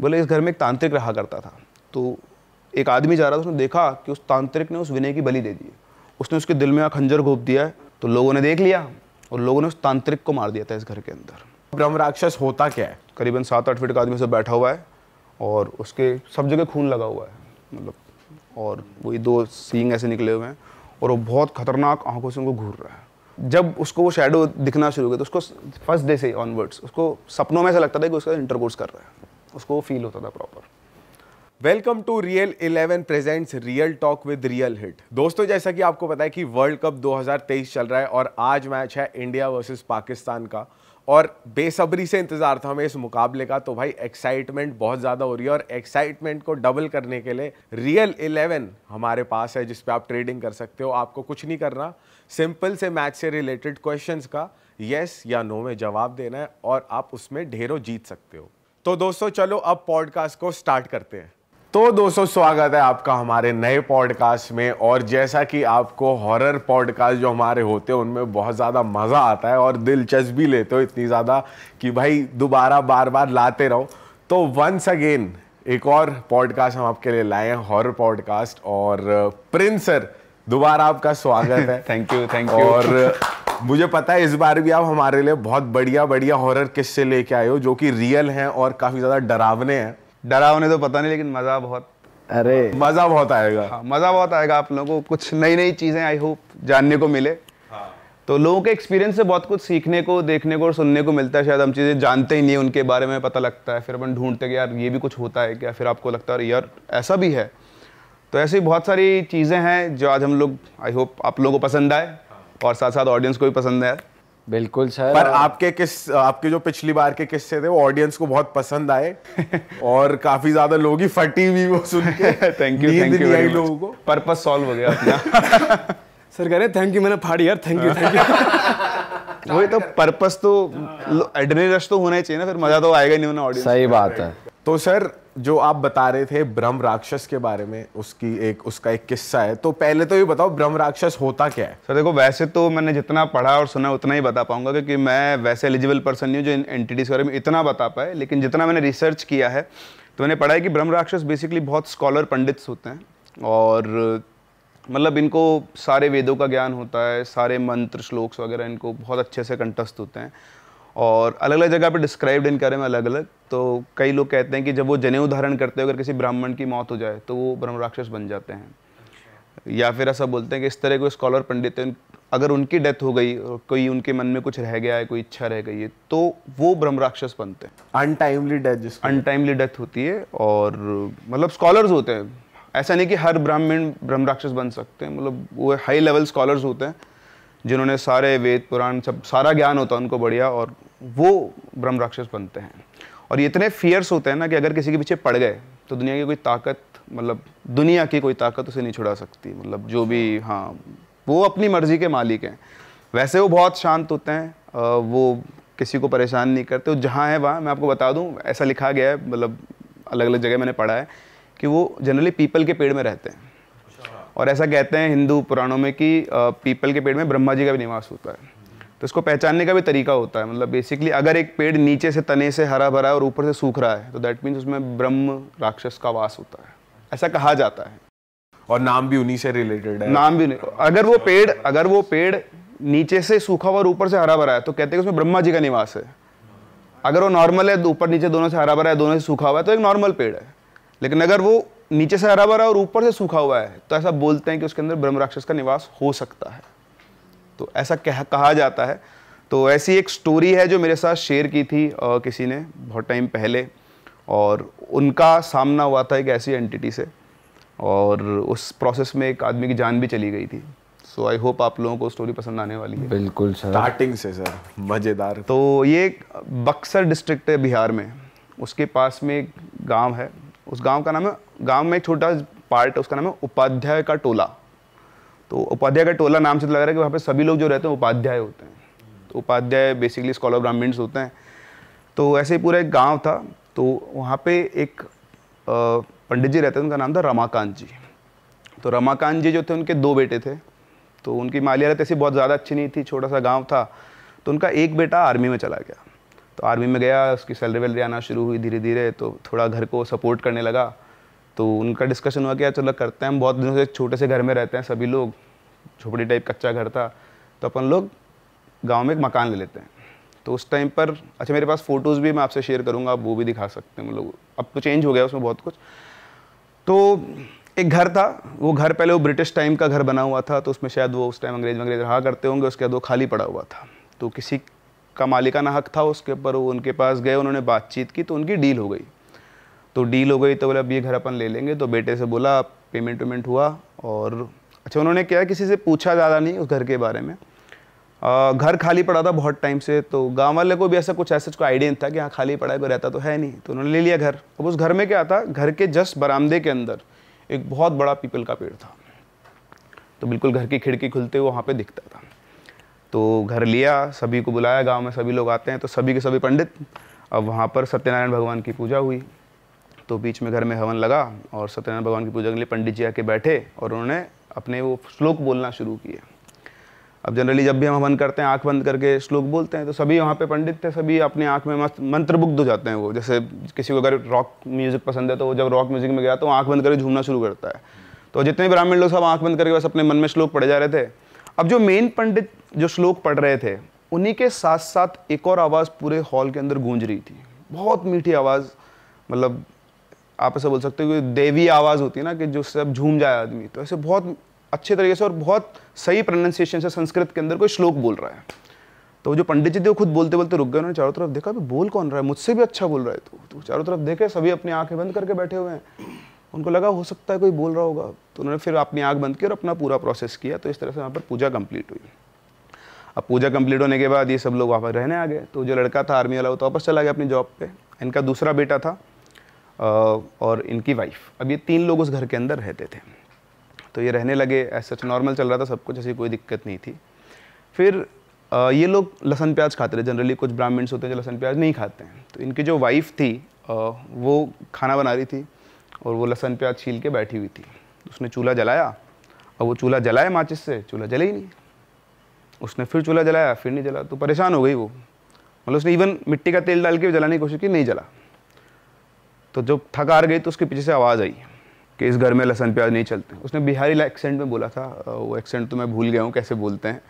बोले इस घर में एक तांत्रिक रहा करता था तो एक आदमी जा रहा था उसने देखा कि उस तांत्रिक ने उस विनय की बलि दे दी उसने उसके दिल में खंजर घोप दिया है तो लोगों ने देख लिया और लोगों ने उस तांत्रिक को मार दिया था इस घर के अंदर ब्रह्म राक्षस होता क्या है करीबन सात आठ फीट का आदमी से बैठा हुआ है और उसके सब जगह खून लगा हुआ है मतलब और वही दो सींग ऐसे निकले हुए हैं और वो बहुत खतरनाक आंखों से उनको घूर रहा है जब उसको वो शेडो दिखना शुरू हो गया तो उसको फर्स्ट डे से ऑनवर्ड्स उसको सपनों में ऐसा लगता था कि उसका इंटरकोर्स कर रहा है उसको फील होता था proper welcome to real eleven presents real talk with real hit दोस्तों जैसा कि आपको पता है कि वर्ल्ड कप 2023 चल रहा है और आज मैच है इंडिया वर्सेस पाकिस्तान का और बेसब्री से इंतज़ार था हमें इस मुकाबले का तो भाई एक्साइटमेंट बहुत ज़्यादा हो रही है और एक्साइटमेंट को डबल करने के लिए रियल इलेवन हमारे पास है जिसपे आप ट्रेडिंग कर सकते हो आपको कुछ नहीं करना सिंपल से मैच से रिलेटेड क्वेश्चंस का येस या नो में जवाब देना है और आप उसमें ढेरों जीत सकते हो तो दोस्तों चलो अब पॉडकास्ट को स्टार्ट करते हैं तो दोस्तों स्वागत है आपका हमारे नए पॉडकास्ट में और जैसा कि आपको हॉरर पॉडकास्ट जो हमारे होते हैं उनमें बहुत ज़्यादा मज़ा आता है और दिलचस्पी लेते हो इतनी ज़्यादा कि भाई दोबारा बार बार लाते रहो तो वंस अगेन एक और पॉडकास्ट हम आपके लिए लाए हैं हॉरर पॉडकास्ट और प्रिंस uh, सर दोबारा आपका स्वागत है थैंक यू थैंक यू और मुझे पता है इस बार भी आप हमारे लिए बहुत बढ़िया बढ़िया हॉरर किस्से लेके आए हो जो कि रियल हैं और काफी ज्यादा डरावने हैं डरावने तो पता नहीं लेकिन मजा बहुत अरे मजा बहुत आएगा हाँ, मजा बहुत आएगा आप लोगों को कुछ नई नई चीजें आई होप जानने को मिले हाँ। तो लोगों के एक्सपीरियंस से बहुत कुछ सीखने को देखने को और सुनने को मिलता है शायद हम चीज़ें जानते ही नहीं उनके बारे में पता लगता है फिर अपन ढूंढते हैं यार ये भी कुछ होता है क्या फिर आपको लगता है यार ऐसा भी है तो ऐसी बहुत सारी चीज़ें हैं जो आज हम लोग आई होप आप लोगों को पसंद आए और साथ साथ ऑडियंस को भी पसंद आया बिल्कुल सर पर आपके किस आपके जो पिछली बार के किस्से थे वो ऑडियंस को बहुत पसंद आए और काफी ज्यादा लोग ही फटी हुई वो सुन के थैंक यू थैंक यू लोगों को पर्पस सॉल्व हो गया अपना सर कह रहे थैंक यू मैंने फाड़ी यार थैंक यू थैंक यू वो तो पर्पस तो रश तो होना ही चाहिए ना फिर मजा तो आएगा नहीं उन्हें ऑडियंस सही बात है तो सर जो आप बता रहे थे ब्रह्म राक्षस के बारे में उसकी एक उसका एक किस्सा है तो पहले तो ये बताओ ब्रह्म राक्षस होता क्या है सर देखो वैसे तो मैंने जितना पढ़ा और सुना उतना ही बता पाऊंगा क्योंकि मैं वैसे एलिजिबल पर्सन नहीं हूँ जो इन एंटिटीज़ के बारे में इतना बता पाए लेकिन जितना मैंने रिसर्च किया है तो मैंने पढ़ा है कि ब्रह्म राक्षस बेसिकली बहुत स्कॉलर पंडित्स होते हैं और मतलब इनको सारे वेदों का ज्ञान होता है सारे मंत्र श्लोक्स वगैरह इनको बहुत अच्छे से कंटस्थ होते हैं और अलग अलग जगह पे डिस्क्राइब्ड इन करें अलग अलग तो कई लोग कहते हैं कि जब वो जनेऊ धारण करते हो अगर किसी ब्राह्मण की मौत हो जाए तो वो ब्रह्म राक्षस बन जाते हैं या फिर ऐसा बोलते हैं कि इस तरह के स्कॉलर पंडित हैं अगर उनकी डेथ हो गई कोई उनके मन में कुछ रह गया है कोई इच्छा रह गई है तो वो ब्रह्म राक्षस बनते हैं अनटाइमली डेथ अनटाइमली डेथ होती है और मतलब स्कॉलर्स होते हैं ऐसा नहीं कि हर ब्राह्मण ब्रह्म राक्षस बन सकते हैं मतलब वो हाई लेवल स्कॉलर्स होते हैं जिन्होंने सारे वेद पुराण सब सारा ज्ञान होता है उनको बढ़िया और वो ब्रह्म राक्षस बनते हैं और इतने फियर्स होते हैं ना कि अगर किसी के पीछे पड़ गए तो दुनिया की कोई ताकत मतलब दुनिया की कोई ताकत उसे नहीं छुड़ा सकती मतलब जो भी हाँ वो अपनी मर्ज़ी के मालिक हैं वैसे वो बहुत शांत होते हैं वो किसी को परेशान नहीं करते वो जहाँ है वहाँ मैं आपको बता दूँ ऐसा लिखा गया है मतलब अलग अलग जगह मैंने पढ़ा है कि वो जनरली पीपल के पेड़ में रहते हैं और ऐसा कहते हैं हिंदू पुराणों में कि पीपल के पेड़ में ब्रह्मा जी का भी निवास होता है तो इसको पहचानने का भी तरीका होता है मतलब बेसिकली अगर एक पेड़ नीचे से तने से हरा भरा है और ऊपर से सूख रहा है तो दैट मीन्स उसमें ब्रह्म राक्षस का वास होता है ऐसा कहा जाता है और नाम भी उन्हीं से रिलेटेड है नाम भी अगर वो पेड़ अगर वो पेड़ नीचे से सूखा हुआ और ऊपर से हरा भरा है तो कहते हैं उसमें ब्रह्मा जी का निवास है अगर वो नॉर्मल है तो ऊपर नीचे दोनों से हरा भरा है दोनों से सूखा हुआ है तो एक नॉर्मल पेड़ है लेकिन अगर वो नीचे से हरा भरा और ऊपर से सूखा हुआ है तो ऐसा बोलते हैं कि उसके अंदर ब्रह्म राक्षस का निवास हो सकता है तो ऐसा कह कहा जाता है तो ऐसी एक स्टोरी है जो मेरे साथ शेयर की थी आ, किसी ने बहुत टाइम पहले और उनका सामना हुआ था एक ऐसी एंटिटी से और उस प्रोसेस में एक आदमी की जान भी चली गई थी सो आई होप आप लोगों को स्टोरी पसंद आने वाली है बिल्कुल सर स्टार्टिंग से सर मज़ेदार तो ये बक्सर डिस्ट्रिक्ट है बिहार में उसके पास में एक गांव है उस गांव का नाम है गांव में एक छोटा पार्ट है उसका नाम है उपाध्याय का टोला तो उपाध्याय का टोला नाम से तो लग रहा है कि वहाँ पे सभी लोग जो रहते हैं उपाध्याय होते हैं तो उपाध्याय बेसिकली स्कॉलर ब्राह्मण्स होते हैं तो ऐसे ही पूरा एक गाँव था तो वहाँ पर एक पंडित जी रहते थे उनका नाम था रमाकांत जी तो रमाकांत जी जो थे उनके दो बेटे थे तो उनकी माली हालत ऐसी बहुत ज़्यादा अच्छी नहीं थी छोटा सा गाँव था तो उनका एक बेटा आर्मी में चला गया तो आर्मी में गया उसकी सैलरी वैलरी आना शुरू हुई धीरे धीरे तो थोड़ा घर को सपोर्ट करने लगा तो उनका डिस्कशन हुआ कि चलो करते हैं हम बहुत दिनों से छोटे से घर में रहते हैं सभी लोग झोपड़ी टाइप कच्चा घर था तो अपन लोग गाँव में एक मकान ले लेते हैं तो उस टाइम पर अच्छा मेरे पास फ़ोटोज़ भी मैं आपसे शेयर करूँगा आप वो भी दिखा सकते हैं हम लोग अब तो चेंज हो गया उसमें बहुत कुछ तो एक घर था वो घर पहले वो ब्रिटिश टाइम का घर बना हुआ था तो उसमें शायद वो उस टाइम अंग्रेज अंग्रेज रहा करते होंगे उसके बाद वो खाली पड़ा हुआ था तो किसी का मालिकाना हक था उसके ऊपर वो उनके पास गए उन्होंने बातचीत की तो उनकी डील हो गई तो डील हो गई तो बोले अब ये घर अपन ले लेंगे तो बेटे से बोला पेमेंट वेमेंट हुआ और अच्छा उन्होंने क्या किसी से पूछा ज़्यादा नहीं उस घर के बारे में आ, घर खाली पड़ा था बहुत टाइम से तो गाँव वाले को भी ऐसा कुछ ऐसा कोई आइडिया नहीं था कि हाँ खाली पड़ा है कोई रहता तो है नहीं तो उन्होंने ले लिया घर अब उस घर में क्या था घर के जस्ट बरामदे के अंदर एक बहुत बड़ा पीपल का पेड़ था तो बिल्कुल घर की खिड़की खुलते हुए वहाँ पर दिखता था तो घर लिया सभी को बुलाया गांव में सभी लोग आते हैं तो सभी के सभी पंडित अब वहाँ पर सत्यनारायण भगवान की पूजा हुई तो बीच में घर में हवन लगा और सत्यनारायण भगवान की पूजा के लिए पंडित जी आके बैठे और उन्होंने अपने वो श्लोक बोलना शुरू किए अब जनरली जब भी हम हवन करते हैं आँख बंद करके श्लोक बोलते हैं तो सभी वहाँ पे पंडित थे सभी अपने आँख में मस्त मंत्रमुग्ध हो जाते हैं वो जैसे किसी को अगर रॉक म्यूज़िक पसंद है तो वो जब रॉक म्यूज़िक में गया तो आँख बंद करके झूमना शुरू करता है तो जितने ब्राह्मण लोग सब आँख बंद करके बस अपने मन में श्लोक पढ़े जा रहे थे अब जो मेन पंडित जो श्लोक पढ़ रहे थे उन्हीं के साथ साथ एक और आवाज़ पूरे हॉल के अंदर गूंज रही थी बहुत मीठी आवाज़ मतलब आप ऐसा बोल सकते हो कि देवी आवाज़ होती है ना कि जो सब झूम जाए आदमी तो ऐसे बहुत अच्छे तरीके से और बहुत सही प्रोनाउंसिएशन से संस्कृत के अंदर कोई श्लोक बोल रहा है तो जो पंडित जी थे वो खुद बोलते बोलते रुक गए उन्होंने चारों तरफ देखा भी बोल कौन रहा है मुझसे भी अच्छा बोल रहा है तो, तो चारों तरफ देखे सभी अपनी आंखें बंद करके बैठे हुए हैं उनको लगा हो सकता है कोई बोल रहा होगा तो उन्होंने फिर अपनी आँख बंद की और अपना पूरा प्रोसेस किया तो इस तरह से वहाँ पर पूजा कंप्लीट हुई अब पूजा कंप्लीट होने के बाद ये सब लोग वहाँ पर रहने आ गए तो जो लड़का था आर्मी वाला वो तो वापस चला गया अपनी जॉब पे इनका दूसरा बेटा था और इनकी वाइफ अब ये तीन लोग उस घर के अंदर रहते थे तो ये रहने लगे ऐसा नॉर्मल चल रहा था सब कुछ ऐसी कोई दिक्कत नहीं थी फिर ये लोग लहसन प्याज खाते रहे जनरली कुछ ब्राह्मण्स होते हैं जो लहसन प्याज नहीं खाते हैं तो इनकी जो वाइफ थी वो खाना बना रही थी और वो लहसन प्याज छील के बैठी हुई थी उसने चूल्हा जलाया और वो चूल्हा जलाया माचिस से चूल्हा जले ही नहीं उसने फिर चूल्हा जलाया फिर नहीं जला तो परेशान हो गई वो मतलब उसने इवन मिट्टी का तेल डाल के जलाने की कोशिश की नहीं जला तो जब थक हार गई तो उसके पीछे से आवाज़ आई कि इस घर में लहसन प्याज नहीं चलते उसने बिहारी एक्सेंट में बोला था वो एक्सेंट तो मैं भूल गया हूँ कैसे बोलते हैं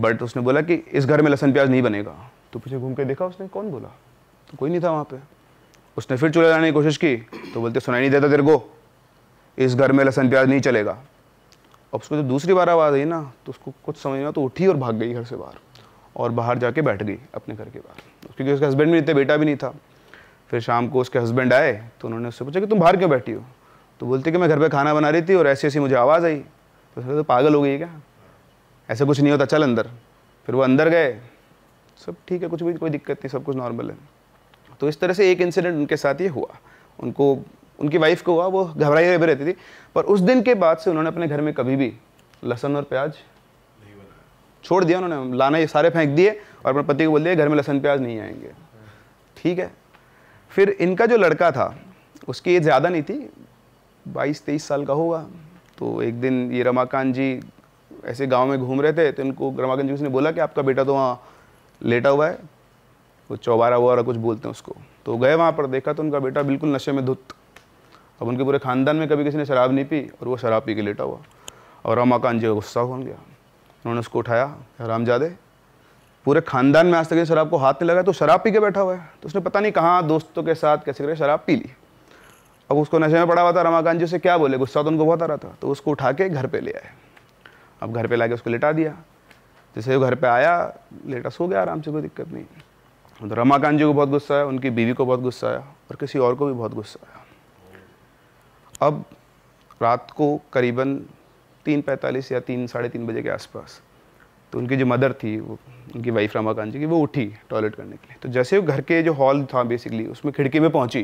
बट उसने बोला कि इस घर में लहसन प्याज नहीं बनेगा तो पीछे घूम के देखा उसने कौन बोला तो कोई नहीं था वहाँ पर उसने फिर चूल्हा जलाने की कोशिश की तो बोलते सुनाई नहीं देता तेरे को इस घर में लहसन प्याज नहीं चलेगा अब उसको जब तो दूसरी बार आवाज़ आई ना तो उसको कुछ समझ में तो उठी और भाग गई घर से बाहर और बाहर जाके बैठ गई अपने घर के बाहर क्योंकि उसके हस्बैंड भी नहीं थे बेटा भी नहीं था फिर शाम को उसके हस्बैंड आए तो उन्होंने उससे पूछा कि तुम बाहर क्यों बैठी हो तो बोलते कि मैं घर पर खाना बना रही थी और ऐसी ऐसी मुझे आवाज़ आई तो सर तो पागल हो गई क्या ऐसा कुछ नहीं होता चल अंदर फिर वो अंदर गए सब ठीक है कुछ भी कोई दिक्कत नहीं सब कुछ नॉर्मल है तो इस तरह से एक इंसिडेंट उनके साथ ये हुआ उनको उनकी वाइफ को हुआ वो घबराई भी रहती थी पर उस दिन के बाद से उन्होंने अपने घर में कभी भी लहसन और प्याज छोड़ दिया उन्होंने लाना ये सारे फेंक दिए और अपने पति को बोल दिया घर में लहसन प्याज नहीं आएंगे ठीक है फिर इनका जो लड़का था उसकी ये ज़्यादा नहीं थी बाईस तेईस साल का होगा तो एक दिन ये रमाकांत जी ऐसे गांव में घूम रहे थे तो इनको रमाकांत जी उसने बोला कि आपका बेटा तो वहाँ लेटा हुआ है कुछ चौबारा वगैरह कुछ बोलते हैं उसको तो गए वहाँ पर देखा तो उनका बेटा बिल्कुल नशे में धुत अब उनके पूरे ख़ानदान में कभी किसी ने शराब नहीं पी और वो शराब पी के लेटा हुआ और रमाकांत जी का गुस्सा हो गया उन्होंने उसको उठाया जादे पूरे ख़ानदान में आज तक शराब को हाथ नहीं लगाया तो शराब पी के बैठा हुआ है तो उसने पता नहीं कहाँ दोस्तों के साथ कैसे करके शराब पी ली अब उसको नशे में पड़ा हुआ था रमाकांत जी से क्या बोले गुस्सा तो उनको बहुत आ रहा था तो उसको उठा के घर पे ले आए अब घर पे लाके उसको लेटा दिया जैसे वो घर पे आया लेटा सो गया आराम से कोई दिक्कत नहीं तो रमाकांत जी को बहुत गुस्सा आया उनकी बीवी को बहुत गुस्सा आया और किसी और को भी बहुत गुस्सा आया अब रात को करीबन तीन पैंतालीस या तीन साढ़े तीन बजे के आसपास तो उनकी जो मदर थी वो उनकी वाइफ रमाकांत जी की वो उठी टॉयलेट करने के लिए तो जैसे वो घर के जो हॉल था बेसिकली उसमें खिड़की में पहुंची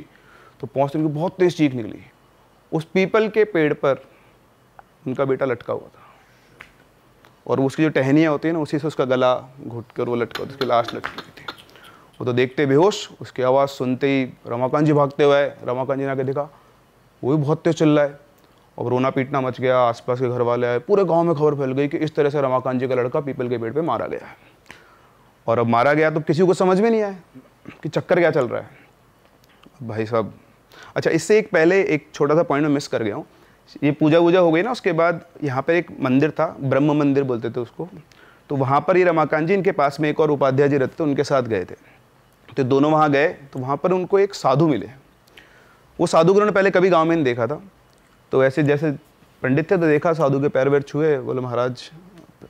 तो पहुँचते उनकी बहुत तेज़ चीख निकली उस पीपल के पेड़ पर उनका बेटा लटका हुआ था और उसकी जो टहनियाँ होती है ना उसी से उसका गला घुट कर वो लटका उसकी लाश लटकी थी वो तो देखते बेहोश उसकी आवाज़ सुनते ही रमाकांत जी भागते हुए रमाकांत जी ने आके देखा वो भी बहुत तेज रहा है और रोना पीटना मच गया आसपास के घर वाले आए पूरे गांव में खबर फैल गई कि इस तरह से रमाकांत जी का लड़का पीपल के पेड़ पे मारा गया है और अब मारा गया तो किसी को समझ में नहीं आया कि चक्कर क्या चल रहा है भाई साहब अच्छा इससे एक पहले एक छोटा सा पॉइंट मैं मिस कर गया हूँ ये पूजा वूजा हो गई ना उसके बाद यहाँ पर एक मंदिर था ब्रह्म मंदिर बोलते थे उसको तो वहाँ पर ही रमाकांत जी इनके पास में एक और उपाध्याय जी रहते थे उनके साथ गए थे तो दोनों वहाँ गए तो वहाँ पर उनको एक साधु मिले वो साधु को उन्होंने पहले कभी गाँव में नहीं देखा था तो ऐसे जैसे पंडित थे तो देखा साधु के पैर वैर छुए बोले महाराज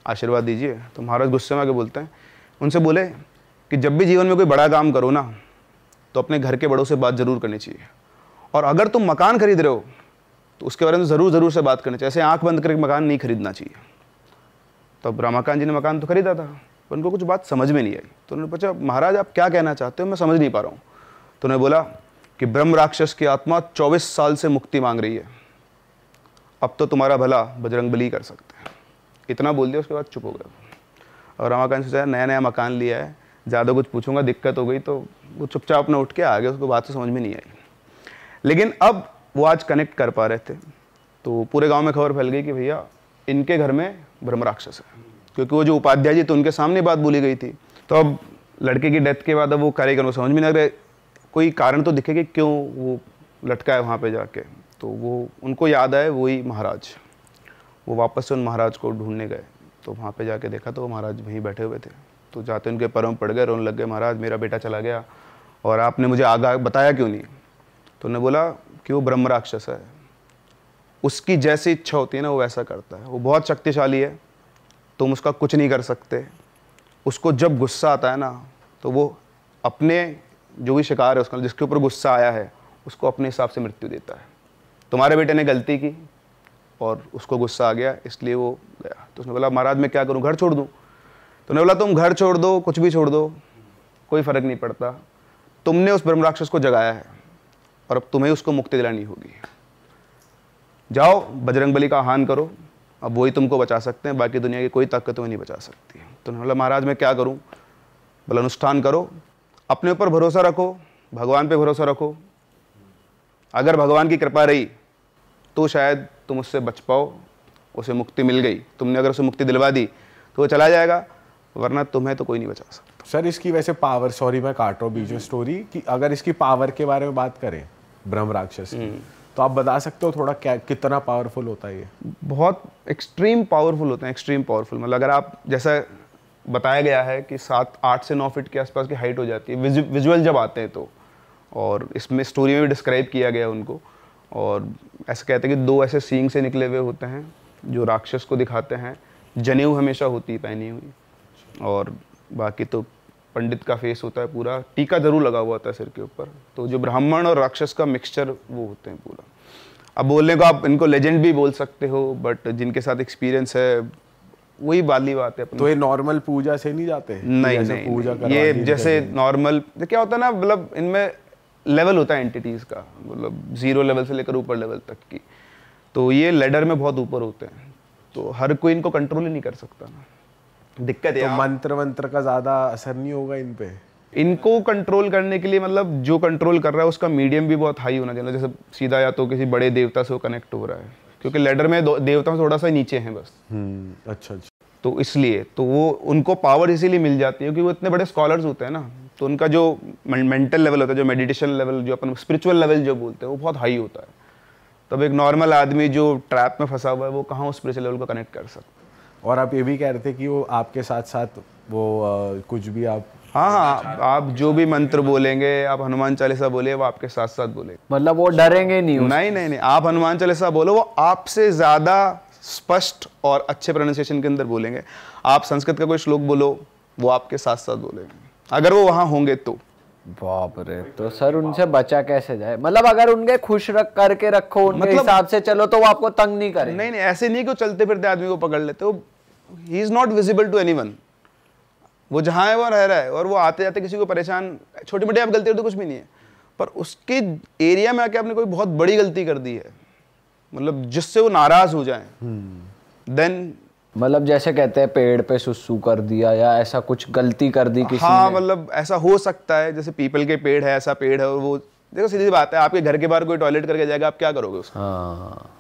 आशीर्वाद दीजिए तो महाराज गुस्से में आके बोलते हैं उनसे बोले कि जब भी जीवन में कोई बड़ा काम करो ना तो अपने घर के बड़ों से बात ज़रूर करनी चाहिए और अगर तुम मकान खरीद रहे हो तो उसके बारे में ज़रूर ज़रूर से बात करनी चाहिए ऐसे आँख बंद करके मकान नहीं खरीदना चाहिए तब तो अब रामाकांत जी ने मकान तो खरीदा था पर उनको कुछ बात समझ में नहीं आई तो उन्होंने पूछा महाराज आप क्या कहना चाहते हो मैं समझ नहीं पा रहा हूँ तो उन्होंने बोला कि ब्रह्म राक्षस की आत्मा चौबीस साल से मुक्ति मांग रही है अब तो तुम्हारा भला बजरंग बली कर सकते हैं इतना बोल दिया उसके बाद चुप हो गया और रमाकांत सोचा नया नया मकान लिया है ज़्यादा कुछ पूछूंगा दिक्कत हो गई तो वो चुपचाप अपने उठ के आ गया उसको बात तो समझ में नहीं आई लेकिन अब वो आज कनेक्ट कर पा रहे थे तो पूरे गांव में खबर फैल गई कि भैया इनके घर में ब्रह्म राक्षस है क्योंकि वो जो उपाध्याय जी तो उनके सामने बात बोली गई थी तो अब लड़के की डेथ के बाद अब वो को समझ में आ रहा कोई कारण तो दिखे कि क्यों वो लटका है वहाँ पर जाके तो वो उनको याद आए वही महाराज वो वापस से उन महाराज को ढूंढने गए तो वहाँ पे जाके देखा तो वो महाराज वहीं बैठे हुए थे तो जाते उनके परम पड़ गए रोने लग गए महाराज मेरा बेटा चला गया और आपने मुझे आगा बताया क्यों नहीं तो उन्होंने बोला कि वो ब्रह्म राक्षस है उसकी जैसी इच्छा होती है ना वो वैसा करता है वो बहुत शक्तिशाली है तुम उसका कुछ नहीं कर सकते उसको जब गुस्सा आता है ना तो वो अपने जो भी शिकार है उसका जिसके ऊपर गुस्सा आया है उसको अपने हिसाब से मृत्यु देता है तुम्हारे बेटे ने गलती की और उसको गुस्सा आ गया इसलिए वो गया तो उसने बोला महाराज मैं क्या करूँ घर छोड़ दूँ तो उन्होंने बोला तुम घर छोड़ दो कुछ भी छोड़ दो कोई फ़र्क नहीं पड़ता तुमने उस ब्रह्मराक्षस को जगाया है और अब तुम्हें उसको मुक्ति दिलानी होगी जाओ बजरंगबली का आहान करो अब वही तुमको बचा सकते हैं बाकी दुनिया की कोई ताकत तुम्हें नहीं बचा सकती तो बोला महाराज मैं क्या करूँ बोले अनुष्ठान करो अपने ऊपर भरोसा रखो भगवान पे भरोसा रखो अगर भगवान की कृपा रही तो शायद तुम उससे बच पाओ उसे मुक्ति मिल गई तुमने अगर उसे मुक्ति दिलवा दी तो वो चला जाएगा वरना तुम्हें तो कोई नहीं बचा सकता सर इसकी वैसे पावर सॉरी मैं काट रहा हूँ बीच में स्टोरी कि अगर इसकी पावर के बारे में बात करें ब्रह्म राक्षस हम्म। तो आप बता सकते हो थोड़ा क्या कितना पावरफुल होता है ये बहुत एक्सट्रीम पावरफुल होते हैं एक्सट्रीम पावरफुल मतलब अगर आप जैसा बताया गया है कि सात आठ से नौ फीट के आसपास की हाइट हो जाती है विजुअल जब आते हैं तो और इसमें स्टोरी में भी डिस्क्राइब किया गया उनको और ऐसे कहते हैं कि दो ऐसे सींग से निकले हुए होते हैं जो राक्षस को दिखाते हैं जनेऊ हमेशा होती पहनी हुई और बाकी तो पंडित का फेस होता है पूरा टीका जरूर लगा हुआ होता है सिर के ऊपर तो जो ब्राह्मण और राक्षस का मिक्सचर वो होते हैं पूरा अब बोलने को आप इनको लेजेंड भी बोल सकते हो बट जिनके साथ एक्सपीरियंस है वही वाली बात है तो ये नॉर्मल पूजा से नहीं जाते नहीं नहीं पूजा नहीं, ये जैसे नॉर्मल तो क्या होता है ना मतलब इनमें लेवल होता है एंटिटीज़ का मतलब जीरो लेवल से लेकर ऊपर लेवल तक की तो ये लेडर में बहुत ऊपर होते हैं तो हर कोई इनको कंट्रोल ही नहीं कर सकता ना दिक्कत है तो मंत्र वंत्र का ज़्यादा असर नहीं होगा इन पे इनको कंट्रोल करने के लिए मतलब जो कंट्रोल कर रहा है उसका मीडियम भी बहुत हाई होना चाहिए जैसे सीधा या तो किसी बड़े देवता से वो कनेक्ट हो रहा है क्योंकि लेडर में देवता थोड़ा सा नीचे हैं बस हम्म, अच्छा अच्छा तो इसलिए तो वो उनको पावर इसीलिए मिल जाती है क्योंकि वो इतने बड़े स्कॉलर्स होते हैं ना तो उनका जो मेंटल लेवल होता है जो मेडिटेशन लेवल जो अपन स्पिरिचुअल लेवल जो बोलते हैं वो बहुत हाई होता है तब एक नॉर्मल आदमी जो ट्रैप में फंसा हुआ है वो कहाँ उस स्पिरिचुअल लेवल को कनेक्ट कर सकता है और आप ये भी कह रहे थे कि वो आपके साथ साथ वो आ, कुछ भी आप हाँ हाँ आप जो भी मंत्र बोलेंगे आप हनुमान चालीसा बोले वो आपके साथ साथ बोले मतलब वो डरेंगे नहीं नहीं नहीं नहीं आप हनुमान चालीसा बोलो वो आपसे ज़्यादा स्पष्ट और अच्छे प्रोनाउंसिएशन के अंदर बोलेंगे आप संस्कृत का कोई श्लोक बोलो वो आपके साथ साथ बोलेंगे अगर वो वहां होंगे तो बाप रे तो सर उनसे बचा कैसे जाए मतलब अगर उनके खुश रख करके रखो उनके मतलब, से चलो तो वो आपको तंग नहीं करे नहीं नहीं ऐसे नहीं कि चलते फिरते आदमी को पकड़ लेते वो he is not visible to any वो जहाँ है वो रह रहा है और वो आते जाते किसी को परेशान छोटी मोटी आप गलती हो तो कुछ भी नहीं है पर उसके एरिया में आके आपने कोई बहुत बड़ी गलती कर दी है मतलब जिससे वो नाराज़ हो जाए देन हम्म। मतलब जैसे कहते हैं पेड़ पे सुसु कर दिया या ऐसा कुछ गलती कर दी किसी हाँ मतलब ऐसा हो सकता है जैसे पीपल के पेड़ है ऐसा पेड़ है और वो देखो सीधी बात है आपके घर के बाहर कोई टॉयलेट करके जाएगा आप क्या करोगे उसका हाँ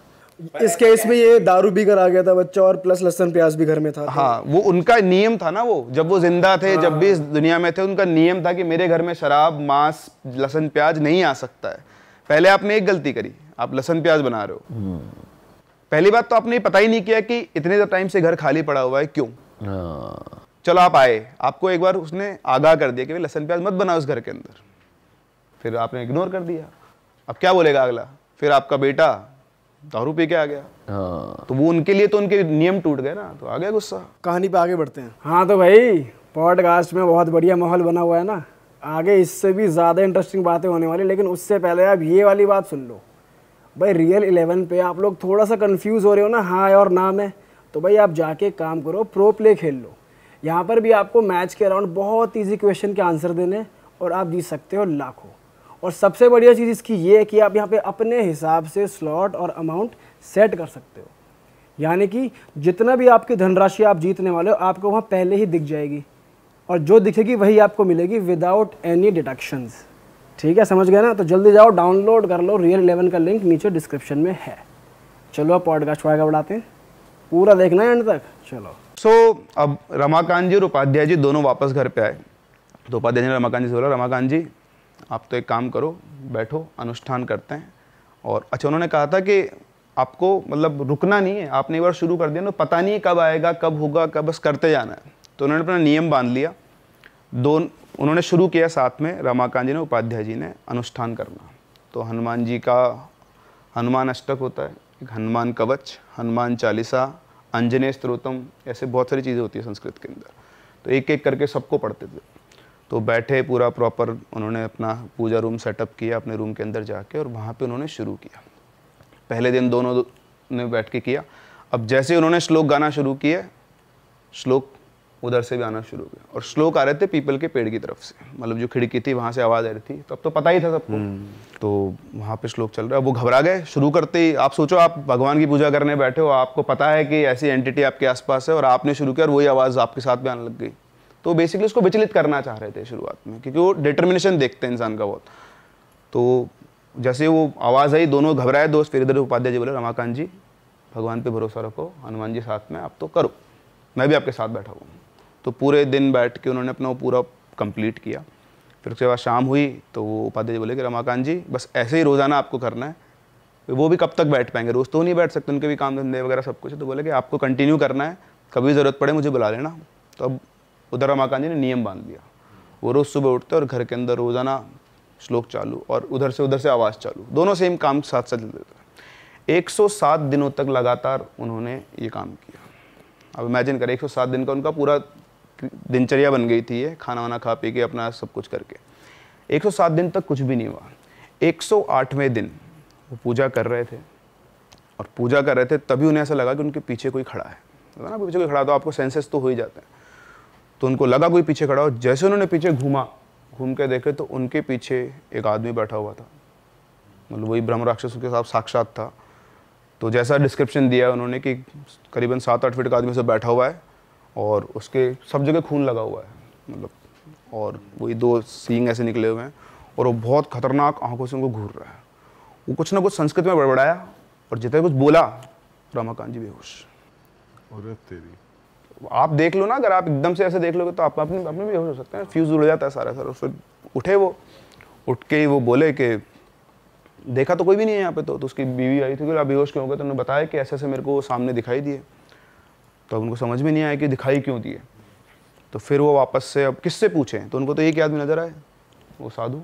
इस केस में ये दारू भी आ गया था बच्चा और प्लस लहसन प्याज भी घर में था हाँ वो उनका नियम था ना वो जब वो जिंदा थे हाँ। जब भी इस दुनिया में थे उनका नियम था कि मेरे घर में शराब मांस लहसन प्याज नहीं आ सकता है पहले आपने एक गलती करी आप लहसन प्याज बना रहे हो पहली बात तो आपने पता ही नहीं किया कि इतने टाइम से घर खाली पड़ा हुआ है क्यों हाँ। चलो आप आए आपको एक बार उसने आगाह कर दिया कि लहसन प्याज मत बनाओ उस घर के अंदर फिर आपने इग्नोर कर दिया अब क्या बोलेगा अगला फिर आपका बेटा दारू पी के आ गया हाँ। तो वो उनके लिए तो उनके नियम टूट गए ना तो आ गया गुस्सा कहानी पे आगे बढ़ते हैं हाँ तो भाई पॉडकास्ट में बहुत बढ़िया माहौल बना हुआ है ना आगे इससे भी ज़्यादा इंटरेस्टिंग बातें होने वाली लेकिन उससे पहले आप ये वाली बात सुन लो भाई रियल इलेवन पे आप लोग थोड़ा सा कन्फ्यूज़ हो रहे हो ना हाँ और ना में तो भाई आप जाके काम करो प्रो प्ले खेल लो यहाँ पर भी आपको मैच के अराउंड बहुत ईजी क्वेश्चन के आंसर देने और आप जीत सकते हो लाखों और सबसे बढ़िया चीज़ इसकी ये है कि आप यहाँ पे अपने हिसाब से स्लॉट और अमाउंट सेट कर सकते हो यानी कि जितना भी आपकी धनराशि आप जीतने वाले हो आपको वहाँ पहले ही दिख जाएगी और जो दिखेगी वही आपको मिलेगी विदाउट एनी डिडक्शंस ठीक है समझ गए ना तो जल्दी जाओ डाउनलोड कर लो रियल इलेवन का लिंक नीचे डिस्क्रिप्शन में है चलो आप पॉडकास्ट वाइगा बढ़ाते हैं पूरा देखना है एंड तक चलो सो so, अब रमाकांत जी और उपाध्याय जी दोनों वापस घर पे आए तो उपाध्याय जी ने रमाकांत जी से बोला रमाकांत जी आप तो एक काम करो बैठो अनुष्ठान करते हैं और अच्छा उन्होंने कहा था कि आपको मतलब रुकना नहीं है आपने एक बार शुरू कर दिया ना पता नहीं कब आएगा कब होगा कब बस करते जाना है तो उन्होंने अपना नियम बांध लिया दो उन्होंने शुरू किया साथ में रमाकांत जी ने उपाध्याय जी ने अनुष्ठान करना तो हनुमान जी का हनुमान अष्टक होता है एक हनुमान कवच हनुमान चालीसा अंजने स्त्रोतम ऐसे बहुत सारी चीज़ें होती है संस्कृत के अंदर तो एक एक करके सबको पढ़ते थे तो बैठे पूरा प्रॉपर उन्होंने अपना पूजा रूम सेटअप किया अपने रूम के अंदर जाके और वहाँ पे उन्होंने शुरू किया पहले दिन दोनों ने बैठ के किया अब जैसे उन्होंने श्लोक गाना शुरू किए श्लोक उधर से भी आना शुरू हो गया और श्लोक आ रहे थे पीपल के पेड़ की तरफ से मतलब जो खिड़की थी वहाँ से आवाज़ आ रही थी तो अब तो पता ही था सबको हम्म। तो वहाँ पे श्लोक चल रहा है वो घबरा गए शुरू करते ही आप सोचो आप भगवान की पूजा करने बैठे हो आपको पता है कि ऐसी एंटिटी आपके आसपास है और आपने शुरू किया और वही आवाज़ आपके साथ भी आने लग गई तो बेसिकली उसको विचलित करना चाह रहे थे शुरुआत में क्योंकि वो डिटर्मिनेशन देखते हैं इंसान का बहुत तो जैसे वो आवाज़ आई दोनों घबराए दोस्त फिर इधर उपाध्याय जी बोले रमाकांत जी भगवान पे भरोसा रखो हनुमान जी साथ में आप तो करो मैं भी आपके साथ बैठा हूँ तो पूरे दिन बैठ के उन्होंने अपना पूरा कंप्लीट किया फिर उसके बाद शाम हुई तो वो उपाध्याय जी बोले कि रमाकांत जी बस ऐसे ही रोज़ाना आपको करना है वो भी कब तक बैठ पाएंगे रोज़ तो नहीं बैठ सकते उनके भी काम धंधे वगैरह सब कुछ है तो बोले कि आपको कंटिन्यू करना है कभी ज़रूरत पड़े मुझे बुला लेना तो अब उधर रमाकांत जी ने नियम बांध दिया वो रोज़ सुबह उठते और घर के अंदर रोज़ाना श्लोक चालू और उधर से उधर से आवाज़ चालू दोनों सेम काम साथ साथ चलते थे सात दिनों तक लगातार उन्होंने ये काम किया अब इमेजिन करें सात दिन का उनका पूरा दिनचर्या बन गई थी ये खाना वाना खा पी के अपना सब कुछ करके 107 दिन तक कुछ भी नहीं हुआ 108वें दिन वो पूजा कर रहे थे और पूजा कर रहे थे तभी उन्हें ऐसा लगा कि उनके पीछे कोई खड़ा है ना पीछे कोई खड़ा तो आपको सेंसेस तो हो ही जाते हैं तो उनको लगा कोई पीछे खड़ा हो जैसे उन्होंने पीछे घूमा घूम के देखे तो उनके पीछे एक आदमी बैठा हुआ था मतलब वही ब्रह्म राक्षस के साथ साक्षात था तो जैसा डिस्क्रिप्शन दिया है उन्होंने कि करीबन सात आठ फीट का आदमी से बैठा हुआ है और उसके सब जगह खून लगा हुआ है मतलब और वही दो सींग ऐसे निकले हुए हैं और वो बहुत खतरनाक आंखों से उनको घूर रहा है वो कुछ ना कुछ संस्कृत में बड़बड़ाया और जितने कुछ बोला रामाकांत जी बेहोश और तेरी आप देख लो ना अगर आप एकदम से ऐसे देख लोगे तो आप अपने अपने भी हो सकते हैं फ्यूज उड़ जाता है सारा सर फिर उठे वो उठ के ही वो बोले कि देखा तो कोई भी नहीं है यहाँ पे तो, तो उसकी बीवी आई थी कि आप बेहोश क्यों हो गए तो उन्होंने बताया कि ऐसे ऐसे मेरे को सामने दिखाई दिए तो अब उनको समझ में नहीं आया कि दिखाई क्यों दिए तो फिर वो वापस से अब किससे पूछें तो उनको तो एक आदमी नज़र आए वो साधु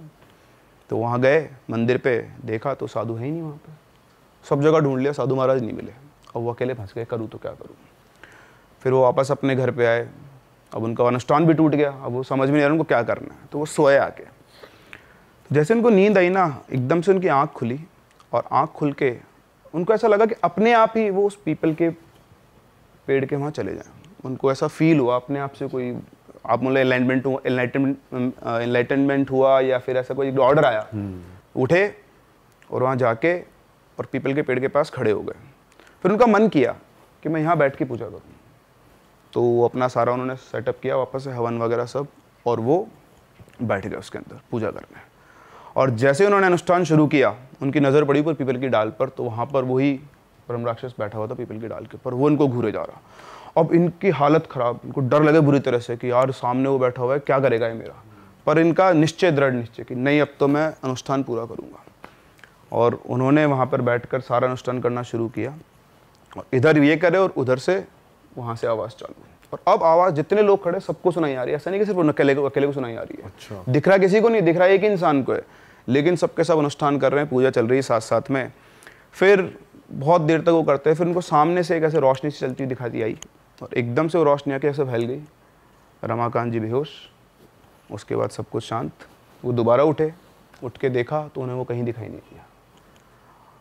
तो वहाँ गए मंदिर पे देखा तो साधु है ही नहीं वहाँ पे सब जगह ढूंढ लिया साधु महाराज नहीं मिले अब वो अकेले फंस गए करूँ तो क्या करूँ फिर वो वापस अपने घर पे आए अब उनका अनुष्ठान भी टूट गया अब वो समझ में नहीं आ रहा उनको क्या करना है तो वो सोए आके तो जैसे उनको नींद आई ना एकदम से उनकी आँख खुली और आँख खुल के उनको ऐसा लगा कि अपने आप ही वो उस पीपल के पेड़ के वहाँ चले जाएँ उनको ऐसा फील हुआ अपने आप से कोई आप मतलब एनलाइटमेंट एनलाइटनमेंट हुआ या फिर ऐसा कोई ऑर्डर आया हम्म। उठे और वहाँ जाके और पीपल के पेड़ के पास खड़े हो गए फिर उनका मन किया कि मैं यहाँ बैठ के पूजा करूँ तो अपना सारा उन्होंने सेटअप किया वापस से हवन वगैरह सब और वो बैठ गए उसके अंदर पूजा करने और जैसे उन्होंने अनुष्ठान शुरू किया उनकी नज़र पड़ी पर पीपल की डाल पर तो वहाँ पर वही परम राक्षस बैठा हुआ था पीपल की डाल के ऊपर वो इनको घूरे जा रहा अब इनकी हालत ख़राब इनको डर लगे बुरी तरह से कि यार सामने वो बैठा हुआ है क्या करेगा ये मेरा पर इनका निश्चय दृढ़ निश्चय कि नहीं अब तो मैं अनुष्ठान पूरा करूँगा और उन्होंने वहाँ पर बैठ सारा अनुष्ठान करना शुरू किया इधर ये करे और उधर से वहाँ से आवाज़ चालू और अब आवाज़ जितने लोग खड़े सबको सुनाई आ रही है ऐसा नहीं कि सिर्फ अकेले को अकेले को सुनाई आ रही है अच्छा दिख रहा किसी को नहीं दिख रहा एक इंसान को है लेकिन सबके सब अनुष्ठान कर रहे हैं पूजा चल रही है साथ साथ में फिर बहुत देर तक वो करते हैं फिर उनको सामने से एक ऐसे रोशनी से चलती दिखा दी आई और एकदम से वो रोशनी आके ऐसे फैल गई रमाकांत जी बेहोश उसके बाद सब कुछ शांत वो दोबारा उठे उठ के देखा तो उन्हें वो कहीं दिखाई नहीं दिया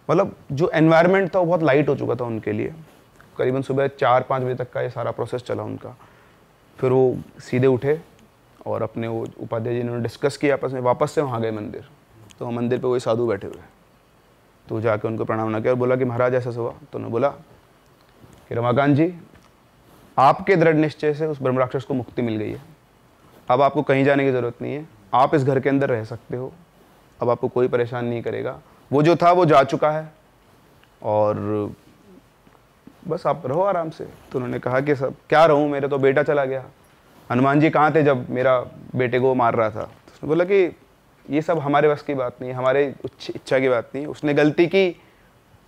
मतलब जो एनवायरनमेंट था वो बहुत लाइट हो चुका था उनके लिए करीबन सुबह चार पाँच बजे तक का ये सारा प्रोसेस चला उनका फिर वो सीधे उठे और अपने वो उपाध्याय जी ने डिस्कस किया आपस में वापस से वहाँ गए मंदिर तो वहाँ मंदिर पे वही साधु बैठे हुए तो जाके उनको प्रणाम ना किया और बोला कि महाराज ऐसा हुआ तो उन्होंने बोला कि रमाकांत जी आपके दृढ़ निश्चय से उस ब्रह्मराक्षस को मुक्ति मिल गई है अब आपको कहीं जाने की ज़रूरत नहीं है आप इस घर के अंदर रह सकते हो अब आपको कोई परेशान नहीं करेगा वो जो था वो जा चुका है और बस आप रहो आराम से तो उन्होंने कहा कि सब क्या रहूँ मेरे तो बेटा चला गया हनुमान जी कहाँ थे जब मेरा बेटे को मार रहा था तो उसने बोला कि ये सब हमारे बस की बात नहीं हमारे इच्छा की बात नहीं उसने गलती की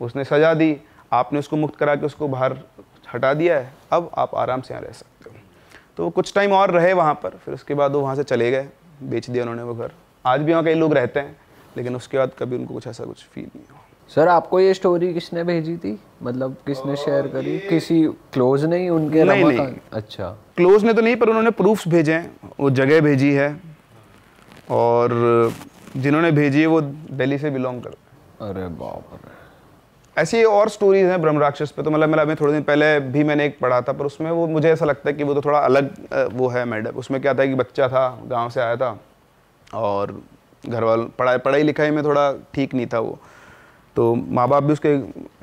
उसने सजा दी आपने उसको मुक्त करा के उसको बाहर हटा दिया है अब आप आराम से यहाँ रह सकते हो तो कुछ टाइम और रहे वहाँ पर फिर उसके बाद वो वहाँ से चले गए बेच दिया उन्होंने वो घर आज भी वहाँ कई लोग रहते हैं लेकिन उसके बाद कभी उनको कुछ ऐसा कुछ फील नहीं हुआ सर आपको ये स्टोरी किसने भेजी थी मतलब किसने शेयर करी किसी क्लोज ही उनके नहीं, नहीं। अच्छा क्लोज ने तो नहीं पर उन्होंने प्रूफ्स भेजे हैं वो जगह भेजी है और जिन्होंने भेजी है वो दिल्ली से बिलोंग कर अरे बाप ऐसी और स्टोरीज हैं ब्रह्म राक्षस पे तो मतलब मेरा थोड़े दिन पहले भी मैंने एक पढ़ा था पर उसमें वो मुझे ऐसा लगता है कि वो तो थोड़ा अलग वो है मैडम उसमें क्या था कि बच्चा था गांव से आया था और घर वालों पढ़ाई पढ़ाई लिखाई में थोड़ा ठीक नहीं था वो तो माँ बाप भी उसके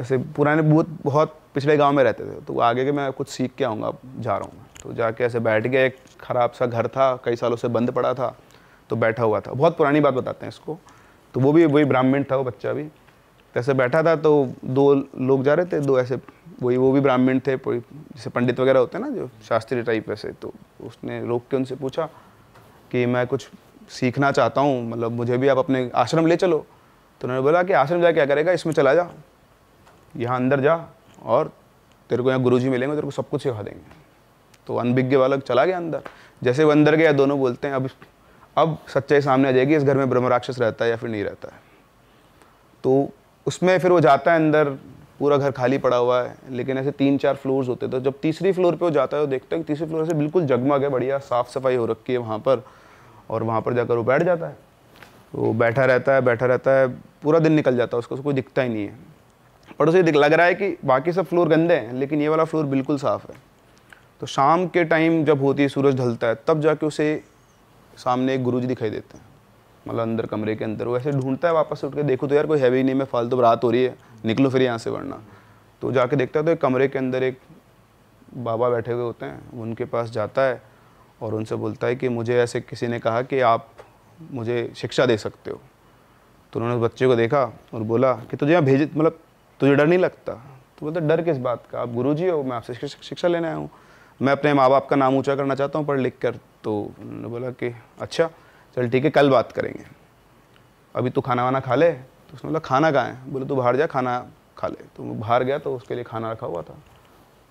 ऐसे पुराने बहुत बहुत पिछले गांव में रहते थे तो आगे के मैं कुछ सीख के आऊँगा जा रहा हूँ तो जाके ऐसे बैठ गया एक ख़राब सा घर था कई सालों से बंद पड़ा था तो बैठा हुआ था बहुत पुरानी बात बताते हैं इसको तो वो भी वही ब्राह्मण था वो बच्चा भी तो ऐसे बैठा था तो दो लोग जा रहे थे दो ऐसे वही वो भी ब्राह्मण थे जैसे पंडित वगैरह होते हैं ना जो शास्त्रीय टाइप ऐसे तो उसने रोक के उनसे पूछा कि मैं कुछ सीखना चाहता हूँ मतलब मुझे भी आप अपने आश्रम ले चलो तो उन्होंने बोला कि आश्रम जा क्या करेगा इसमें चला जा यहाँ अंदर जा और तेरे को यहाँ गुरु जी मिलेंगे तेरे को सब कुछ सिखा देंगे तो अनभिज्ञ बालक चला गया अंदर जैसे वो अंदर गया दोनों बोलते हैं अब अब सच्चाई सामने आ जाएगी इस घर में ब्रह्म राक्षस रहता है या फिर नहीं रहता है तो उसमें फिर वो जाता है अंदर पूरा घर खाली पड़ा हुआ है लेकिन ऐसे तीन चार फ्लोर्स होते थे तो जब तीसरी फ्लोर पे वो जाता है तो देखता है कि तीसरे फ्लोर से बिल्कुल जगमग है बढ़िया साफ़ सफाई हो रखी है वहाँ पर और वहाँ पर जाकर वो बैठ जाता है वो बैठा रहता है बैठा रहता है पूरा दिन निकल जाता है उसको कोई दिखता ही नहीं है पर उसे लग रहा है कि बाकी सब फ्लोर गंदे हैं लेकिन ये वाला फ्लोर बिल्कुल साफ़ है तो शाम के टाइम जब होती है सूरज ढलता है तब जाके उसे सामने एक गुरु दिखाई देते हैं मतलब अंदर कमरे के अंदर वो ऐसे ढूंढता है वापस उठ के देखो तो यार कोई हैवी नहीं मैं फालतू तो रात हो रही है निकलो फिर यहाँ से वरना तो जाके देखता है तो एक कमरे के अंदर एक बाबा बैठे हुए होते हैं उनके पास जाता है और उनसे बोलता है कि मुझे ऐसे किसी ने कहा कि आप मुझे शिक्षा दे सकते हो तो उन्होंने बच्चे को देखा और बोला कि तुझे यहाँ भेज मतलब तुझे डर नहीं लगता तो बोलते डर किस बात का आप गुरु जी हो मैं आपसे शिक्षा लेने आया हूँ मैं अपने माँ बाप का नाम ऊँचा करना चाहता हूँ पढ़ लिख कर तो उन्होंने बोला कि अच्छा चल ठीक है कल बात करेंगे अभी तू खाना वाना खा ले तो उसने बोला खाना कहाँ है बोले तू बाहर जा खाना खा ले तो बाहर गया तो उसके लिए खाना रखा हुआ था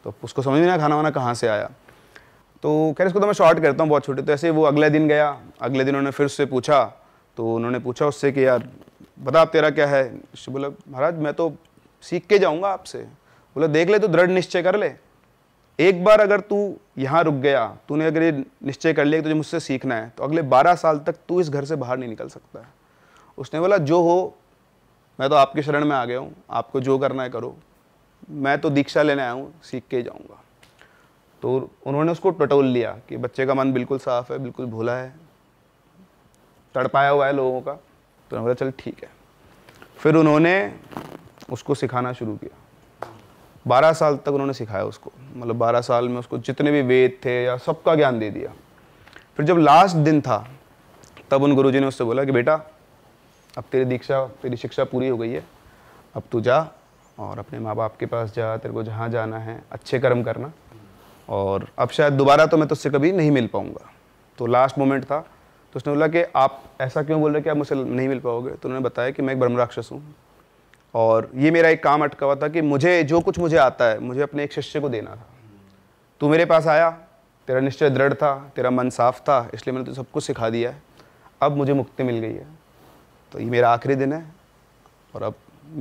तो उसको समझ में आया खाना वाना कहाँ से आया तो खैर इसको तो मैं शॉर्ट करता हूँ बहुत छोटे तो ऐसे वो अगले दिन गया अगले दिन उन्होंने फिर उससे पूछा तो उन्होंने पूछा उससे कि यार बता आप तेरा क्या है बोला महाराज मैं तो सीख के जाऊँगा आपसे बोला देख ले तो दृढ़ निश्चय कर ले एक बार अगर तू यहाँ रुक गया तूने अगर ये निश्चय कर लिया कि तुझे मुझसे सीखना है तो अगले बारह साल तक तू इस घर से बाहर नहीं निकल सकता है उसने बोला जो हो मैं तो आपके शरण में आ गया हूँ आपको जो करना है करो मैं तो दीक्षा लेने आया हूँ सीख के जाऊँगा तो उन्होंने उसको टटोल लिया कि बच्चे का मन बिल्कुल साफ है बिल्कुल भोला है तड़पाया हुआ है लोगों का तो उन्होंने बोला चल ठीक है फिर उन्होंने उसको सिखाना शुरू किया बारह साल तक उन्होंने सिखाया उसको मतलब बारह साल में उसको जितने भी वेद थे या सबका ज्ञान दे दिया फिर जब लास्ट दिन था तब उन गुरुजी ने उससे बोला कि बेटा अब तेरी दीक्षा तेरी शिक्षा पूरी हो गई है अब तू जा और अपने माँ बाप के पास जा तेरे को जहाँ जाना है अच्छे कर्म करना और अब शायद दोबारा तो मैं तुझसे कभी नहीं मिल पाऊँगा तो लास्ट मोमेंट था तो उसने बोला कि आप ऐसा क्यों बोल रहे कि आप मुझसे नहीं मिल पाओगे तो उन्होंने बताया कि मैं एक ब्रह्म राक्षस हूँ और ये मेरा एक काम अटका हुआ था कि मुझे जो कुछ मुझे आता है मुझे अपने एक शिष्य को देना था तू मेरे पास आया तेरा निश्चय दृढ़ था तेरा मन साफ था इसलिए मैंने तुझे सब कुछ सिखा दिया है अब मुझे मुक्ति मिल गई है तो ये मेरा आखिरी दिन है और अब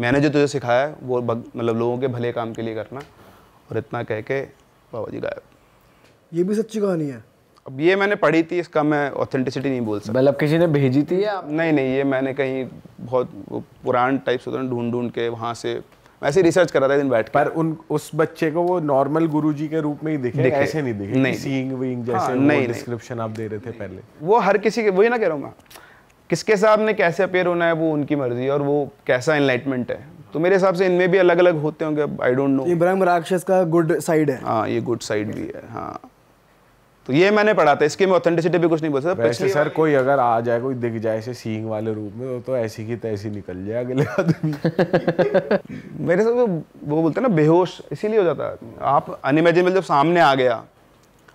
मैंने जो तुझे सिखाया है वो मतलब लोगों के भले काम के लिए करना और इतना कह के बाबा जी गायब ये भी सच्ची कहानी है अब ये मैंने पढ़ी थी इसका मैं ऑथेंटिसिटी नहीं बोल सकता मतलब किसी ने भेजी थी या नहीं नहीं ये मैंने कहीं बहुत पुरान टाइप से ढूंढ ढूंढ के वहाँ से ऐसे रिसर्च कर रहा था दिन बैठ पर उन उस बच्चे को वो नॉर्मल गुरुजी के रूप में ही दिखे, दिखे ऐसे नहीं दिखे नहीं सीइंग विंग हाँ, जैसे हाँ, नहीं डिस्क्रिप्शन आप दे रहे थे पहले वो हर किसी के वही ना कह रहा हूँ किसके साथ ने कैसे अपेयर होना है वो उनकी मर्जी और वो कैसा इनलाइटमेंट है तो मेरे हिसाब से इनमें भी अलग अलग होते होंगे आई डोंट नो ये ब्रह्म राक्षस का गुड साइड है हाँ ये गुड साइड भी है हाँ तो ये मैंने पढ़ा था इसके में ऑथेंटिसिटी भी कुछ नहीं बोल सकता वैसे सर कोई अगर आ जाए कोई दिख जाए ऐसे सींग वाले रूप में तो ऐसी की तैसी निकल जाए अगले आदमी मेरे से वो बोलते हैं ना बेहोश इसीलिए हो जाता है आप अनइमेजिनेबल जब सामने आ गया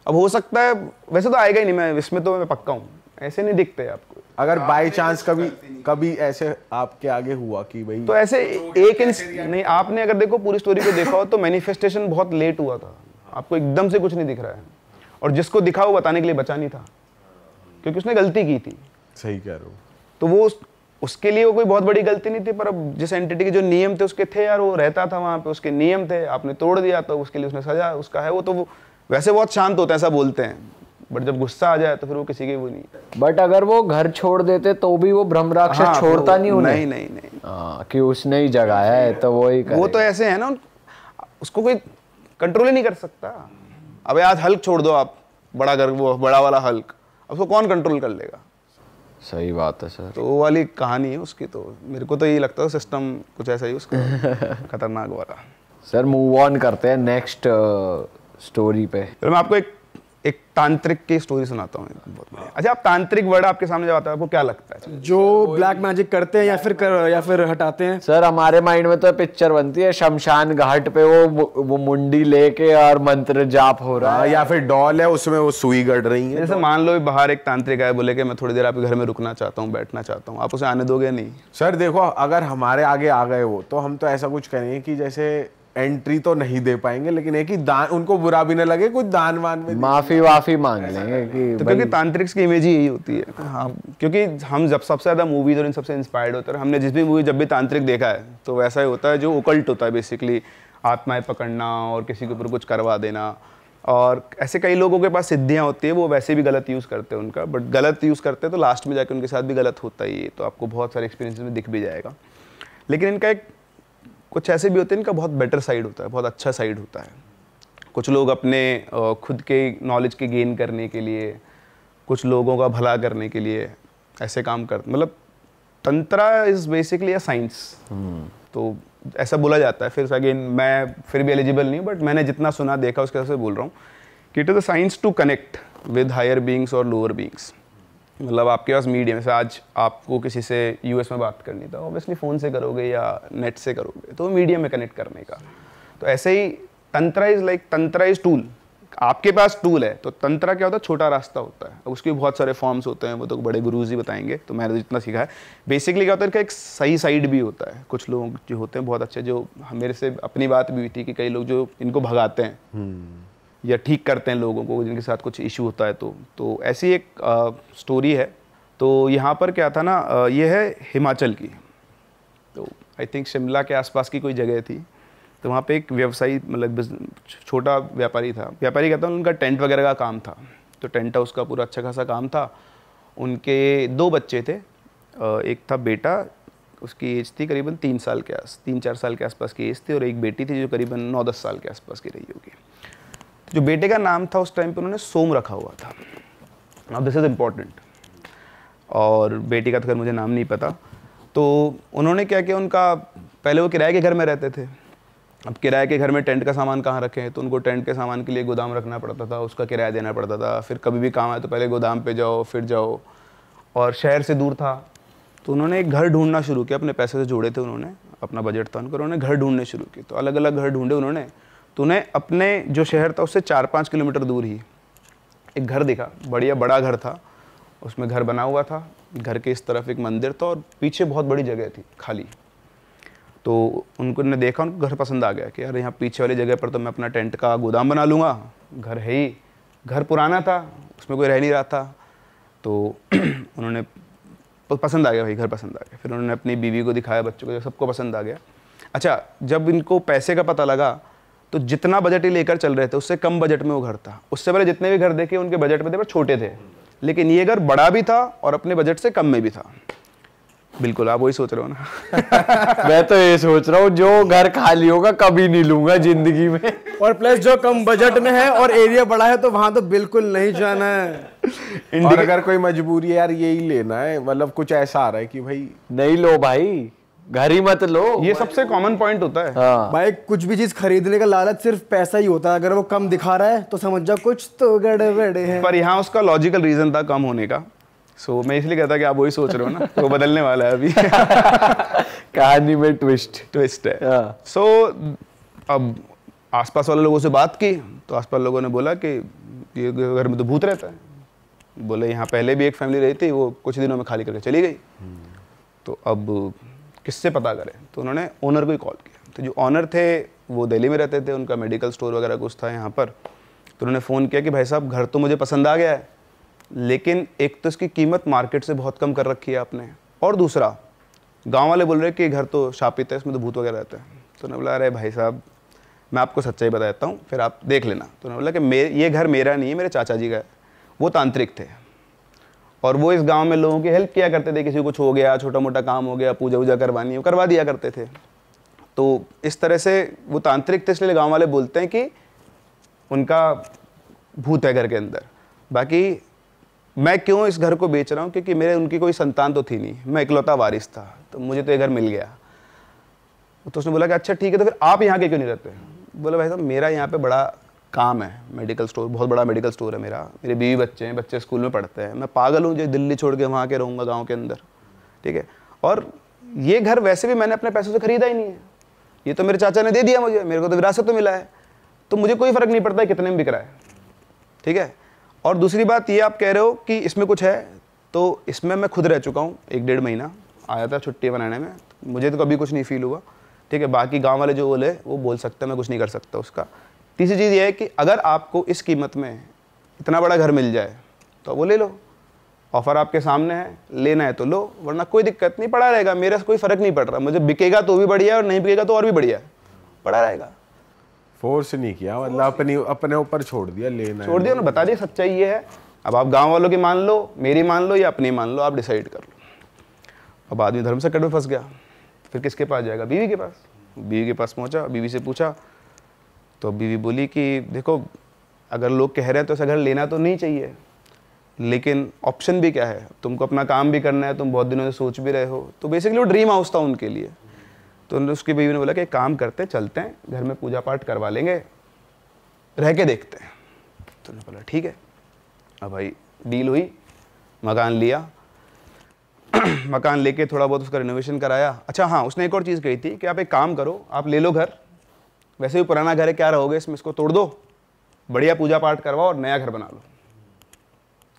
अब हो सकता है वैसे तो आएगा ही नहीं मैं इसमें तो मैं पक्का हूँ ऐसे नहीं दिखते आपको अगर बाई चांस कभी कभी ऐसे आपके आगे हुआ कि भाई तो ऐसे तो एक नहीं आपने अगर देखो पूरी स्टोरी को देखा हो तो मैनिफेस्टेशन बहुत लेट हुआ था आपको एकदम से कुछ नहीं दिख रहा है और जिसको दिखा वो बताने के लिए बचा नहीं था क्योंकि उसने गलती की थी सही कह रहे हो तो वो उस, उसके लिए वो कोई बहुत बड़ी गलती नहीं थी पर अब जिस एंटिटी के जो नियम थे उसके थे यार वो रहता था वहां पे उसके नियम थे आपने तोड़ दिया तो उसके लिए उसने सजा उसका है वो तो वो वैसे बहुत शांत होता है ऐसा बोलते हैं बट जब गुस्सा आ जाए तो फिर वो किसी के वो नहीं बट अगर वो घर छोड़ देते तो भी वो ब्रह्म हाँ, तो छोड़ता नहीं उन्हें नहीं नहीं नहीं आ, हाँ, कि उसने ही जगाया है तो वो ही वो तो ऐसे है ना उसको कोई कंट्रोल ही नहीं कर सकता अब आज हल्क छोड़ दो आप बड़ा गर्ग वो बड़ा वाला हल्क अब उसको कौन कंट्रोल कर लेगा सही बात है सर तो वो वाली कहानी है उसकी तो मेरे को तो यही लगता है सिस्टम कुछ ऐसा ही उसका खतरनाक वाला सर मूव ऑन करते हैं नेक्स्ट स्टोरी uh, पे फिर मैं आपको एक एक तांत्रिक की स्टोरी सुनाता हूँ बहुत बढ़िया अच्छा आप तांत्रिक वर्ड आपके सामने जब आता है आपको क्या लगता है जो ब्लैक मैजिक करते हैं या फिर कर, या फिर हटाते हैं सर हमारे माइंड में तो पिक्चर बनती है शमशान घाट पे वो वो मुंडी लेके और मंत्र जाप हो रहा है या फिर डॉल है उसमें वो सुई गड़ रही है जैसे मान लो बाहर एक तांत्रिक आए बोले कि मैं थोड़ी देर आपके घर में रुकना चाहता हूँ बैठना चाहता हूँ आप उसे आने दोगे नहीं सर देखो अगर हमारे आगे आ गए वो तो हम तो ऐसा कुछ करेंगे कि जैसे एंट्री तो नहीं दे पाएंगे लेकिन एक ही दान उनको बुरा भी ना लगे कुछ दान वान में माफी वाफी मांग लेंगे कि तो क्योंकि तांत्रिक्स की इमेज ही यही होती है हाँ क्योंकि हम जब सबसे ज़्यादा मूवीज और इन सबसे इंस्पायर्ड होते हैं हमने जिस भी मूवी जब भी तांत्रिक देखा है तो वैसा ही होता है जो ओकल्ट होता है बेसिकली आत्माएं पकड़ना और किसी के ऊपर कुछ करवा देना और ऐसे कई लोगों के पास सिद्धियाँ होती है वो वैसे भी गलत यूज़ करते हैं उनका बट गलत यूज़ करते हैं तो लास्ट में जाके उनके साथ भी गलत होता ही है तो आपको बहुत सारे एक्सपीरियंस में दिख भी जाएगा लेकिन इनका एक कुछ ऐसे भी होते हैं इनका बहुत बेटर साइड होता है बहुत अच्छा साइड होता है कुछ लोग अपने खुद के नॉलेज के गेन करने के लिए कुछ लोगों का भला करने के लिए ऐसे काम कर मतलब tantra is basically a science तो ऐसा बोला जाता है फिर अगेन मैं फिर भी एलिजिबल नहीं हूँ बट मैंने जितना सुना देखा उसके हिसाब से बोल रहा हूँ कि it is a science to connect with higher beings और लोअर बींग्स मतलब आपके पास मीडियम से आज आपको किसी से यूएस में बात करनी था ऑब्वियसली फ़ोन से करोगे या नेट से करोगे तो मीडियम में कनेक्ट करने का तो ऐसे ही tantra is like tantra is tool आपके पास टूल है तो तंत्रा क्या होता है छोटा रास्ता होता है उसके बहुत सारे फॉर्म्स होते हैं वो तो बड़े गुरु जी बताएंगे तो मैंने जितना तो सीखा है बेसिकली क्या होता है कि एक सही साइड भी होता है कुछ लोग जो होते हैं बहुत अच्छे जो मेरे से अपनी बात भी हुई थी कि कई लोग जो इनको भगाते हैं हम्म। या ठीक करते हैं लोगों को जिनके साथ कुछ इशू होता है तो तो ऐसी एक आ, स्टोरी है तो यहाँ पर क्या था ना ये है हिमाचल की तो आई थिंक शिमला के आसपास की कोई जगह थी तो वहाँ पे एक व्यवसायी मतलब छोटा व्यापारी था व्यापारी कहता हूँ उनका टेंट वगैरह का काम था तो टेंट हाउस का पूरा अच्छा खासा काम था उनके दो बच्चे थे एक था बेटा उसकी एज थी करीबन तीन साल के आस तीन चार साल के आसपास की एज थी और एक बेटी थी जो करीबन नौ दस साल के आसपास की रही होगी तो जो बेटे का नाम था उस टाइम पे उन्होंने सोम रखा हुआ था अब दिस इज़ इम्पॉर्टेंट और बेटी का तो खैर मुझे नाम नहीं पता तो उन्होंने क्या किया उनका पहले वो किराए के घर में रहते थे अब किराए के घर में टेंट का सामान कहाँ रखें तो उनको टेंट के सामान के लिए गोदाम रखना पड़ता था उसका किराया देना पड़ता था फिर कभी भी काम आए तो पहले गोदाम पे जाओ फिर जाओ और शहर से दूर था तो उन्होंने एक घर ढूंढना शुरू किया अपने पैसे से जोड़े थे उन्होंने अपना बजट था उनको उन्होंने घर ढूंढने शुरू किए तो अलग अलग घर ढूंढे उन्होंने तो उन्हें अपने जो शहर था उससे चार पाँच किलोमीटर दूर ही एक घर दिखा बढ़िया बड़ा घर था उसमें घर बना हुआ था घर के इस तरफ एक मंदिर था और पीछे बहुत बड़ी जगह थी खाली तो उनको ने देखा उनको घर पसंद आ गया कि यार यहाँ पीछे वाली जगह पर तो मैं अपना टेंट का गोदाम बना लूँगा घर है ही घर पुराना था उसमें कोई रह नहीं रहा था तो उन्होंने पसंद आ गया भाई घर पसंद आ गया फिर उन्होंने अपनी बीवी को दिखाया बच्चों को सबको पसंद आ गया अच्छा जब इनको पैसे का पता लगा तो जितना बजट ही लेकर चल रहे थे उससे कम बजट में वो घर था उससे पहले जितने भी घर देखे उनके बजट में थे पर छोटे थे लेकिन ये घर बड़ा भी था और अपने बजट से कम में भी था बिल्कुल आप वही सोच रहे हो ना मैं तो ये सोच रहा हूँ जो घर खाली होगा कभी नहीं लूंगा जिंदगी में और प्लस जो कम बजट में है और एरिया बड़ा है तो वहां तो बिल्कुल नहीं जाना है और अगर कोई मजबूरी यार यही लेना है मतलब कुछ ऐसा आ रहा है कि भाई नहीं लो भाई घर ही मत लो ये सबसे कॉमन पॉइंट होता है हाँ। भाई कुछ भी चीज खरीदने का लालच सिर्फ पैसा ही होता है अगर वो कम दिखा रहा है तो समझ जाओ कुछ तो गड़बड़े हैं पर यहाँ उसका लॉजिकल रीजन था कम होने का सो so, मैं इसलिए कहता कि आप वही सोच रहे हो ना वो तो बदलने वाला है अभी कहानी में ट्विस्ट ट्विस्ट है सो हाँ। so, अब आसपास वाले लोगों से बात की तो आसपास लोगों ने बोला कि ये घर में तो भूत रहता है बोले यहाँ पहले भी एक फैमिली रही थी वो कुछ दिनों में खाली करके चली गई हम्म। तो अब किससे पता करें तो उन्होंने ओनर को ही कॉल किया तो जो ऑनर थे वो दिल्ली में रहते थे उनका मेडिकल स्टोर वगैरह कुछ था यहाँ पर तो उन्होंने फ़ोन किया कि भाई साहब घर तो मुझे पसंद आ गया है लेकिन एक तो इसकी कीमत मार्केट से बहुत कम कर रखी है आपने और दूसरा गाँव वाले बोल रहे कि घर तो शापित है इसमें तो भूत वगैरह रहता है तो उन्होंने बोला अरे भाई साहब मैं आपको सच्चाई बता देता हूँ फिर आप देख लेना तो उन्होंने बोला कि मे ये घर मेरा नहीं है मेरे चाचा जी का है वो तांत्रिक थे और वो इस गांव में लोगों की हेल्प किया करते थे किसी को कुछ हो गया छोटा मोटा काम हो गया पूजा वूजा करवानी हो करवा दिया करते थे तो इस तरह से वो तांत्रिक थे इसलिए गाँव वाले बोलते हैं कि उनका भूत है घर के अंदर बाकी मैं क्यों इस घर को बेच रहा हूँ क्योंकि मेरे उनकी कोई संतान तो थी नहीं मैं इकलौता वारिस था तो मुझे तो ये घर मिल गया तो उसने बोला कि अच्छा ठीक है तो फिर आप यहाँ के क्यों नहीं रहते बोला भाई साहब मेरा यहाँ पे बड़ा काम है मेडिकल स्टोर बहुत बड़ा मेडिकल स्टोर है मेरा मेरे बीवी बच्चे हैं बच्चे स्कूल में पढ़ते हैं मैं पागल हूँ जो दिल्ली छोड़ के वहाँ के रहूँगा गाँव के अंदर ठीक है और ये घर वैसे भी मैंने अपने पैसों से खरीदा ही नहीं है ये तो मेरे चाचा ने दे दिया मुझे मेरे को तो विरासत तो मिला है तो मुझे कोई फ़र्क नहीं पड़ता है कितने में बिक रहा है ठीक है और दूसरी बात ये आप कह रहे हो कि इसमें कुछ है तो इसमें मैं खुद रह चुका हूँ एक डेढ़ महीना आया था छुट्टी बनाने में मुझे तो कभी कुछ नहीं फील हुआ ठीक है बाकी गांव वाले जो बोले वो बोल सकते हैं मैं कुछ नहीं कर सकता उसका तीसरी चीज़ यह है कि अगर आपको इस कीमत में इतना बड़ा घर मिल जाए तो वो ले लो ऑफ़र आपके सामने है लेना है तो लो वरना कोई दिक्कत नहीं पड़ा रहेगा मेरा कोई फ़र्क नहीं पड़ रहा मुझे बिकेगा तो भी बढ़िया और नहीं बिकेगा तो और भी बढ़िया पड़ा रहेगा फोर्स नहीं किया मतलब अपनी अपने ऊपर छोड़ दिया लेना छोड़ दिया ना बता दिया सच्चाई ये है अब आप गांव वालों की मान लो मेरी मान लो या अपनी मान लो आप डिसाइड कर लो अब आदमी धर्म संकट में फंस गया फिर किसके पास जाएगा बीवी के पास बीवी के पास पहुंचा बीवी से पूछा तो बीवी बोली कि देखो अगर लोग कह रहे हैं तो ऐसा घर लेना तो नहीं चाहिए लेकिन ऑप्शन भी क्या है तुमको अपना काम भी करना है तुम बहुत दिनों से सोच भी रहे हो तो बेसिकली वो ड्रीम हाउस था उनके लिए तो उसकी बीवी ने बोला कि काम करते हैं चलते हैं घर में पूजा पाठ करवा लेंगे रह के देखते हैं तो उन्होंने बोला ठीक है अब भाई डील हुई मकान लिया मकान लेके थोड़ा बहुत उसका रिनोवेशन कराया अच्छा हाँ उसने एक और चीज़ कही थी कि आप एक काम करो आप ले लो घर वैसे भी पुराना घर है क्या रहोगे इसमें इसको तोड़ दो बढ़िया पूजा पाठ करवाओ और नया घर बना लो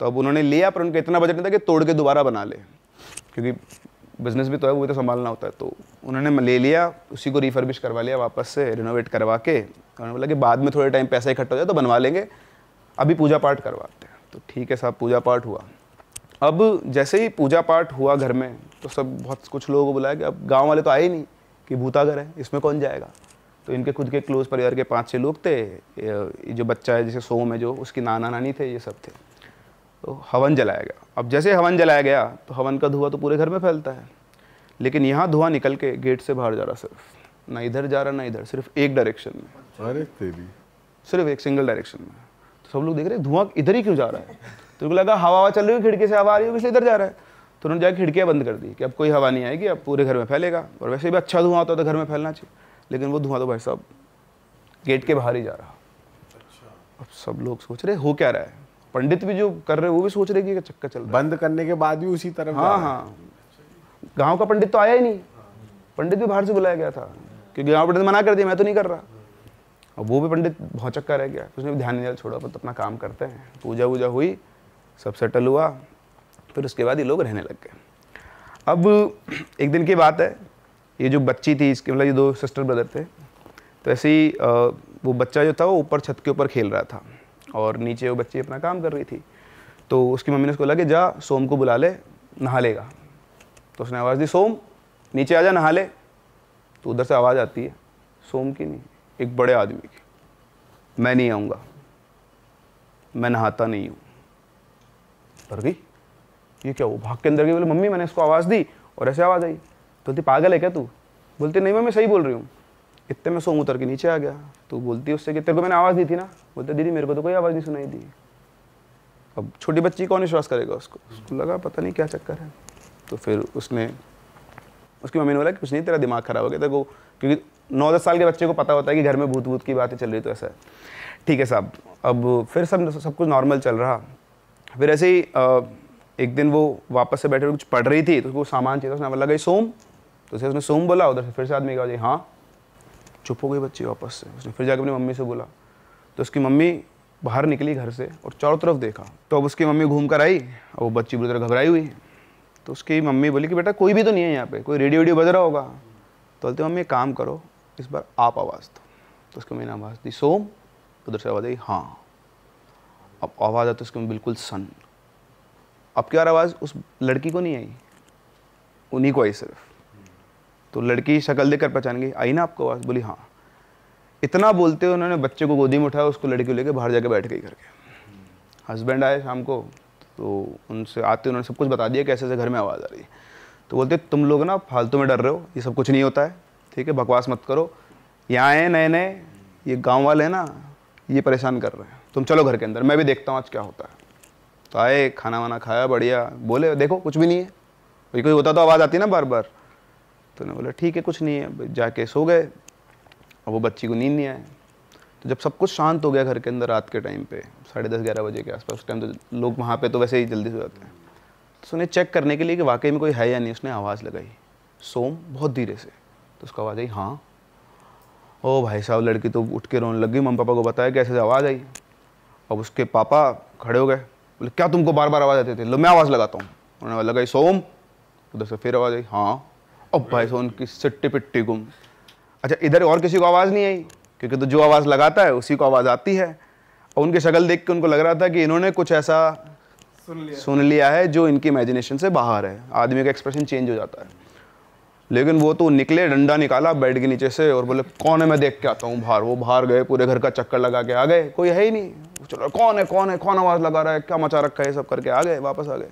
तो अब उन्होंने लिया पर उनका इतना बजट नहीं था कि तोड़ के दोबारा बना ले क्योंकि बिजनेस भी तो है वो तो संभालना होता है तो उन्होंने ले लिया उसी को रिफर्बिश करवा लिया वापस से रिनोवेट करवा के उन्होंने बोला कि बाद में थोड़े टाइम पैसा इकट्ठा हो जाए तो बनवा लेंगे अभी पूजा पाठ करवाते हैं तो ठीक है साहब पूजा पाठ हुआ अब जैसे ही पूजा पाठ हुआ घर में तो सब बहुत कुछ लोगों को बुलाया कि अब गाँव वाले तो आए ही नहीं कि भूता घर है इसमें कौन जाएगा तो इनके खुद के क्लोज परिवार के पाँच छः लोग थे जो बच्चा है जैसे सोम है जो उसकी नाना नानी थे ये सब थे तो हवन जलाया गया अब जैसे हवन जलाया गया तो हवन का धुआं तो पूरे घर में फैलता है लेकिन यहाँ धुआं निकल के गेट से बाहर जा रहा सिर्फ ना इधर जा रहा ना इधर सिर्फ एक डायरेक्शन में अरे तेरी सिर्फ एक सिंगल डायरेक्शन में तो सब लोग देख रहे हैं धुआं इधर ही क्यों जा रहा है तो उनको लगा हवा हवा चल रही है खिड़की से हवा आ रही है इसलिए इधर जा रहा है तो उन्होंने जाकर खिड़कियाँ बंद कर दी कि अब कोई हवा नहीं आएगी अब पूरे घर में फैलेगा और वैसे भी अच्छा धुआं होता तो घर में फैलना चाहिए लेकिन वो धुआं तो भाई साहब गेट के बाहर ही जा रहा अच्छा अब सब लोग सोच रहे हो क्या रहा है पंडित भी जो कर रहे वो भी सोच रहे कि चक्कर चल रहा बंद करने के बाद भी उसी तरफ हाँ हाँ गाँव का पंडित तो आया ही नहीं पंडित भी बाहर से बुलाया गया था क्योंकि गाँव पंडित मना कर दिया मैं तो नहीं कर रहा और वो भी पंडित बहुत चक्का रह गया उसने भी ध्यान नहीं छोड़ा पर तो अपना काम करते हैं पूजा वूजा हुई सब सेटल हुआ फिर उसके बाद ये लोग रहने लग गए अब एक दिन की बात है ये जो बच्ची थी इसके मतलब ये दो सिस्टर ब्रदर थे तो ऐसे ही वो बच्चा जो था वो ऊपर छत के ऊपर खेल रहा था और नीचे वो बच्ची अपना काम कर रही थी तो उसकी मम्मी ने उसको लगे जा सोम को बुला ले नहा लेगा तो उसने आवाज़ दी सोम नीचे आ जा नहा ले तो उधर से आवाज़ आती है सोम की नहीं एक बड़े आदमी की मैं नहीं आऊँगा मैं नहाता नहीं हूँ पर गई ये क्या वो भाग के अंदर गई बोले मम्मी मैंने इसको आवाज़ दी और ऐसे आवाज़ आई बोलती तो पागल है क्या तू बोलती नहीं मैं सही बोल रही हूँ इतने में सोम उतर के नीचे आ गया तो बोलती उससे कि तेरे को मैंने आवाज़ दी थी ना बोलते दीदी मेरे को तो कोई आवाज़ नहीं सुनाई दी अब छोटी बच्ची कौन विश्वास करेगा उसको उसको लगा पता नहीं क्या चक्कर है तो फिर उसने उसकी मम्मी ने बोला कि कुछ नहीं तेरा दिमाग खराब हो गया तेरे को क्योंकि नौ दस साल के बच्चे को पता होता है कि घर में भूत भूत की बातें चल रही तो ऐसा है ठीक है साहब अब फिर सब सब कुछ नॉर्मल चल रहा फिर ऐसे ही एक दिन वो वापस से बैठे कुछ पढ़ रही थी तो उसको सामान चाहिए था उसने लगा सोम तो उसे उसने सोम बोला उधर से फिर से आदमी कहा हाँ चुप हो गई बच्ची वापस से उसने फिर जाकर अपनी मम्मी से बोला तो उसकी मम्मी बाहर निकली घर से और चारों तरफ देखा तो अब उसकी मम्मी घूम कर आई और वो बच्ची बुरी तरह घबराई हुई तो उसकी मम्मी बोली कि बेटा कोई भी तो नहीं है यहाँ पे कोई रेडियो वेडियो बज रहा होगा तो बोलते मम्मी काम करो इस बार आप आवाज़ दो तो उसकी मम्मी ने आवाज़ दी सोम तो उधर से आवाज़ आई हाँ अब आवाज़ आती तो उसकी बिल्कुल सन अब क्या आवाज़ उस लड़की को नहीं आई उन्हीं को आई सिर्फ तो लड़की शक्ल कर पहचान गई आई ना आपको आवाज़ बोली हाँ इतना बोलते हुए उन्होंने बच्चे को गोदी में उठाया उसको लड़की को लेकर बाहर जाके बैठ गई करके हस्बैंड आए शाम को तो उनसे आते उन्होंने सब कुछ बता दिया कैसे ऐसे घर में आवाज़ आ रही है तो बोलते तुम लोग ना फालतू में डर रहे हो ये सब कुछ नहीं होता है ठीक है बकवास मत करो यहाँ आए नए नए ये गाँव वाले हैं ना ये परेशान कर रहे हैं तुम चलो घर के अंदर मैं भी देखता हूँ आज क्या होता है तो आए खाना वाना खाया बढ़िया बोले देखो कुछ भी नहीं है कोई कोई होता तो आवाज़ आती है ना बार बार तो उन्होंने बोला ठीक है कुछ नहीं है जाके सो गए और वो बच्ची को नींद नहीं आए तो जब सब कुछ शांत हो गया घर के अंदर रात के टाइम पे साढ़े दस ग्यारह बजे के आसपास उस टाइम तो लोग वहाँ पे तो वैसे ही जल्दी सो जाते हैं तो उसने चेक करने के लिए कि वाकई में कोई है या नहीं उसने आवाज़ लगाई सोम बहुत धीरे से तो उसका आवाज़ आई हाँ ओ भाई साहब लड़की तो उठ के रोने लगी मम्मी पापा को बताया कि ऐसे आवाज़ आई अब उसके पापा खड़े हो गए बोले क्या तुमको बार बार आवाज़ आते थे लो मैं आवाज़ लगाता हूँ उन्होंने लगाई सोम उधर से फिर आवाज़ आई हाँ अब भाई सोन की सिट्टी पिट्टी गुम अच्छा इधर और किसी को आवाज़ नहीं आई क्योंकि तो जो आवाज़ लगाता है उसी को आवाज़ आती है और उनकी शक्ल देख के उनको लग रहा था कि इन्होंने कुछ ऐसा सुन लिया सुन लिया है जो इनकी इमेजिनेशन से बाहर है आदमी का एक्सप्रेशन चेंज हो जाता है लेकिन वो तो निकले डंडा निकाला बेड के नीचे से और बोले कौन है मैं देख के आता हूँ बाहर वो बाहर गए पूरे घर का चक्कर लगा के आ गए कोई है ही नहीं चलो कौन है कौन है कौन आवाज़ लगा रहा है क्या मचा रखा है सब करके आ गए वापस आ गए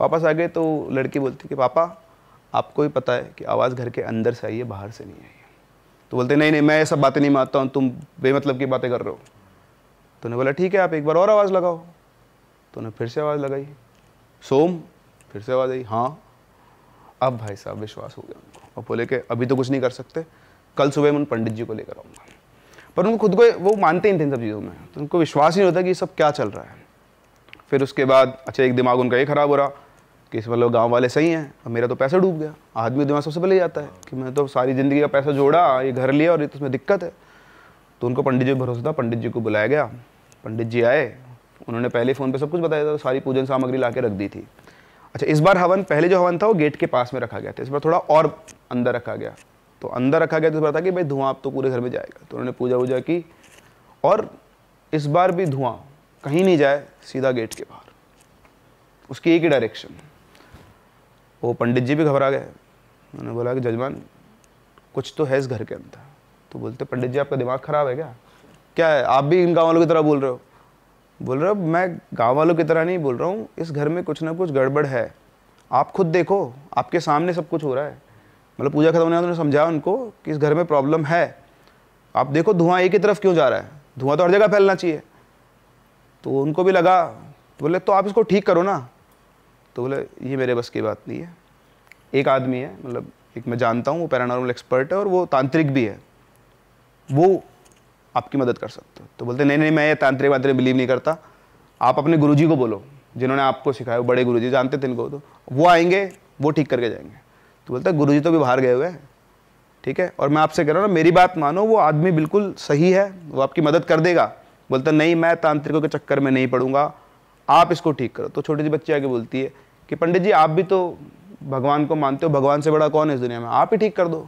वापस आ गए तो लड़की बोलती कि पापा आपको भी पता है कि आवाज़ घर के अंदर से आई है बाहर से नहीं आई है तो बोलते नहीं नहीं मैं ये सब बातें नहीं मानता हूँ तुम बेमतलब की बातें कर रहे हो तो उन्हें बोला ठीक है आप एक बार और आवाज़ लगाओ तो उन्हें फिर से आवाज़ लगाई सोम फिर से आवाज़ आई हाँ अब भाई साहब विश्वास हो गया उनको और बोले कि अभी तो कुछ नहीं कर सकते कल सुबह मैं उन पंडित जी को लेकर आऊँगा पर उनको खुद को वो मानते ही थे इन सब चीज़ों में तो उनको विश्वास ही नहीं होता कि ये सब क्या चल रहा है फिर उसके बाद अच्छा एक दिमाग उनका ये ख़राब हो रहा कि इस मतलब गांव वाले सही हैं और मेरा तो पैसा डूब गया आदमी दिमाग सबसे पहले जाता है कि मैं तो सारी ज़िंदगी का पैसा जोड़ा ये घर लिया और ये तो उसमें दिक्कत है तो उनको पंडित जी भरोसा था पंडित जी को बुलाया गया पंडित जी आए उन्होंने पहले फ़ोन पर सब कुछ बताया था तो सारी पूजन सामग्री ला रख दी थी अच्छा इस बार हवन पहले जो हवन था वो गेट के पास में रखा गया था इस बार थोड़ा और अंदर रखा गया तो अंदर रखा गया तो इस बार था कि भाई धुआं आप तो पूरे घर में जाएगा तो उन्होंने पूजा वूजा की और इस बार भी धुआं कहीं नहीं जाए सीधा गेट के बाहर उसकी एक ही डायरेक्शन वो पंडित जी भी घबरा गए उन्होंने बोला कि जजमान कुछ तो है इस घर के अंदर तो बोलते पंडित जी आपका दिमाग ख़राब है क्या क्या है आप भी इन गाँव वालों की तरह बोल रहे हो बोल रहे हो मैं गाँव वालों की तरह नहीं बोल रहा हूँ इस घर में कुछ ना कुछ गड़बड़ है आप खुद देखो आपके सामने सब कुछ हो रहा है मतलब पूजा खत्म होने उन्होंने समझाया उनको कि इस घर में प्रॉब्लम है आप देखो धुआं एक ही तरफ क्यों जा रहा है धुआं तो हर जगह फैलना चाहिए तो उनको भी लगा बोले तो आप इसको ठीक करो ना तो बोले ये मेरे बस की बात नहीं है एक आदमी है मतलब एक मैं जानता हूँ वो पैरानॉर्मल एक्सपर्ट है और वो तांत्रिक भी है वो आपकी मदद कर सकते हो तो बोलते नहीं नहीं मैं ये तांत्रिक वांत्रिक बिलीव नहीं करता आप अपने गुरु को बोलो जिन्होंने आपको सिखाया वो बड़े गुरु जानते थे इनको तो वो आएंगे वो ठीक करके जाएंगे तो बोलता जी तो भी बाहर गए हुए हैं ठीक है और मैं आपसे कह रहा हूँ ना मेरी बात मानो वो आदमी बिल्कुल सही है वो आपकी मदद कर देगा बोलता नहीं मैं तांत्रिकों के चक्कर में नहीं पड़ूंगा आप इसको ठीक करो तो छोटी सी बच्ची आगे बोलती है कि पंडित जी आप भी तो भगवान को मानते हो भगवान से बड़ा कौन है इस दुनिया में आप ही ठीक कर दो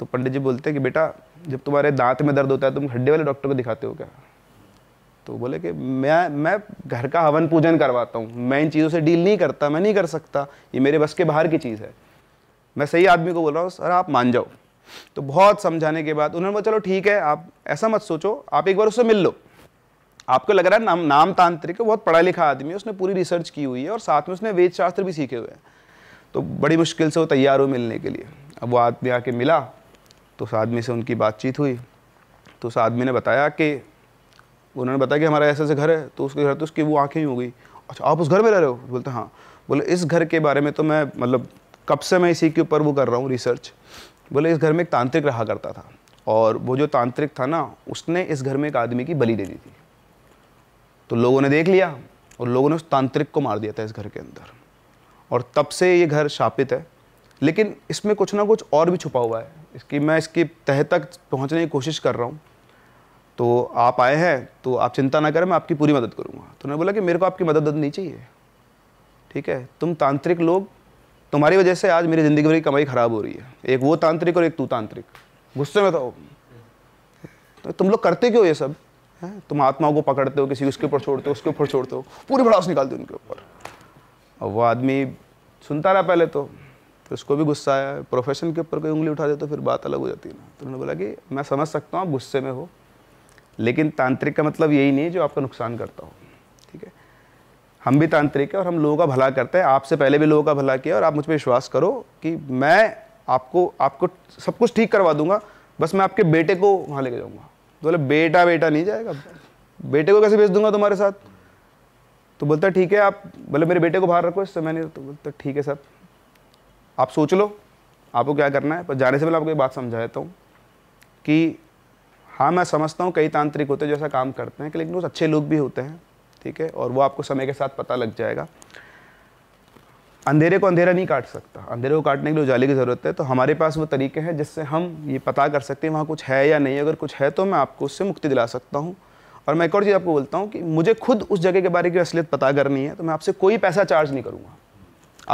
तो पंडित जी बोलते हैं कि बेटा जब तुम्हारे दांत में दर्द होता है तुम हड्डी वाले डॉक्टर को दिखाते हो क्या तो बोले कि मैं मैं घर का हवन पूजन करवाता हूँ मैं इन चीज़ों से डील नहीं करता मैं नहीं कर सकता ये मेरे बस के बाहर की चीज़ है मैं सही आदमी को बोल रहा हूँ सर आप मान जाओ तो बहुत समझाने के बाद उन्होंने बोला चलो ठीक है आप ऐसा मत सोचो आप एक बार उससे मिल लो आपको लग रहा है नाम नाम तांत्रिक बहुत पढ़ा लिखा आदमी है उसने पूरी रिसर्च की हुई है और साथ में उसने वेद शास्त्र भी सीखे हुए हैं तो बड़ी मुश्किल से वो तैयार हो मिलने के लिए अब वो आदमी आके मिला तो उस आदमी से उनकी बातचीत हुई तो उस आदमी ने बताया कि उन्होंने बताया कि हमारा ऐसे ऐसे घर है तो उसके घर तो उसकी वो आँखें ही हो गई अच्छा आप उस घर में रह रहे हो बोलते हाँ बोले इस घर के बारे में तो मैं मतलब कब से मैं इसी के ऊपर वो कर रहा हूँ रिसर्च बोले इस घर में एक तांत्रिक रहा करता था और वो जो तांत्रिक था ना उसने इस घर में एक आदमी की बलि दे दी थी तो लोगों ने देख लिया और लोगों ने उस तांत्रिक को मार दिया था इस घर के अंदर और तब से ये घर शापित है लेकिन इसमें कुछ ना कुछ और भी छुपा हुआ है इसकी मैं इसके तह तक पहुंचने की कोशिश कर रहा हूँ तो आप आए हैं तो आप चिंता ना करें मैं आपकी पूरी मदद करूँगा तो उन्होंने बोला कि मेरे को आपकी मदद तो नहीं चाहिए ठीक है तुम तांत्रिक लोग तुम्हारी वजह से आज मेरी ज़िंदगी भर की कमाई ख़राब हो रही है एक वो तांत्रिक और एक तू तांत्रिक गुस्से में था तो तुम लोग करते क्यों ये सब है तुम आत्माओं को पकड़ते हो किसी उसके ऊपर छोड़ते हो उसके ऊपर छोड़ते हो पूरी भड़ास निकालते हो उनके ऊपर और वो आदमी सुनता रहा पहले तो फिर उसको भी गुस्सा आया प्रोफेशन के ऊपर कोई उंगली उठा दे तो फिर बात अलग हो जाती है ना तो उन्होंने बोला कि मैं समझ सकता हूँ आप गुस्से में हो लेकिन तांत्रिक का मतलब यही नहीं है जो आपका नुकसान करता हो ठीक है हम भी तांत्रिक है और हम लोगों का भला करते हैं आपसे पहले भी लोगों का भला किया और आप मुझ पर विश्वास करो कि मैं आपको आपको सब कुछ ठीक करवा दूंगा बस मैं आपके बेटे को वहाँ लेके जाऊँगा तो बोले बेटा बेटा नहीं जाएगा बेटे को कैसे भेज दूंगा तुम्हारे साथ तो बोलता ठीक है आप बोले मेरे बेटे को बाहर रखो इस समय नहीं तो बोलता ठीक है सर आप सोच लो आपको क्या करना है पर जाने से पहले आपको ये बात समझा देता हूँ कि हाँ मैं समझता हूँ कई तांत्रिक होते हैं जो ऐसा काम करते हैं लेकिन कुछ अच्छे लोग भी होते हैं ठीक है और वो आपको समय के साथ पता लग जाएगा अंधेरे को अंधेरा नहीं काट सकता अंधेरे को काटने के लिए उजाले की ज़रूरत है तो हमारे पास वो तरीके हैं जिससे हम ये पता कर सकते हैं वहाँ कुछ है या नहीं अगर कुछ है तो मैं आपको उससे मुक्ति दिला सकता हूँ और मैं एक और चीज़ आपको बोलता हूँ कि मुझे खुद उस जगह के बारे की असलियत पता करनी है तो मैं आपसे कोई पैसा चार्ज नहीं करूँगा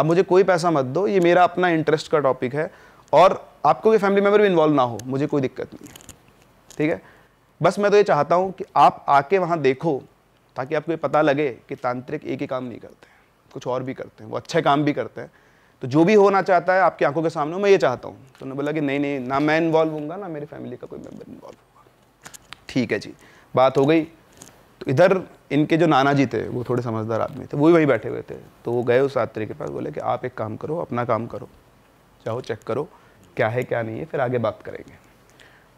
आप मुझे कोई पैसा मत दो ये मेरा अपना इंटरेस्ट का टॉपिक है और आपको भी फैमिली मेम्बर भी इन्वॉल्व ना हो मुझे कोई दिक्कत नहीं है ठीक है बस मैं तो ये चाहता हूँ कि आप आके वहाँ देखो ताकि आपको ये पता लगे कि तांत्रिक एक ही काम नहीं करते कुछ और भी करते हैं वो अच्छे काम भी करते हैं तो जो भी होना चाहता है आपकी आंखों के सामने मैं ये चाहता हूँ तो उन्होंने बोला कि नहीं नहीं ना मैं इन्वॉल्व हूँ ना मेरी फैमिली का कोई मेम्बर इन्वॉल्व होगा ठीक है जी बात हो गई तो इधर इनके जो नाना जी थे वो थोड़े समझदार आदमी थे वो भी वहीं बैठे हुए थे तो वो गए उस यात्री के पास बोले कि आप एक काम करो अपना काम करो चाहो चेक करो क्या है क्या नहीं है फिर आगे बात करेंगे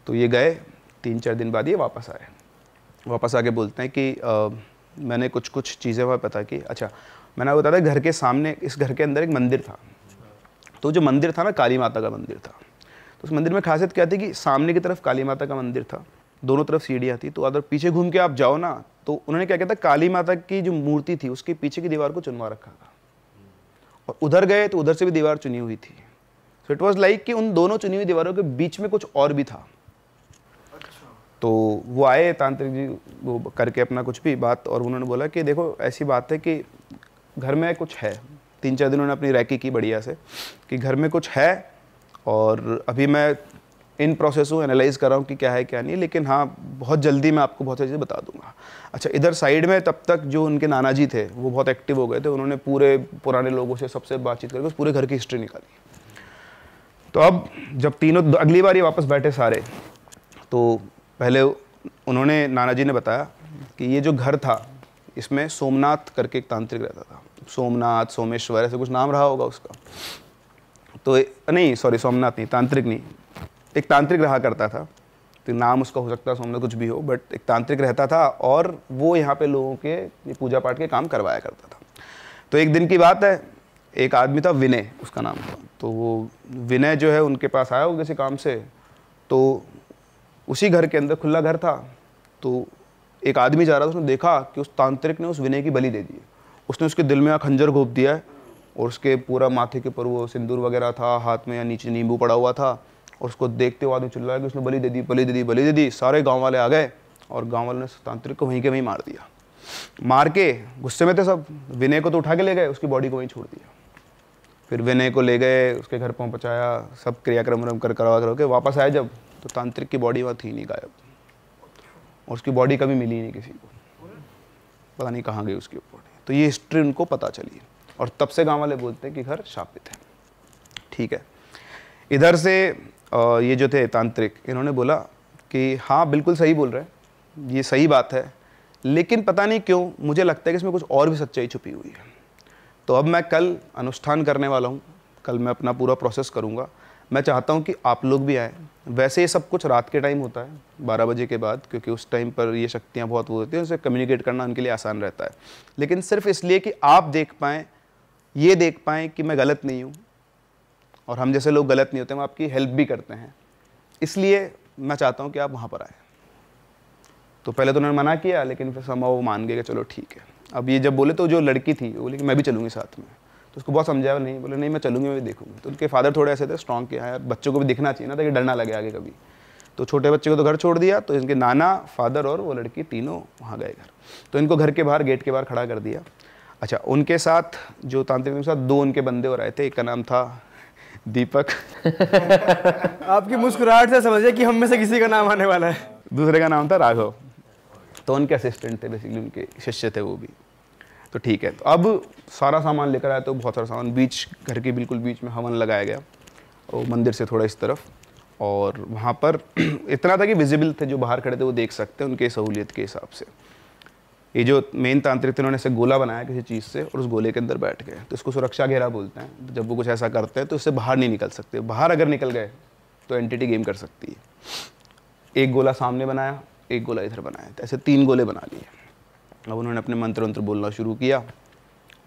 तो ये गए तीन चार दिन बाद ये वापस आए वापस आके बोलते हैं कि आ, मैंने कुछ कुछ चीज़ें वहाँ पता की अच्छा मैंने आपको बताया घर के सामने इस घर के अंदर एक मंदिर था तो जो मंदिर था ना काली माता का मंदिर था तो उस मंदिर में खासियत क्या थी कि सामने की तरफ काली माता का मंदिर था दोनों तरफ सीढ़ियाँ थी तो अगर पीछे घूम के आप जाओ ना तो उन्होंने क्या किया था काली माता की जो मूर्ति थी उसके पीछे की दीवार को चुनवा रखा था और उधर गए तो उधर से भी दीवार चुनी हुई थी सो इट वॉज लाइक कि उन दोनों चुनी हुई दीवारों के बीच में कुछ और भी था अच्छा। तो वो आए तांत्रिक जी वो करके अपना कुछ भी बात और उन्होंने बोला कि देखो ऐसी बात है कि घर में कुछ है तीन चार दिनों ने अपनी रैकी की बढ़िया से कि घर में कुछ है और अभी मैं इन प्रोसेस को एनालाइज कर रहा हूँ कि क्या है क्या नहीं लेकिन हाँ बहुत जल्दी मैं आपको बहुत सारी चीज़ें बता दूंगा अच्छा इधर साइड में तब तक जो उनके नाना जी थे वो बहुत एक्टिव हो गए थे उन्होंने पूरे पुराने लोगों से सबसे बातचीत करके उस पूरे घर की हिस्ट्री निकाली तो अब जब तीनों अगली बार ये वापस बैठे सारे तो पहले उन्होंने नाना जी ने बताया कि ये जो घर था इसमें सोमनाथ करके एक तांत्रिक रहता था सोमनाथ सोमेश्वर ऐसे कुछ नाम रहा होगा उसका तो नहीं सॉरी सोमनाथ नहीं तांत्रिक नहीं एक तांत्रिक रहा करता था तो नाम उसका हो सकता है सोमनाथ कुछ भी हो बट एक तांत्रिक रहता था और वो यहाँ पे लोगों के ये पूजा पाठ के काम करवाया करता था तो एक दिन की बात है एक आदमी था विनय उसका नाम था तो वो विनय जो है उनके पास आया हो किसी काम से तो उसी घर के अंदर खुला घर था तो एक आदमी जा रहा था उसने देखा कि उस तांत्रिक ने उस विनय की बलि दे दी उसने उसके दिल में खंजर घोप दिया है और उसके पूरा माथे के ऊपर वो सिंदूर वगैरह था हाथ में या नीचे नींबू पड़ा हुआ था और उसको देखते हुए आदमी चिल्ला कि उसने बलि दे दी बलि दे दी बलि दे दी सारे गाँव वाले आ गए और गाँव वाले ने तांत्रिक को वहीं के वहीं मार दिया मार के गुस्से में थे सब विनय को तो उठा के ले गए उसकी बॉडी को वहीं छोड़ दिया फिर विनय को ले गए उसके घर पहुँचाया सब क्रियाक्रम वम कर करवा करो के वापस आए जब तो तांत्रिक की बॉडी वहाँ थी नहीं गायब और उसकी बॉडी कभी मिली नहीं किसी को पता नहीं कहाँ गई उसकी बॉडी तो ये हिस्ट्री उनको पता चली और तब से गाँव वाले बोलते हैं कि घर शापित है ठीक है इधर से ये जो थे तांत्रिक इन्होंने बोला कि हाँ बिल्कुल सही बोल रहे हैं ये सही बात है लेकिन पता नहीं क्यों मुझे लगता है कि इसमें कुछ और भी सच्चाई छुपी हुई है तो अब मैं कल अनुष्ठान करने वाला हूँ कल मैं अपना पूरा प्रोसेस करूँगा मैं चाहता हूँ कि आप लोग भी आएँ वैसे ये सब कुछ रात के टाइम होता है बारह बजे के बाद क्योंकि उस टाइम पर ये शक्तियाँ बहुत वो होती हैं उनसे कम्युनिकेट करना उनके लिए आसान रहता है लेकिन सिर्फ इसलिए कि आप देख पाएँ ये देख पाएँ कि मैं गलत नहीं हूँ और हम जैसे लोग गलत नहीं होते हम आपकी हेल्प भी करते हैं इसलिए मैं चाहता हूँ कि आप वहाँ पर आए तो पहले तो उन्होंने मना किया लेकिन फिर समा वो मान गए कि चलो ठीक है अब ये जब बोले तो जो लड़की थी वो बोली कि मैं भी चलूँगी साथ में तो उसको बहुत समझाया नहीं बोले नहीं मैं चलूंगी मैं देखूँगी तो उनके फादर थोड़े ऐसे थे स्ट्रॉन्ग के यार बच्चों को भी दिखना चाहिए ना ताकि डर ना लगे आगे कभी तो छोटे बच्चे को तो घर छोड़ दिया तो इनके नाना फादर और वो लड़की तीनों वहाँ गए घर तो इनको घर के बाहर गेट के बाहर खड़ा कर दिया अच्छा उनके साथ जो तांत्रिक के साथ दो उनके बंदे और आए थे एक का नाम था दीपक आपकी मुस्कुराहट से समझे कि हम में से किसी का नाम आने वाला है दूसरे का नाम था राघव तो उनके असिस्टेंट थे बेसिकली उनके शिष्य थे वो भी तो ठीक है तो अब सारा सामान लेकर आया तो बहुत सारा सामान बीच घर के बिल्कुल बीच में हवन लगाया गया और मंदिर से थोड़ा इस तरफ और वहाँ पर इतना था कि विजिबल थे जो बाहर खड़े थे वो देख सकते हैं उनके सहूलियत के हिसाब से ये जो मेन तांत्रिक थे उन्होंने ऐसे गोला बनाया किसी चीज़ से और उस गोले के अंदर बैठ गए तो इसको सुरक्षा घेरा बोलते हैं जब वो कुछ ऐसा करते हैं तो इससे बाहर नहीं निकल सकते बाहर अगर निकल गए तो एंटिटी गेम कर सकती है एक गोला सामने बनाया एक गोला इधर बनाया तो ऐसे तीन गोले बना लिए अब उन्होंने अपने मंत्र वंत्र बोलना शुरू किया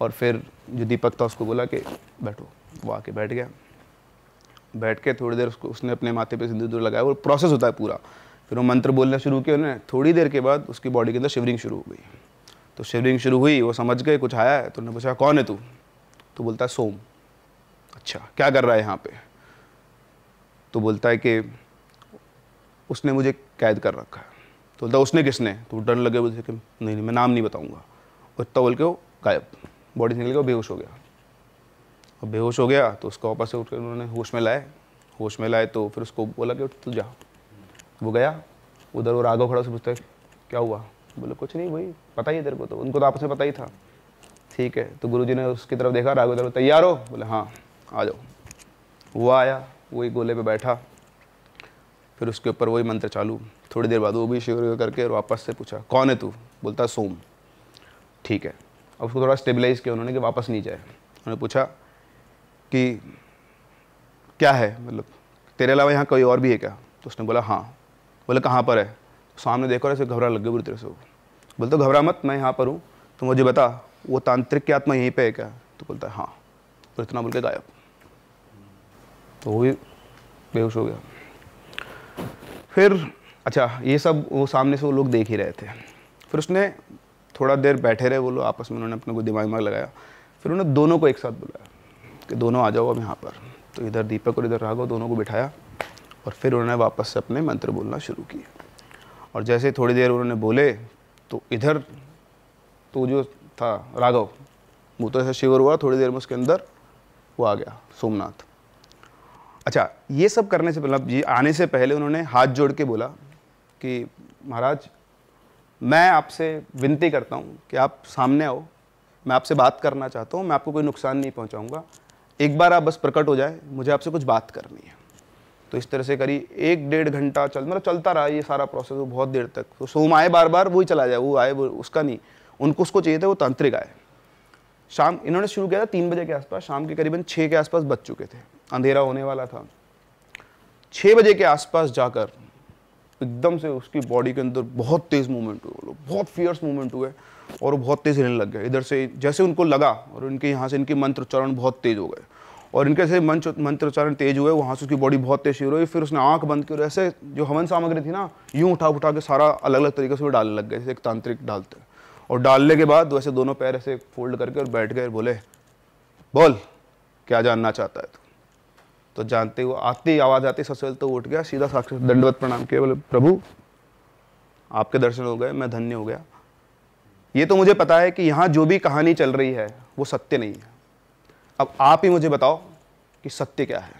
और फिर जो दीपक था उसको बोला कि बैठो वो आके बैठ गया बैठ के थोड़ी देर उसको उसने अपने माथे पे सिंदूर लगाया वो प्रोसेस होता है पूरा फिर वो मंत्र बोलना शुरू किया उन्होंने थोड़ी देर के बाद उसकी बॉडी के अंदर शिवरिंग शुरू हो गई तो शिवरिंग शुरू हुई वो समझ गए कुछ आया है तो उन्होंने पूछा कौन है तू तो बोलता है सोम अच्छा क्या कर रहा है यहाँ पे तो बोलता है कि उसने मुझे कैद कर रखा है तो बोलता उसने किसने तो डर लगे बोलते कि नहीं नहीं मैं नाम नहीं बताऊँगा और इतना बोल के वो गायब बॉडी निकल के वो बेहोश हो गया और बेहोश हो गया तो उसको वापस से उठ कर उन्होंने होश में लाए होश में लाए तो फिर उसको बोला कि तू जा वो गया उधर वो राघव खड़ा से पूछता है क्या हुआ बोले कुछ नहीं भाई पता ही है तेरे को तो उनको तो आपस में पता ही था ठीक है तो गुरुजी ने उसकी तरफ देखा राघव तरफ तैयार हो बोले हाँ आ जाओ वो आया वही गोले पे बैठा फिर उसके ऊपर वही मंत्र चालू थोड़ी देर बाद वो भी शिवर करके और वापस से पूछा कौन है तू बोलता सोम ठीक है अब उसको थोड़ा स्टेबलाइज़ किया उन्होंने कि वापस नहीं जाए उन्होंने पूछा कि क्या है मतलब तेरे अलावा यहाँ कोई और भी है क्या तो उसने बोला हाँ बोले कहाँ पर है तो सामने देखो और ऐसे घबरा लग गए बुरी तरह से वो बोलते घबरा मत मैं यहाँ पर हूँ तो मुझे बता वो तांत्रिक की आत्मा यहीं पर है क्या तो बोलता है हाँ और इतना बोल के गायब तो वो भी बेहोश हो गया फिर अच्छा ये सब वो सामने से वो लोग देख ही रहे थे फिर उसने थोड़ा देर बैठे रहे वो लोग आपस में उन्होंने अपने को दिमाग माग लगाया फिर उन्होंने दोनों को एक साथ बुलाया कि दोनों आ जाओ अब यहाँ पर तो इधर दीपक और इधर राघव दोनों को बिठाया और फिर उन्होंने वापस से अपने मंत्र बोलना शुरू किए और जैसे थोड़ी देर उन्होंने बोले तो इधर तो जो था राघव वो तो ऐसा शिवर हुआ थोड़ी देर में उसके अंदर वो आ गया सोमनाथ अच्छा ये सब करने से मतलब जी आने से पहले उन्होंने हाथ जोड़ के बोला कि महाराज मैं आपसे विनती करता हूँ कि आप सामने आओ मैं आपसे बात करना चाहता हूँ मैं आपको कोई नुकसान नहीं पहुँचाऊँगा एक बार आप बस प्रकट हो जाए मुझे आपसे कुछ बात करनी है तो इस तरह से करीब एक डेढ़ घंटा चल मतलब चलता रहा ये सारा प्रोसेस वो बहुत देर तक तो सोम आए बार बार वही चला जाए वो आए वो उसका नहीं उनको उसको चाहिए था वो तांत्रिक आए शाम इन्होंने शुरू किया था तीन बजे के आसपास शाम के करीबन छः के आसपास बज चुके थे अंधेरा होने वाला था छः बजे के आसपास जाकर एकदम से उसकी बॉडी के अंदर बहुत तेज़ मूवमेंट हुए बोलो लोग बहुत फियर्स मूवमेंट हुए और वो बहुत तेज़ हिलने लग गए इधर से जैसे उनको लगा और इनके यहाँ से इनके मंत्रोच्चारण बहुत तेज़ हो गए और इनके से मंत्र मंत्रोच्चारण तेज हुए वहाँ से उसकी बॉडी बहुत तेज शुरू हुई फिर उसने आंख बंद की और ऐसे जो हवन सामग्री थी ना यूँ उठा उठा के सारा अलग अलग तरीके से वो डालने लग गए जैसे एक तांत्रिक डालते और डालने के बाद वैसे दोनों पैर ऐसे फोल्ड करके और बैठ गए बोले बोल क्या जानना चाहता है तू तो जानते हुए आते ही आवाज़ आती सबसे तो उठ गया सीधा साक्षात दंडवत प्रणाम किया बोले प्रभु आपके दर्शन हो गए मैं धन्य हो गया ये तो मुझे पता है कि यहाँ जो भी कहानी चल रही है वो सत्य नहीं है अब आप ही मुझे बताओ कि सत्य क्या है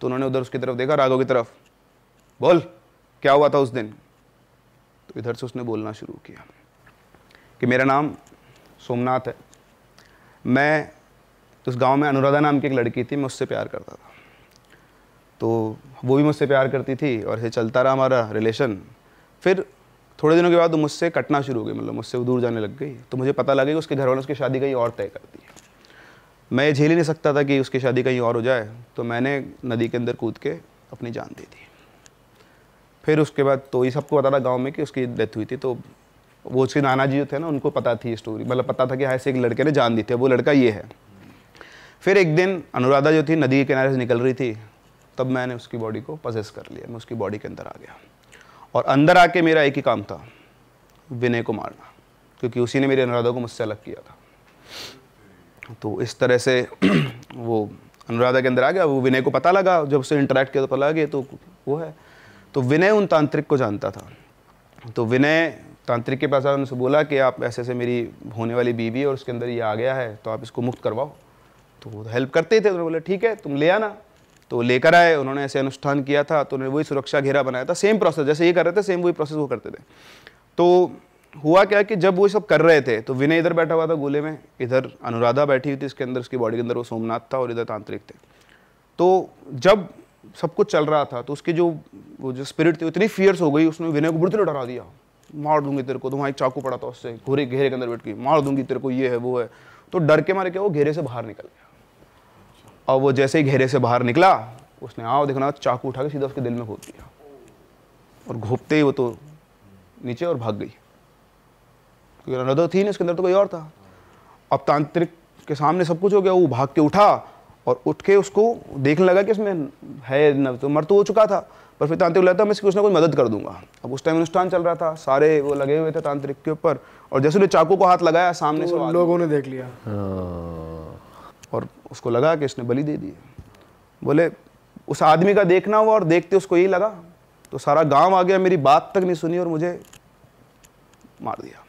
तो उन्होंने उधर उसकी तरफ देखा राघव की तरफ बोल क्या हुआ था उस दिन तो इधर से उसने बोलना शुरू किया कि मेरा नाम सोमनाथ है मैं उस गांव में अनुराधा नाम की एक लड़की थी मैं उससे प्यार करता था तो वो भी मुझसे प्यार करती थी और ऐसे चलता रहा हमारा रिलेशन फिर थोड़े दिनों के बाद वो मुझसे कटना शुरू हो गई मतलब मुझसे वो दूर जाने लग गई तो मुझे पता लगे कि उसके घर वालों उसकी शादी कहीं और तय कर दी मैं ये झेल ही नहीं सकता था कि उसकी शादी कहीं और हो जाए तो मैंने नदी के अंदर कूद के अपनी जान दे दी फिर उसके बाद तो ये सबको पता था गाँव में कि उसकी डेथ हुई थी तो वो उसके नाना जी जो थे ना उनको पता थी स्टोरी मतलब पता था कि हाँ ऐसे एक लड़के ने जान दी थी वो लड़का ये है फिर एक दिन अनुराधा जो थी नदी के किनारे से निकल रही थी तब मैंने उसकी बॉडी को पजेस कर लिया मैं उसकी बॉडी के अंदर आ गया और अंदर आके मेरा एक ही काम था विनय को मारना क्योंकि उसी ने मेरे अनुराधा को मुझसे अलग किया था तो इस तरह से वो अनुराधा के अंदर आ गया वो विनय को पता लगा जब उससे इंटरेक्ट किया तो पता लगा तो वो है तो विनय उन तांत्रिक को जानता था तो विनय तांत्रिक के पास उनसे बोला कि आप ऐसे ऐसे मेरी होने वाली बीवी है और उसके अंदर ये आ गया है तो आप इसको मुक्त करवाओ तो वो हेल्प तो करते ही थे उन्होंने बोला ठीक है तुम ले आना तो लेकर आए उन्होंने ऐसे अनुष्ठान किया था तो उन्होंने वही सुरक्षा घेरा बनाया था सेम प्रोसेस जैसे ये कर रहे थे सेम वही प्रोसेस वो करते थे तो हुआ क्या कि जब वो सब कर रहे थे तो विनय इधर बैठा हुआ था गोले में इधर अनुराधा बैठी हुई थी इसके अंदर उसकी बॉडी के अंदर वो सोमनाथ था और इधर तांत्रिक थे तो जब सब कुछ चल रहा था तो उसकी जो वो जो स्पिरिट थी इतनी फियर्स हो गई उसने विनय को बुरी डरा दिया मार दूंगी तेरे को तो वहाँ एक चाकू पड़ा था उससे घोरे घेरे के अंदर बैठ गई मार दूंगी तेरे को ये है वो है तो डर के मारे क्या वो घेरे से बाहर निकल गया और वो जैसे ही घेरे से बाहर निकला उसने आओ देखना चाकू उठा के सीधा उसके दिल में घोप दिया और घोपते ही वो तो नीचे और भाग गई क्योंकि अनदर थी ना उसके अंदर तो कोई और था अब तांत्रिक के सामने सब कुछ हो गया वो भाग के उठा और उठ के उसको देखने लगा कि इसमें है न तो मर तो हो चुका था पर फिर तांत्रिक लगा था मैं इसकी कुछ ना कुछ मदद कर दूंगा अब उस टाइम अनुष्ठान चल रहा था सारे वो लगे हुए थे तांत्रिक के ऊपर और जैसे उन्हें चाकू को हाथ लगाया सामने तो से लोगों ने देख लिया हाँ। और उसको लगा कि इसने बलि दे दी बोले उस आदमी का देखना हुआ और देखते उसको यही लगा तो सारा गांव आ गया मेरी बात तक नहीं सुनी और मुझे मार दिया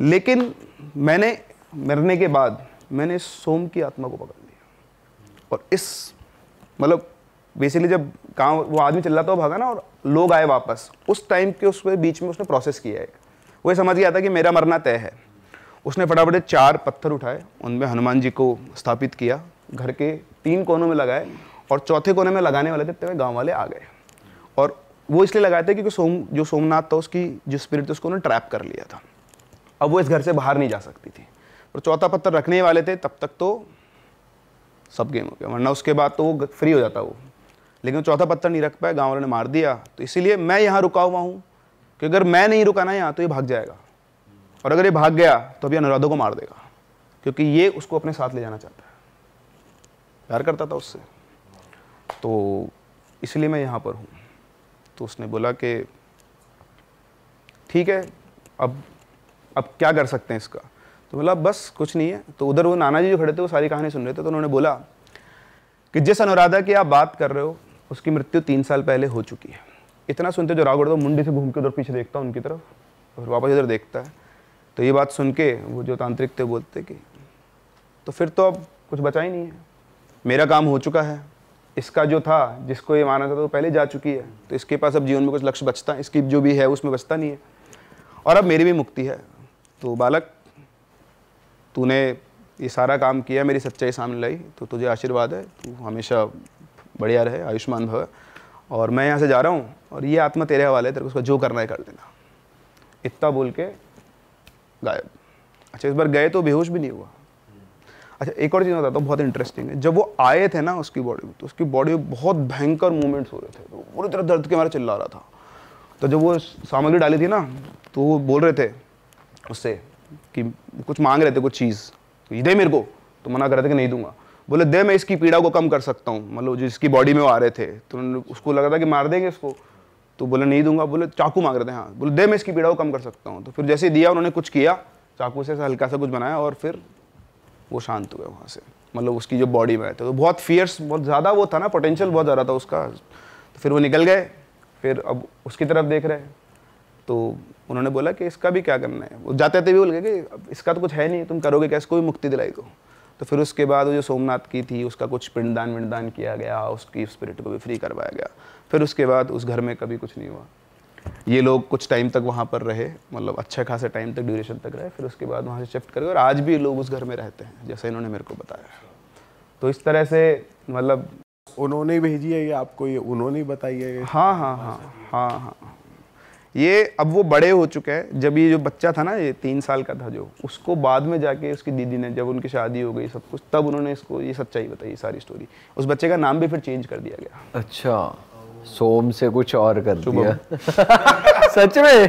लेकिन मैंने मरने के बाद मैंने सोम की आत्मा को पकड़ लिया और इस मतलब बेसिकली जब गाँव वो आदमी चल रहा था भागा ना और लोग आए वापस उस टाइम के उसके बीच में उसने प्रोसेस किया है वो समझ गया था कि मेरा मरना तय है उसने फटाफट चार पत्थर उठाए उनमें हनुमान जी को स्थापित किया घर के तीन कोनों में लगाए और चौथे कोने में लगाने वाले थे तब गाँव वाले आ गए और वो इसलिए लगाए थे क्योंकि सोम जो सोमनाथ था उसकी जो स्पिरिट थी उसको उन्होंने ट्रैप कर लिया था अब वो इस घर से बाहर नहीं जा सकती थी और चौथा पत्थर रखने वाले थे तब तक तो सब गेम हो गया वरना उसके बाद तो वो फ्री हो जाता वो लेकिन चौथा पत्थर नहीं रख पाया गाँव वालों ने मार दिया तो इसीलिए मैं यहाँ रुका हुआ हूँ कि अगर मैं नहीं रुकाना यहाँ तो ये भाग जाएगा और अगर ये भाग गया तो अभी अनुराधो को मार देगा क्योंकि ये उसको अपने साथ ले जाना चाहता है प्यार करता था उससे तो इसलिए मैं यहाँ पर हूँ तो उसने बोला कि ठीक है अब अब क्या कर सकते हैं इसका तो बोला बस कुछ नहीं है तो उधर वो नाना जी जो खड़े थे वो सारी कहानी सुन रहे थे तो उन्होंने बोला कि जिस अनुराधा की आप बात कर रहे हो उसकी मृत्यु तीन साल पहले हो चुकी है इतना सुनते जो राघव मुंडी से घूम के उधर पीछे देखता हूँ उनकी तरफ और वापस इधर देखता है तो ये बात सुन के वो जो तांत्रिक थे बोलते कि तो फिर तो अब कुछ बचा ही नहीं है मेरा काम हो चुका है इसका जो था जिसको ये माना था तो पहले जा चुकी है तो इसके पास अब जीवन में कुछ लक्ष्य बचता है इसकी जो भी है उसमें बचता नहीं है और अब मेरी भी मुक्ति है तो बालक तूने ये सारा काम किया मेरी सच्चाई सामने लाई तो तुझे आशीर्वाद है तू हमेशा बढ़िया रहे आयुष्मान भव और मैं यहाँ से जा रहा हूँ और ये आत्मा तेरे हवाले तेरे को उसका जो करना है कर देना इतना बोल के गायब अच्छा इस बार गए तो बेहोश भी नहीं हुआ अच्छा एक और चीज़ बताता हूँ बहुत इंटरेस्टिंग है जब वो आए थे ना उसकी बॉडी में तो उसकी बॉडी में बहुत भयंकर मूवमेंट्स हो रहे थे तो पूरी तरह दर्द के मारे चिल्ला रहा था तो जब वो सामग्री डाली थी ना तो वो बोल रहे थे उससे कि कुछ मांग रहे थे कुछ चीज़ तो दे मेरे को तो मना कर रहे थे कि नहीं दूंगा बोले दे मैं इसकी पीड़ा को कम कर सकता हूँ मतलब जिसकी बॉडी में वो आ रहे थे तो उसको लग रहा था कि मार देंगे इसको तो बोले नहीं दूंगा बोले चाकू मांग रहे थे हाँ बोले दे मैं इसकी पीड़ा को कम कर सकता हूँ तो फिर जैसे दिया उन्होंने कुछ किया चाकू से हल्का सा कुछ बनाया और फिर वो शांत हुए वहाँ से मतलब उसकी जो बॉडी में आए थे तो बहुत फियर्स बहुत ज़्यादा वो था ना पोटेंशियल बहुत ज़्यादा था उसका तो फिर वो निकल गए फिर अब उसकी तरफ देख रहे तो उन्होंने बोला कि इसका भी क्या करना है वो जाते थे भी बोल गए कि अब इसका तो कुछ है नहीं तुम करोगे क्या इसको भी मुक्ति दिलाई को तो फिर उसके बाद वो जो सोमनाथ की थी उसका कुछ पिंडदान विंडदान किया गया उसकी स्पिरिट को भी फ्री करवाया गया फिर उसके बाद उस घर में कभी कुछ नहीं हुआ ये लोग कुछ टाइम तक वहाँ पर रहे मतलब अच्छे खासे टाइम तक ड्यूरेशन तक रहे फिर उसके बाद वहाँ से शिफ्ट कर गए और आज भी लोग उस घर में रहते हैं जैसे इन्होंने मेरे को बताया तो इस तरह से मतलब उन्होंने भेजी है ये आपको ये उन्होंने बताई है हाँ हाँ हाँ हाँ हाँ ये अब वो बड़े हो चुके हैं जब ये जो बच्चा था ना ये तीन साल का था जो उसको बाद में जाके उसकी दीदी ने जब उनकी शादी हो गई सब कुछ तब उन्होंने इसको ये सच्चाई बताई सारी स्टोरी उस बच्चे का नाम भी फिर चेंज कर दिया गया अच्छा सोम से कुछ और कर दिया सच में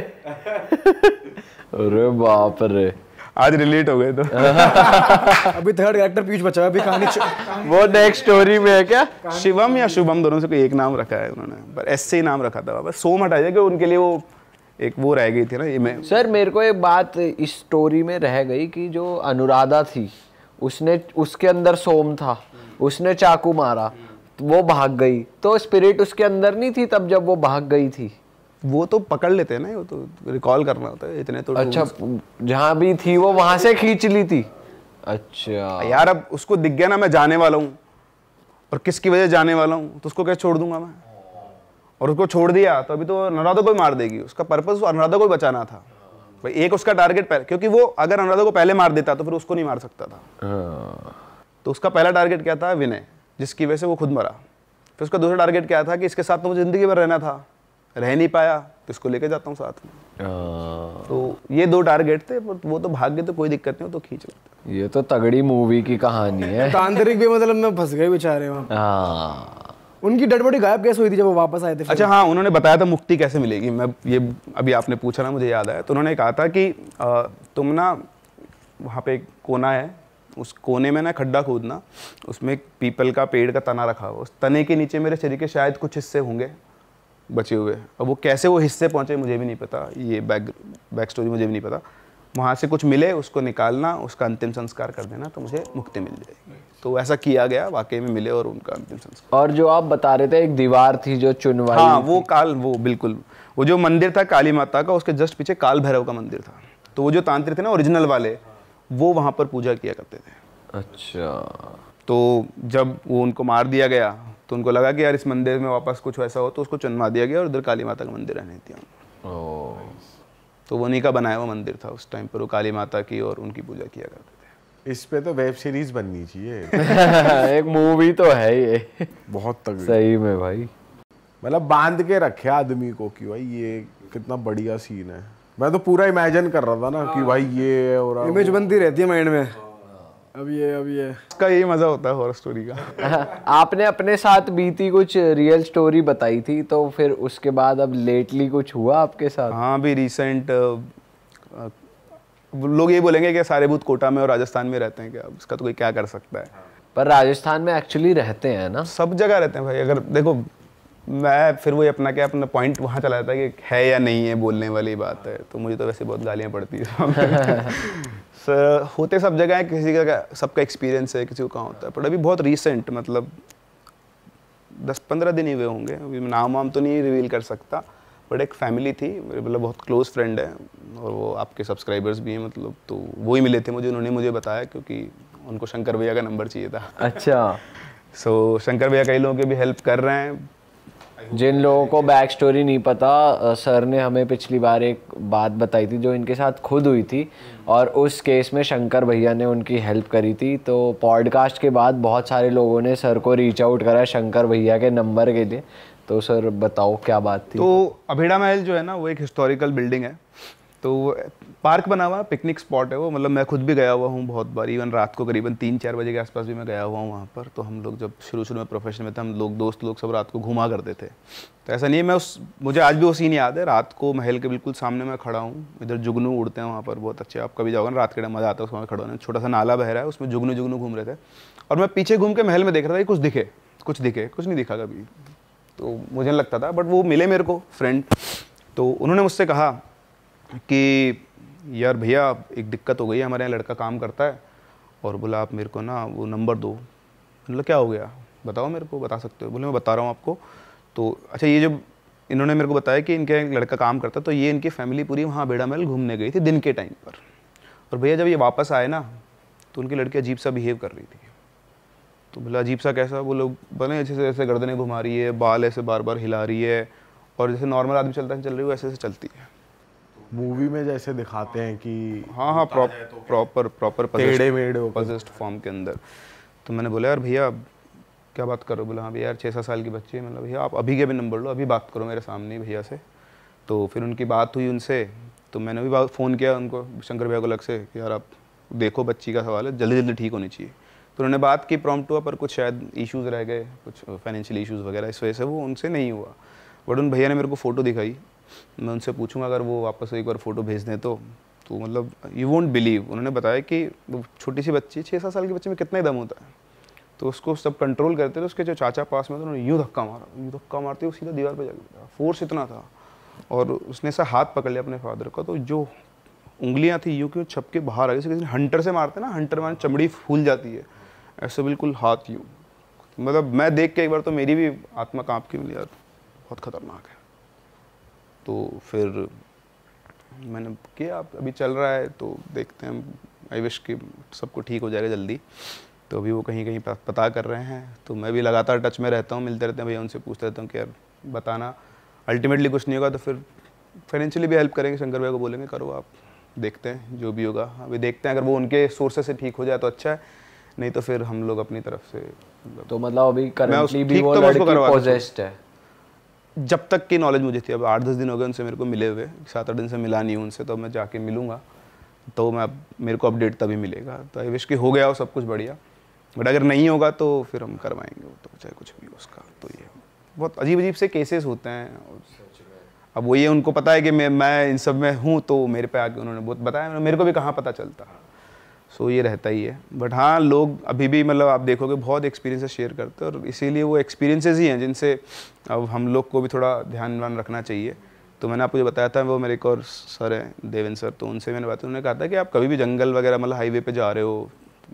अरे बाप रे आज रिलेट हो गए तो अभी थर्ड कैरेक्टर पीछे बचा अभी कहानी वो नेक्स्ट स्टोरी में है क्या शिवम या शुभम दोनों से कोई एक नाम रखा है उन्होंने पर ऐसे ही नाम रखा था बाबा सोम हटा कि उनके लिए वो एक वो रह गई थी ना ये मैं सर मेरे को एक बात इस स्टोरी में रह गई कि जो अनुराधा थी उसने उसके अंदर सोम था उसने चाकू मारा वो भाग गई तो स्पिरिट उसके अंदर नहीं थी तब जब वो भाग गई थी वो तो पकड़ लेते हैं ना वो तो रिकॉल करना होता है इतने तो अच्छा जहाँ भी थी वो वहां से खींच ली थी अच्छा यार अब उसको दिख गया ना मैं जाने वाला हूँ और किसकी वजह जाने वाला हूँ तो उसको क्या छोड़ दूंगा मैं और उसको छोड़ दिया तो अभी तो अनुराधा को ही मार देगी उसका पर्पज तो अनुराधा को बचाना था भाई एक उसका टारगेट पहले क्योंकि वो अगर अनुराधा को पहले मार देता तो फिर उसको नहीं मार सकता था हाँ। तो उसका पहला टारगेट क्या था विनय जिसकी वजह से वो खुद मरा फिर उसका दूसरा टारगेट क्या था कि इसके साथ तो मुझे ज़िंदगी भर रहना था रह नहीं पाया तो इसको लेके जाता हूँ साथ में हाँ। तो ये दो टारगेट थे पर वो तो भाग गए तो कोई दिक्कत नहीं हो तो खींच लेते ये तो तगड़ी मूवी की कहानी है तांत्रिक भी मतलब मैं फंस गए बेचारे वहाँ उनकी डेड बॉडी गायब कैसे हुई थी जब वो वापस आए थे अच्छा हाँ उन्होंने बताया था मुक्ति कैसे मिलेगी मैं ये अभी आपने पूछा ना मुझे याद आया तो उन्होंने कहा था कि तुम ना वहाँ पे एक कोना है उस कोने में ना खड्डा खोदना उसमें पीपल का पेड़ का तना रखा हो उस तने के नीचे मेरे शरीर के शायद कुछ हिस्से होंगे बचे हुए अब वो कैसे वो हिस्से पहुँचे मुझे भी नहीं पता ये बैक बैक स्टोरी मुझे भी नहीं पता वहाँ से कुछ मिले उसको निकालना उसका अंतिम संस्कार कर देना तो मुझे मुक्ति मिल जाएगी तो ऐसा किया गया वाकई में मिले और उनका अंतिम संस्कार और जो आप बता रहे थे एक दीवार थी जो चुनवाई हाँ वो काल वो बिल्कुल वो जो मंदिर था काली माता का उसके जस्ट पीछे काल भैरव का मंदिर था तो वो जो तांत्रिक थे ना ओरिजिनल वाले वो वहाँ पर पूजा किया करते थे अच्छा तो जब वो उनको मार दिया गया तो उनको लगा कि यार इस मंदिर में वापस कुछ ऐसा हो तो उसको चुनवा दिया गया और उधर काली माता का मंदिर रहने दिया तो वो का बनाया हुआ मंदिर था उस टाइम पर वो काली माता की और उनकी पूजा किया करते थे इस पे तो वेब सीरीज बननी चाहिए एक मूवी तो है ये बहुत तगड़ी सही में भाई मतलब बांध के रखे आदमी को कि भाई ये कितना बढ़िया सीन है मैं तो पूरा इमेजिन कर रहा था ना कि हाँ। भाई ये और इमेज बनती रहती है माइंड में अब ये अब ये इसका यही मजा होता है हॉरर स्टोरी का आपने अपने साथ बीती कुछ रियल स्टोरी बताई थी तो फिर उसके बाद अब लेटली कुछ हुआ आपके साथ हाँ अभी रिसेंट लोग ये बोलेंगे कि सारे भूत कोटा में और राजस्थान में रहते हैं क्या उसका तो कोई क्या कर सकता है पर राजस्थान में एक्चुअली रहते हैं ना सब जगह रहते हैं भाई अगर देखो मैं फिर वही अपना क्या अपना पॉइंट वहाँ चला जाता है कि है या नहीं है बोलने वाली बात है तो मुझे तो वैसे बहुत गालियाँ पड़ती है सर uh, होते सब जगह है किसी का सबका एक्सपीरियंस है किसी को कहाँ होता है बट अभी बहुत रिसेंट मतलब दस पंद्रह दिन ही हुए होंगे अभी नाम वाम तो नहीं रिवील कर सकता बट एक फैमिली थी मेरे मतलब बहुत क्लोज फ्रेंड है और वो आपके सब्सक्राइबर्स भी हैं मतलब तो वो ही मिले थे मुझे उन्होंने मुझे बताया क्योंकि उनको शंकर भैया का नंबर चाहिए था अच्छा सो so, शंकर भैया कई लोगों की भी हेल्प कर रहे हैं जिन लोगों को बैक स्टोरी नहीं पता सर ने हमें पिछली बार एक बात बताई थी जो इनके साथ खुद हुई थी और उस केस में शंकर भैया ने उनकी हेल्प करी थी तो पॉडकास्ट के बाद बहुत सारे लोगों ने सर को रीच आउट करा शंकर भैया के नंबर के लिए तो सर बताओ क्या बात थी तो अभेड़ा महल जो है ना वो एक हिस्टोरिकल बिल्डिंग है तो पार्क बना हुआ पिकनिक स्पॉट है वो मतलब मैं खुद भी गया हुआ हूँ बहुत बार इवन रात को करीबन तीन चार बजे के आसपास भी मैं गया हुआ हूँ वहाँ पर तो हम लोग जब शुरू शुरू में प्रोफेशन में थे हम लोग दोस्त लोग सब रात को घुमा करते थे तो ऐसा नहीं है मैं उस मुझे आज भी वो सीन याद है रात को महल के बिल्कुल सामने मैं खड़ा हूँ इधर जुगनू उड़ते हैं वहाँ पर बहुत अच्छे आप कभी जाओगे ना रात के टाइम मज़ा आता है उसमें खड़ा होने छोटा सा नाला बह रहा है उसमें जुगनू जुगनू घूम रहे थे और मैं पीछे घूम के महल में देख रहा था कि कुछ दिखे कुछ दिखे कुछ नहीं दिखा कभी तो मुझे लगता था बट वो मिले मेरे को फ्रेंड तो उन्होंने मुझसे कहा कि यार भैया एक दिक्कत हो गई है हमारे यहाँ लड़का काम करता है और बोला आप मेरे को ना वो नंबर दो बोला क्या हो गया बताओ मेरे को बता सकते हो बोले मैं बता रहा हूँ आपको तो अच्छा ये जो इन्होंने मेरे को बताया कि इनके एक लड़का काम करता तो ये इनकी फैमिली पूरी वहाँ बेड़ा महल घूमने गई थी दिन के टाइम पर और भैया जब ये वापस आए ना तो उनकी लड़की अजीब सा बिहेव कर रही थी तो बोला अजीब सा कैसा वो लोग बोले अच्छे से ऐसे गर्दने घुमा रही है बाल ऐसे बार बार हिला रही है और जैसे नॉर्मल आदमी चलता है चल रही है वो ऐसे ऐसे चलती है मूवी में जैसे दिखाते हैं कि हाँ हाँ प्रॉपर तो प्रॉपर टेढ़े मेढ़े पजेस्ट फॉर्म के अंदर तो मैंने बोला यार भैया क्या बात करो बोला हाँ भैया यार छः सात साल की बच्ची है मतलब भैया आप अभी के भी नंबर लो अभी बात करो मेरे सामने भैया से तो फिर उनकी बात हुई उनसे तो मैंने भी फ़ोन किया उनको शंकर भैया को अलग से कि यार आप देखो बच्ची का सवाल है जल्दी जल्दी ठीक होनी चाहिए तो उन्होंने बात की प्रॉम्प्ट हुआ पर कुछ शायद इश्यूज़ रह गए कुछ फाइनेंशियल इश्यूज़ वगैरह इस वजह से वो उनसे नहीं हुआ बट उन भैया ने मेरे को फ़ोटो दिखाई मैं उनसे पूछूंगा अगर वो वापस एक बार फ़ोटो भेज दें तो तो मतलब यू वोंट बिलीव उन्होंने बताया कि वो छोटी सी बच्ची छः सात साल के बच्चे में कितना ही दम होता है तो उसको सब कंट्रोल करते थे उसके जो चाचा पास में थे उन्होंने यूँ धक्का मारा यूँ धक्का मारते वो सीधा दीवार पर जाकर फोर्स इतना था और उसने ऐसा हाथ पकड़ लिया अपने फादर का तो जो उंगलियाँ थी यूँ क्यों छप के बाहर आ गई किसी हंटर से मारते ना हंटर मारने चमड़ी फूल जाती है ऐसे बिल्कुल हाथ यूँ मतलब मैं देख के एक बार तो मेरी भी आत्मा कांप के मिली यार बहुत खतरनाक है तो फिर मैंने किया अभी चल रहा है तो देखते हैं आई विश कि सबको ठीक हो जाएगा जल्दी तो अभी वो कहीं कहीं पता कर रहे हैं तो मैं भी लगातार टच में रहता हूँ मिलते रहते हैं भैया उनसे पूछते रहता हूँ कि यार बताना अल्टीमेटली कुछ नहीं होगा तो फिर फाइनेंशियली भी हेल्प करेंगे शंकर भाई को बोलेंगे करो आप देखते हैं जो भी होगा अभी देखते हैं अगर वो उनके सोर्सेस से ठीक हो जाए तो अच्छा है नहीं तो फिर हम लोग अपनी तरफ से तो मतलब अभी भी वो तो लड़की पॉजेस्ड है जब तक की नॉलेज मुझे थी अब आठ दस दिन हो गए उनसे मेरे को मिले हुए सात आठ दिन से मिला नहीं उनसे तो मैं जाके मिलूँगा तो मैं अब मेरे को अपडेट तभी मिलेगा तो आई विश कि हो गया हो सब कुछ बढ़िया बट अगर नहीं होगा तो फिर हम करवाएंगे तो चाहे कुछ भी उसका तो ये बहुत अजीब अजीब से केसेस होते हैं अब वो ये उनको पता है कि मैं मैं इन सब में हूँ तो मेरे पे आके उन्होंने बहुत बताया मेरे को भी कहाँ पता चलता है सो ये रहता ही है बट हाँ लोग अभी भी मतलब आप देखोगे बहुत एक्सपीरियंसेस शेयर करते हैं और इसीलिए वो एक्सपीरियंसेस ही हैं जिनसे अब हम लोग को भी थोड़ा ध्यान वान रखना चाहिए तो मैंने आपको जो बताया था वो मेरे एक और सर हैं देवेंद सर तो उनसे मैंने बात उन्होंने कहा था कि आप कभी भी जंगल वगैरह मतलब हाईवे पर जा रहे हो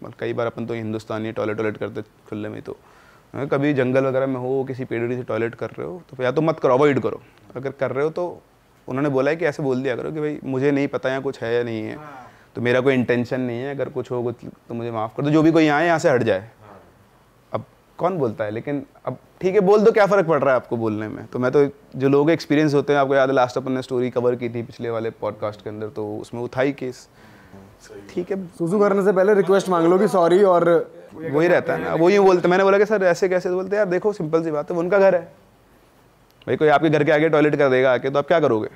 मतलब कई बार अपन तो हिंदुस्तानी टॉयलेट टॉयलेट करते खुले में तो हाँ, कभी जंगल वगैरह में हो किसी पेड़ी से टॉयलेट कर रहे हो तो या तो मत करो अवॉइड करो अगर कर रहे हो तो उन्होंने बोला है कि ऐसे बोल दिया करो कि भाई मुझे नहीं पता यहाँ कुछ है या नहीं है हाँ। तो मेरा कोई इंटेंशन नहीं है अगर कुछ हो कुछ तो मुझे माफ़ कर दो जो भी कोई आए यहाँ से हट जाए हाँ। अब कौन बोलता है लेकिन अब ठीक है बोल दो क्या फ़र्क पड़ रहा है आपको बोलने में तो मैं तो जो लोग एक्सपीरियंस होते हैं आपको याद है लास्ट अपन ने स्टोरी कवर की थी पिछले वाले पॉडकास्ट के अंदर तो उसमें वो था ही केस ठीक है सुजू करने से पहले रिक्वेस्ट मांग लो कि सॉरी और वही रहता है ना वही बोलते मैंने बोला कि सर ऐसे कैसे तो बोलते यार देखो सिंपल सी बात है उनका घर है भाई कोई आपके घर के आगे टॉयलेट कर देगा आके तो आप क्या करोगे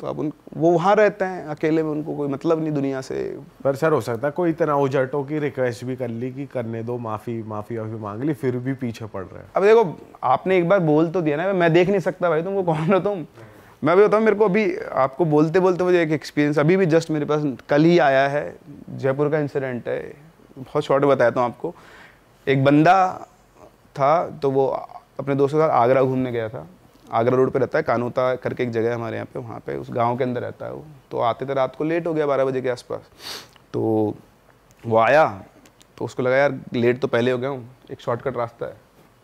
तो अब उन वो वहाँ रहते हैं अकेले में उनको कोई मतलब नहीं दुनिया से पर सर हो सकता है कोई इतना उजटों की रिक्वेस्ट भी कर ली कि करने दो माफ़ी माफ़ी वाफी मांग ली फिर भी पीछे पड़ रहे हैं अब देखो आपने एक बार बोल तो दिया ना मैं देख नहीं सकता भाई तुमको कौन हो तुम मैं भी बताऊँ मेरे को अभी आपको बोलते बोलते मुझे एक एक्सपीरियंस अभी भी जस्ट मेरे पास कल ही आया है जयपुर का इंसिडेंट है बहुत शॉर्ट बताया था आपको एक बंदा था तो वो अपने दोस्तों के साथ आगरा घूमने गया था आगरा रोड पे रहता है कानूता करके एक जगह है हमारे यहाँ पे वहाँ पे उस गांव के अंदर रहता है वो तो आते थे रात को लेट हो गया बारह बजे के आसपास तो वो आया तो उसको लगा यार लेट तो पहले हो गया हूँ एक शॉर्टकट रास्ता है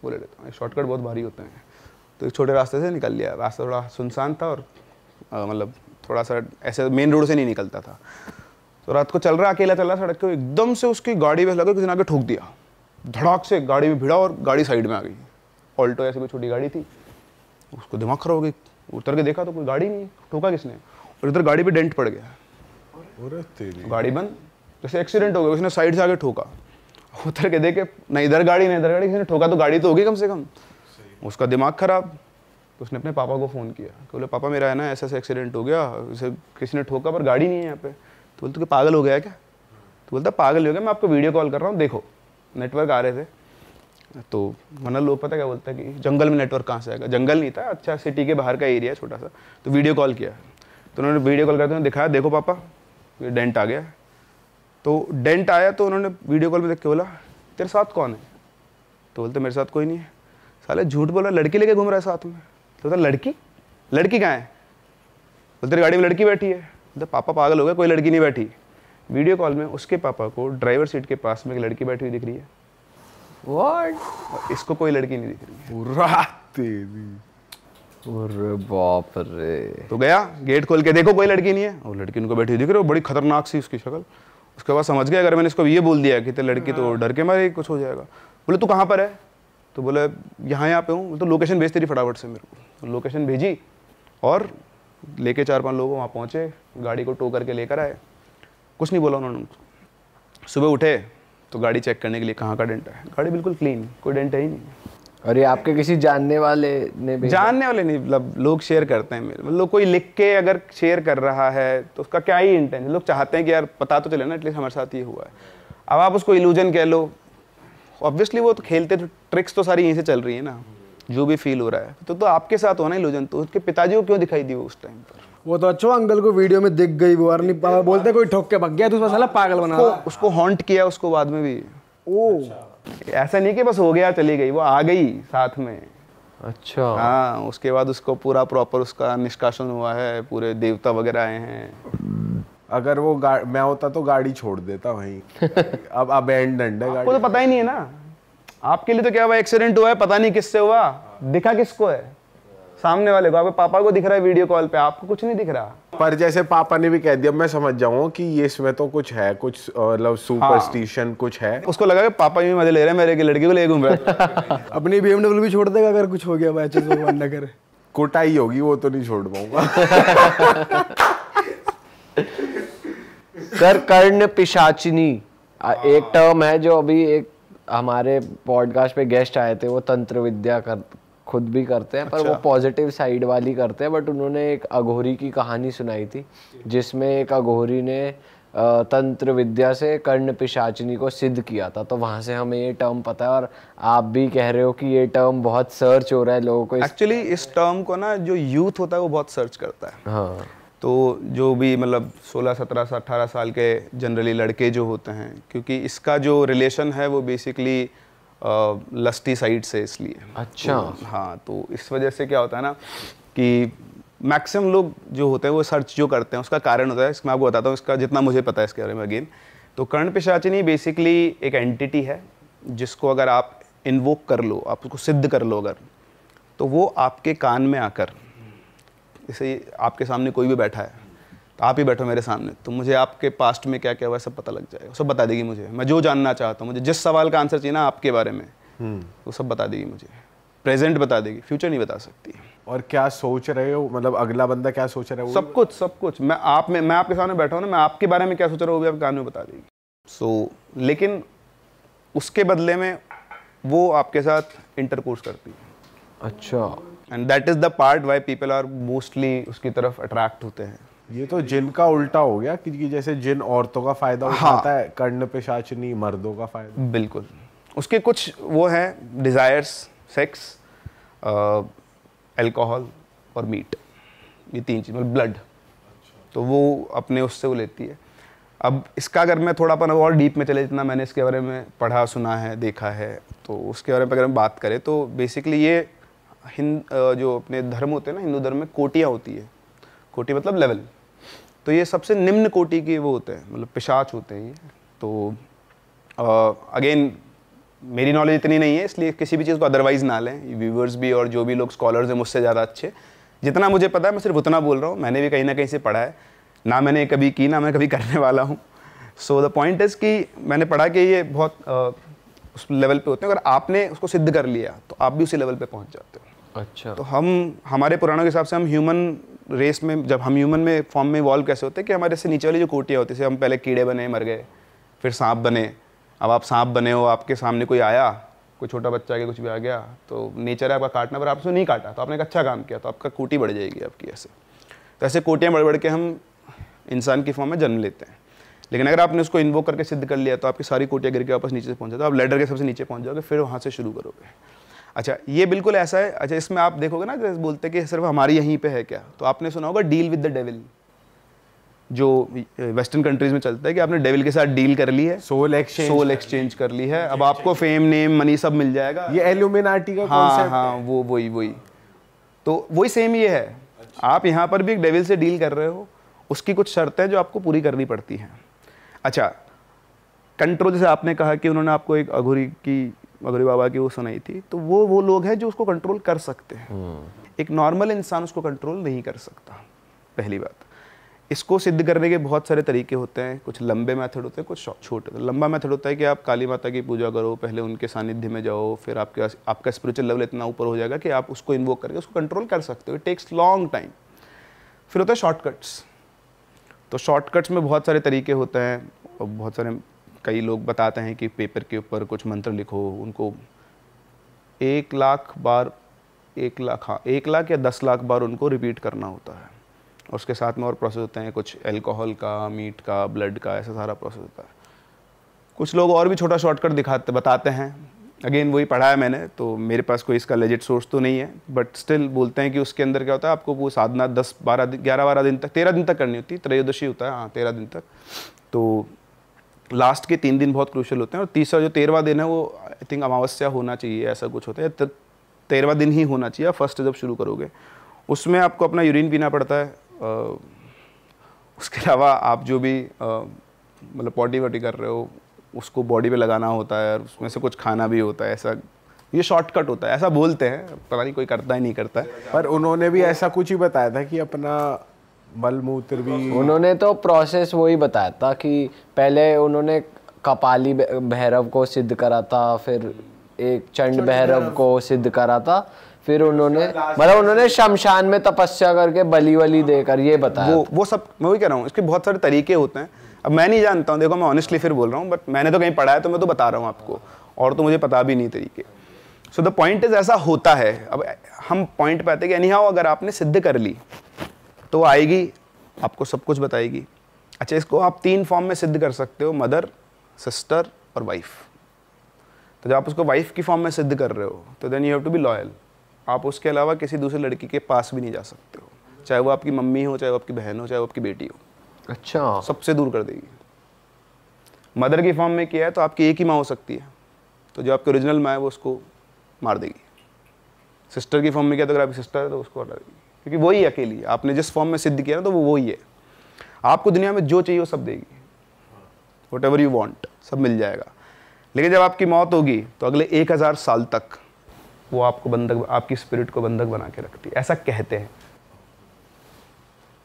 वो ले लेता हूँ शॉर्टकट बहुत भारी होते हैं तो एक छोटे रास्ते से निकल लिया रास्ता थोड़ा सुनसान था और मतलब थोड़ा सा ऐसे मेन रोड से नहीं निकलता था तो रात को चल रहा अकेला चल रहा सड़क के एकदम से उसकी गाड़ी में लगा किसी ने आगे ठोक दिया धड़ाक से गाड़ी में भिड़ा और गाड़ी साइड में आ गई ऑल्टो ऐसी कोई छोटी गाड़ी थी उसको दिमाग खराब हो गई उतर के देखा तो कोई गाड़ी नहीं ठोका किसने और इधर गाड़ी पे डेंट पड़ गया गाड़ी बंद जैसे एक्सीडेंट हो गया उसने साइड से आगे ठोका उतर के देखे ना इधर गाड़ी ना इधर गाड़ी किसी ने ठोका तो गाड़ी तो होगी कम से कम उसका दिमाग खराब तो उसने अपने पापा को फ़ोन किया कि तो बोले पापा मेरा है ना ऐसा ऐसा एक्सीडेंट हो गया उसे किसी ने ठोका पर गाड़ी नहीं है यहाँ पे तो बोलते कि पागल हो गया क्या तो बोलता पागल हो गया मैं आपको वीडियो कॉल कर रहा हूँ देखो नेटवर्क आ रहे थे तो मना लोग पता क्या बोलता है कि जंगल में नेटवर्क कहाँ से आएगा जंगल नहीं था अच्छा सिटी के बाहर का एरिया छोटा सा तो वीडियो कॉल किया तो उन्होंने वीडियो कॉल करते हुए दिखाया देखो पापा ये डेंट आ गया तो डेंट आया तो उन्होंने वीडियो कॉल में देख के बोला तेरे साथ कौन है तो बोलते मेरे साथ कोई नहीं है साले झूठ बोला लड़की लेके घूम रहा है साथ में तो बोलता लड़की लड़की कहाँ है बोलते गाड़ी में लड़की बैठी है बोलते पापा पागल हो गया कोई लड़की नहीं बैठी वीडियो कॉल में उसके पापा को ड्राइवर सीट के पास में एक लड़की बैठी हुई दिख रही है व्हाट इसको कोई लड़की नहीं दिख रही पूरा तेरी अरे बाप रे तो गया गेट खोल के देखो कोई लड़की नहीं है और लड़की उनको बैठी दिख रही है बड़ी खतरनाक सी उसकी शक्ल उसके बाद समझ गया अगर मैंने इसको ये बोल दिया कि तेरी लड़की तो हाँ। डर के मारे कुछ हो जाएगा बोले तू कहाँ पर है तो बोले यहाँ यहाँ पे हूँ तो लोकेशन भेज तेरी फटाफट से मेरे को तो लोकेशन भेजी और लेके चार पांच लोग वहाँ पहुँचे गाड़ी को टो करके लेकर आए कुछ नहीं बोला उन्होंने सुबह उठे तो गाड़ी चेक करने के लिए कहाँ का डेंट है गाड़ी बिल्कुल क्लीन कोई डेंट है ही नहीं और ये आपके किसी जानने वाले ने भी जानने वाले नहीं मतलब लोग शेयर करते हैं मतलब कोई लिख के अगर शेयर कर रहा है तो उसका क्या ही इंटेंशन लोग चाहते हैं कि यार पता तो चले ना एटलीस्ट हमारे साथ ये हुआ है अब आप उसको इल्यूजन कह लो ऑब्वियसली वो तो खेलते तो ट्रिक्स तो सारी यहीं से चल रही है ना जो भी फील हो रहा है तो तो आपके साथ होना इल्यूजन तो उसके पिताजी को क्यों दिखाई दी उस टाइम पर वो तो अच्छा अंकल को वीडियो में दिख गई वो अर्नी पापा बोलते कोई ठोक के भग गया तो साला पागल बना उसको, उसको हॉन्ट किया उसको बाद में भी ओ ऐसा नहीं कि बस हो गया चली गई वो आ गई साथ में अच्छा हाँ उसके बाद उसको पूरा प्रॉपर उसका निष्कासन हुआ है पूरे देवता वगैरह आए हैं अगर वो मैं होता तो गाड़ी छोड़ देता वहीं अब अब एंड एंड है तो गाड़ी तो पता ही नहीं है ना आपके लिए तो क्या हुआ एक्सीडेंट हुआ है पता नहीं किससे हुआ दिखा किसको है सामने वाले को आपके पापा को दिख रहा है वीडियो कॉल पे आपको कुछ नहीं दिख रहा पर जैसे पापा ने भी कह दिया मैं समझ जाऊँ कि ये इसमें तो कुछ है कुछ मतलब सुपरस्टिशन हाँ। कुछ है उसको लगा कि पापा भी मजे ले रहे हैं मेरे लड़की को ले घूम अपनी बीएमडब्ल्यू भी छोड़ देगा अगर कुछ हो गया मैचेस करे कोटाई होगी वो तो नहीं छोड़ पाऊंगा सर कर्ण पिशाचिनी एक टर्म हाँ। है जो अभी एक हमारे पॉडकास्ट पे गेस्ट आए थे वो तंत्र विद्या कर खुद भी करते हैं पर अच्छा। वो पॉजिटिव साइड वाली करते हैं बट उन्होंने एक अघोरी की कहानी सुनाई थी जिसमें एक अघोरी ने तंत्र विद्या से कर्ण पिशाचनी को सिद्ध किया था तो वहाँ से हमें ये टर्म पता है और आप भी कह रहे हो कि ये टर्म बहुत सर्च हो रहा है लोगों को एक्चुअली इस टर्म को ना जो यूथ होता है वो बहुत सर्च करता है हाँ तो जो भी मतलब 16 17 अठारह साल के जनरली लड़के जो होते हैं क्योंकि इसका जो रिलेशन है वो बेसिकली लस्टी साइड से इसलिए अच्छा तो, हाँ तो इस वजह से क्या होता है ना कि मैक्सिमम लोग जो होते हैं वो सर्च जो करते हैं उसका कारण होता है इसमें आपको बताता हूँ इसका जितना मुझे पता है इसके बारे में अगेन तो कर्ण पिशाचिनी बेसिकली एक एंटिटी है जिसको अगर आप इन्वोक कर लो आप उसको सिद्ध कर लो अगर तो वो आपके कान में आकर जैसे आपके सामने कोई भी बैठा है तो आप ही बैठो मेरे सामने तो मुझे आपके पास्ट में क्या क्या हुआ सब पता लग जाएगा सब बता देगी मुझे मैं जो जानना चाहता हूँ मुझे जिस सवाल का आंसर चाहिए ना आपके बारे में हम्म। वो सब बता देगी मुझे प्रेजेंट बता देगी फ्यूचर नहीं बता सकती और क्या सोच रहे हो मतलब अगला बंदा क्या सोच रहा है सब कुछ सब कुछ मैं आप में मैं आपके सामने बैठा हूँ ना मैं आपके बारे में क्या सोच रहा हूँ वो भी आप कानून बता देगी सो so, लेकिन उसके बदले में वो आपके साथ इंटरकोर्स करती है अच्छा and that is the part why people are mostly उसकी तरफ अट्रैक्ट होते हैं ये तो जिन का उल्टा हो गया क्योंकि जैसे जिन औरतों का फायदा हाँ। उठाता हाँ। है कर्ण पिशाचनी मर्दों का फायदा बिल्कुल उसके कुछ वो हैं डिज़ायर्स सेक्स अल्कोहल और मीट ये तीन चीज़ मतलब ब्लड तो वो अपने उससे वो लेती है अब इसका अगर मैं थोड़ा अपन और डीप में चले जितना मैंने इसके बारे में पढ़ा सुना है देखा है तो उसके बारे में अगर हम बात करें तो बेसिकली ये हिंद जो अपने धर्म होते हैं ना हिंदू धर्म में कोटियाँ होती है कोटी मतलब लेवल तो ये सबसे निम्न कोटि के वो होते हैं मतलब पिशाच होते हैं ये तो अगेन मेरी नॉलेज इतनी नहीं है इसलिए किसी भी चीज़ को अदरवाइज़ ना लें व्यूवर्स भी और जो भी लोग स्कॉलर्स हैं मुझसे ज़्यादा अच्छे जितना मुझे पता है मैं सिर्फ उतना बोल रहा हूँ मैंने भी कहीं ना कहीं से पढ़ा है ना मैंने कभी की ना मैं कभी करने वाला हूँ सो द पॉइंट इज़ कि मैंने पढ़ा कि ये बहुत उस लेवल पे होते हैं अगर आपने उसको सिद्ध कर लिया तो आप भी उसी लेवल पे पहुंच जाते हो अच्छा तो हम हमारे पुराणों के हिसाब से हम ह्यूमन रेस में जब हम ह्यूमन में फॉर्म में इवॉल्व कैसे होते हैं कि हमारे से नीचे वाली जो कोटियाँ होती है हम पहले कीड़े बने मर गए फिर सांप बने अब आप सांप बने हो आपके सामने कोई आया कोई छोटा बच्चा आगे कुछ भी आ गया तो नेचर है आपका काटना पर आपसे नहीं काटा तो आपने एक अच्छा काम किया तो आपका कोटी बढ़ जाएगी आपकी ऐसे तो ऐसे कोटियाँ बढ़ बढ़ के हम इंसान की फॉर्म में जन्म लेते हैं लेकिन अगर आपने उसको इन्वोक करके सिद्ध कर लिया तो आपकी सारी कोटियाँ गिर के वापस नीचे से पहुँच जाए तो आप लेडर के सबसे नीचे पहुँच जाओगे फिर वहाँ से शुरू करोगे अच्छा ये बिल्कुल ऐसा है अच्छा इसमें आप देखोगे ना जैसे बोलते कि सिर्फ हमारे यहीं पे है क्या तो आपने सुना होगा डील विद द डेविल जो वेस्टर्न कंट्रीज में चलता है कि आपने डेविल के साथ डील कर ली है सोल एक्सचेंज सोल एक्सचेंज कर ली है अब आपको फेम नेम मनी सब मिल जाएगा ये एल्यूमिनाटी का हाँ हाँ वो वही वही तो वही सेम ये है अच्छा। आप यहाँ पर भी एक डेविल से डील कर रहे हो उसकी कुछ शर्तें जो आपको पूरी करनी पड़ती हैं अच्छा कंट्रोल जैसे आपने कहा कि उन्होंने आपको एक अघोरी की मगरी बाबा की वो सुनाई थी तो वो वो लोग हैं जो उसको कंट्रोल कर सकते हैं हम्म। एक नॉर्मल इंसान उसको कंट्रोल नहीं कर सकता पहली बात इसको सिद्ध करने के बहुत सारे तरीके होते हैं कुछ लंबे मेथड होते हैं कुछ छोटे तो लंबा मेथड होता है कि आप काली माता की पूजा करो पहले उनके सानिध्य में जाओ फिर आपके आपका स्पिरिचुअल लेवल इतना ऊपर हो जाएगा कि आप उसको इन्वोक करके उसको कंट्रोल कर सकते हो इट टेक्स लॉन्ग टाइम फिर होता है शॉर्टकट्स तो शॉर्टकट्स में बहुत सारे तरीके होते हैं और बहुत सारे कई लोग बताते हैं कि पेपर के ऊपर कुछ मंत्र लिखो उनको एक लाख बार एक लाख हाँ एक लाख या दस लाख बार उनको रिपीट करना होता है उसके साथ में और प्रोसेस होते हैं कुछ एल्कोहल का मीट का ब्लड का ऐसा सारा प्रोसेस होता है कुछ लोग और भी छोटा शॉर्टकट दिखाते बताते हैं अगेन वही पढ़ा है मैंने तो मेरे पास कोई इसका लेजिट सोर्स तो नहीं है बट स्टिल बोलते हैं कि उसके अंदर क्या होता है आपको वो साधना दस बारह ग्यारह बारह दिन तक तेरह दिन तक करनी होती है त्रयोदशी होता है हाँ तेरह दिन तक तो लास्ट के तीन दिन बहुत क्रूशल होते हैं और तीसरा जो तेरवा दिन है वो आई थिंक अमावस्या होना चाहिए ऐसा कुछ होता है तो तेरवा दिन ही होना चाहिए फर्स्ट जब शुरू करोगे उसमें आपको अपना यूरिन पीना पड़ता है आ, उसके अलावा आप जो भी मतलब पॉडी वॉडी कर रहे हो उसको बॉडी पे लगाना होता है और उसमें से कुछ खाना भी होता है ऐसा ये शॉर्टकट होता है ऐसा बोलते हैं पता नहीं कोई करता ही नहीं करता है पर उन्होंने भी ऐसा कुछ ही बताया था कि अपना बलमूत्र भी उन्होंने तो प्रोसेस वही बताया था कि पहले उन्होंने कपाली भैरव को सिद्ध करा था फिर एक चंड भैरव को सिद्ध करा था फिर उन्होंने मतलब उन्होंने शमशान में तपस्या करके बली वली हाँ। देकर ये बताया वो वो सब मैं वही कह रहा हूँ इसके बहुत सारे तरीके होते हैं अब मैं नहीं जानता हूँ देखो मैं ऑनेस्टली फिर बोल रहा हूँ बट मैंने तो कहीं पढ़ा है तो मैं तो बता रहा हूँ आपको और तो मुझे पता भी नहीं तरीके सो द पॉइंट इज ऐसा होता है अब हम पॉइंट पे आते हैं कि एनी हाउ अगर आपने सिद्ध कर ली तो आएगी आपको सब कुछ बताएगी अच्छा इसको आप तीन फॉर्म में सिद्ध कर सकते हो मदर सिस्टर और वाइफ तो जब आप उसको वाइफ की फॉर्म में सिद्ध कर रहे हो तो then you have to be loyal आप उसके अलावा किसी दूसरे लड़की के पास भी नहीं जा सकते हो चाहे वो आपकी मम्मी हो चाहे वो आपकी बहन हो चाहे वो आपकी बेटी हो अच्छा सबसे दूर कर देगी मदर की फॉर्म में किया है तो आपकी एक ही माँ हो सकती है तो जो आपकी ओरिजिनल माँ है वो उसको मार देगी सिस्टर की फॉर्म में किया तो अगर आपकी सिस्टर है तो उसको हटा देगी क्योंकि वही अकेली आपने जिस फॉर्म में सिद्ध किया ना तो वो वही है आपको दुनिया में जो चाहिए वो सब देगी वट एवर यू वॉन्ट सब मिल जाएगा लेकिन जब आपकी मौत होगी तो अगले एक हज़ार साल तक वो आपको बंधक आपकी स्पिरिट को बंधक बना के रखती है ऐसा कहते हैं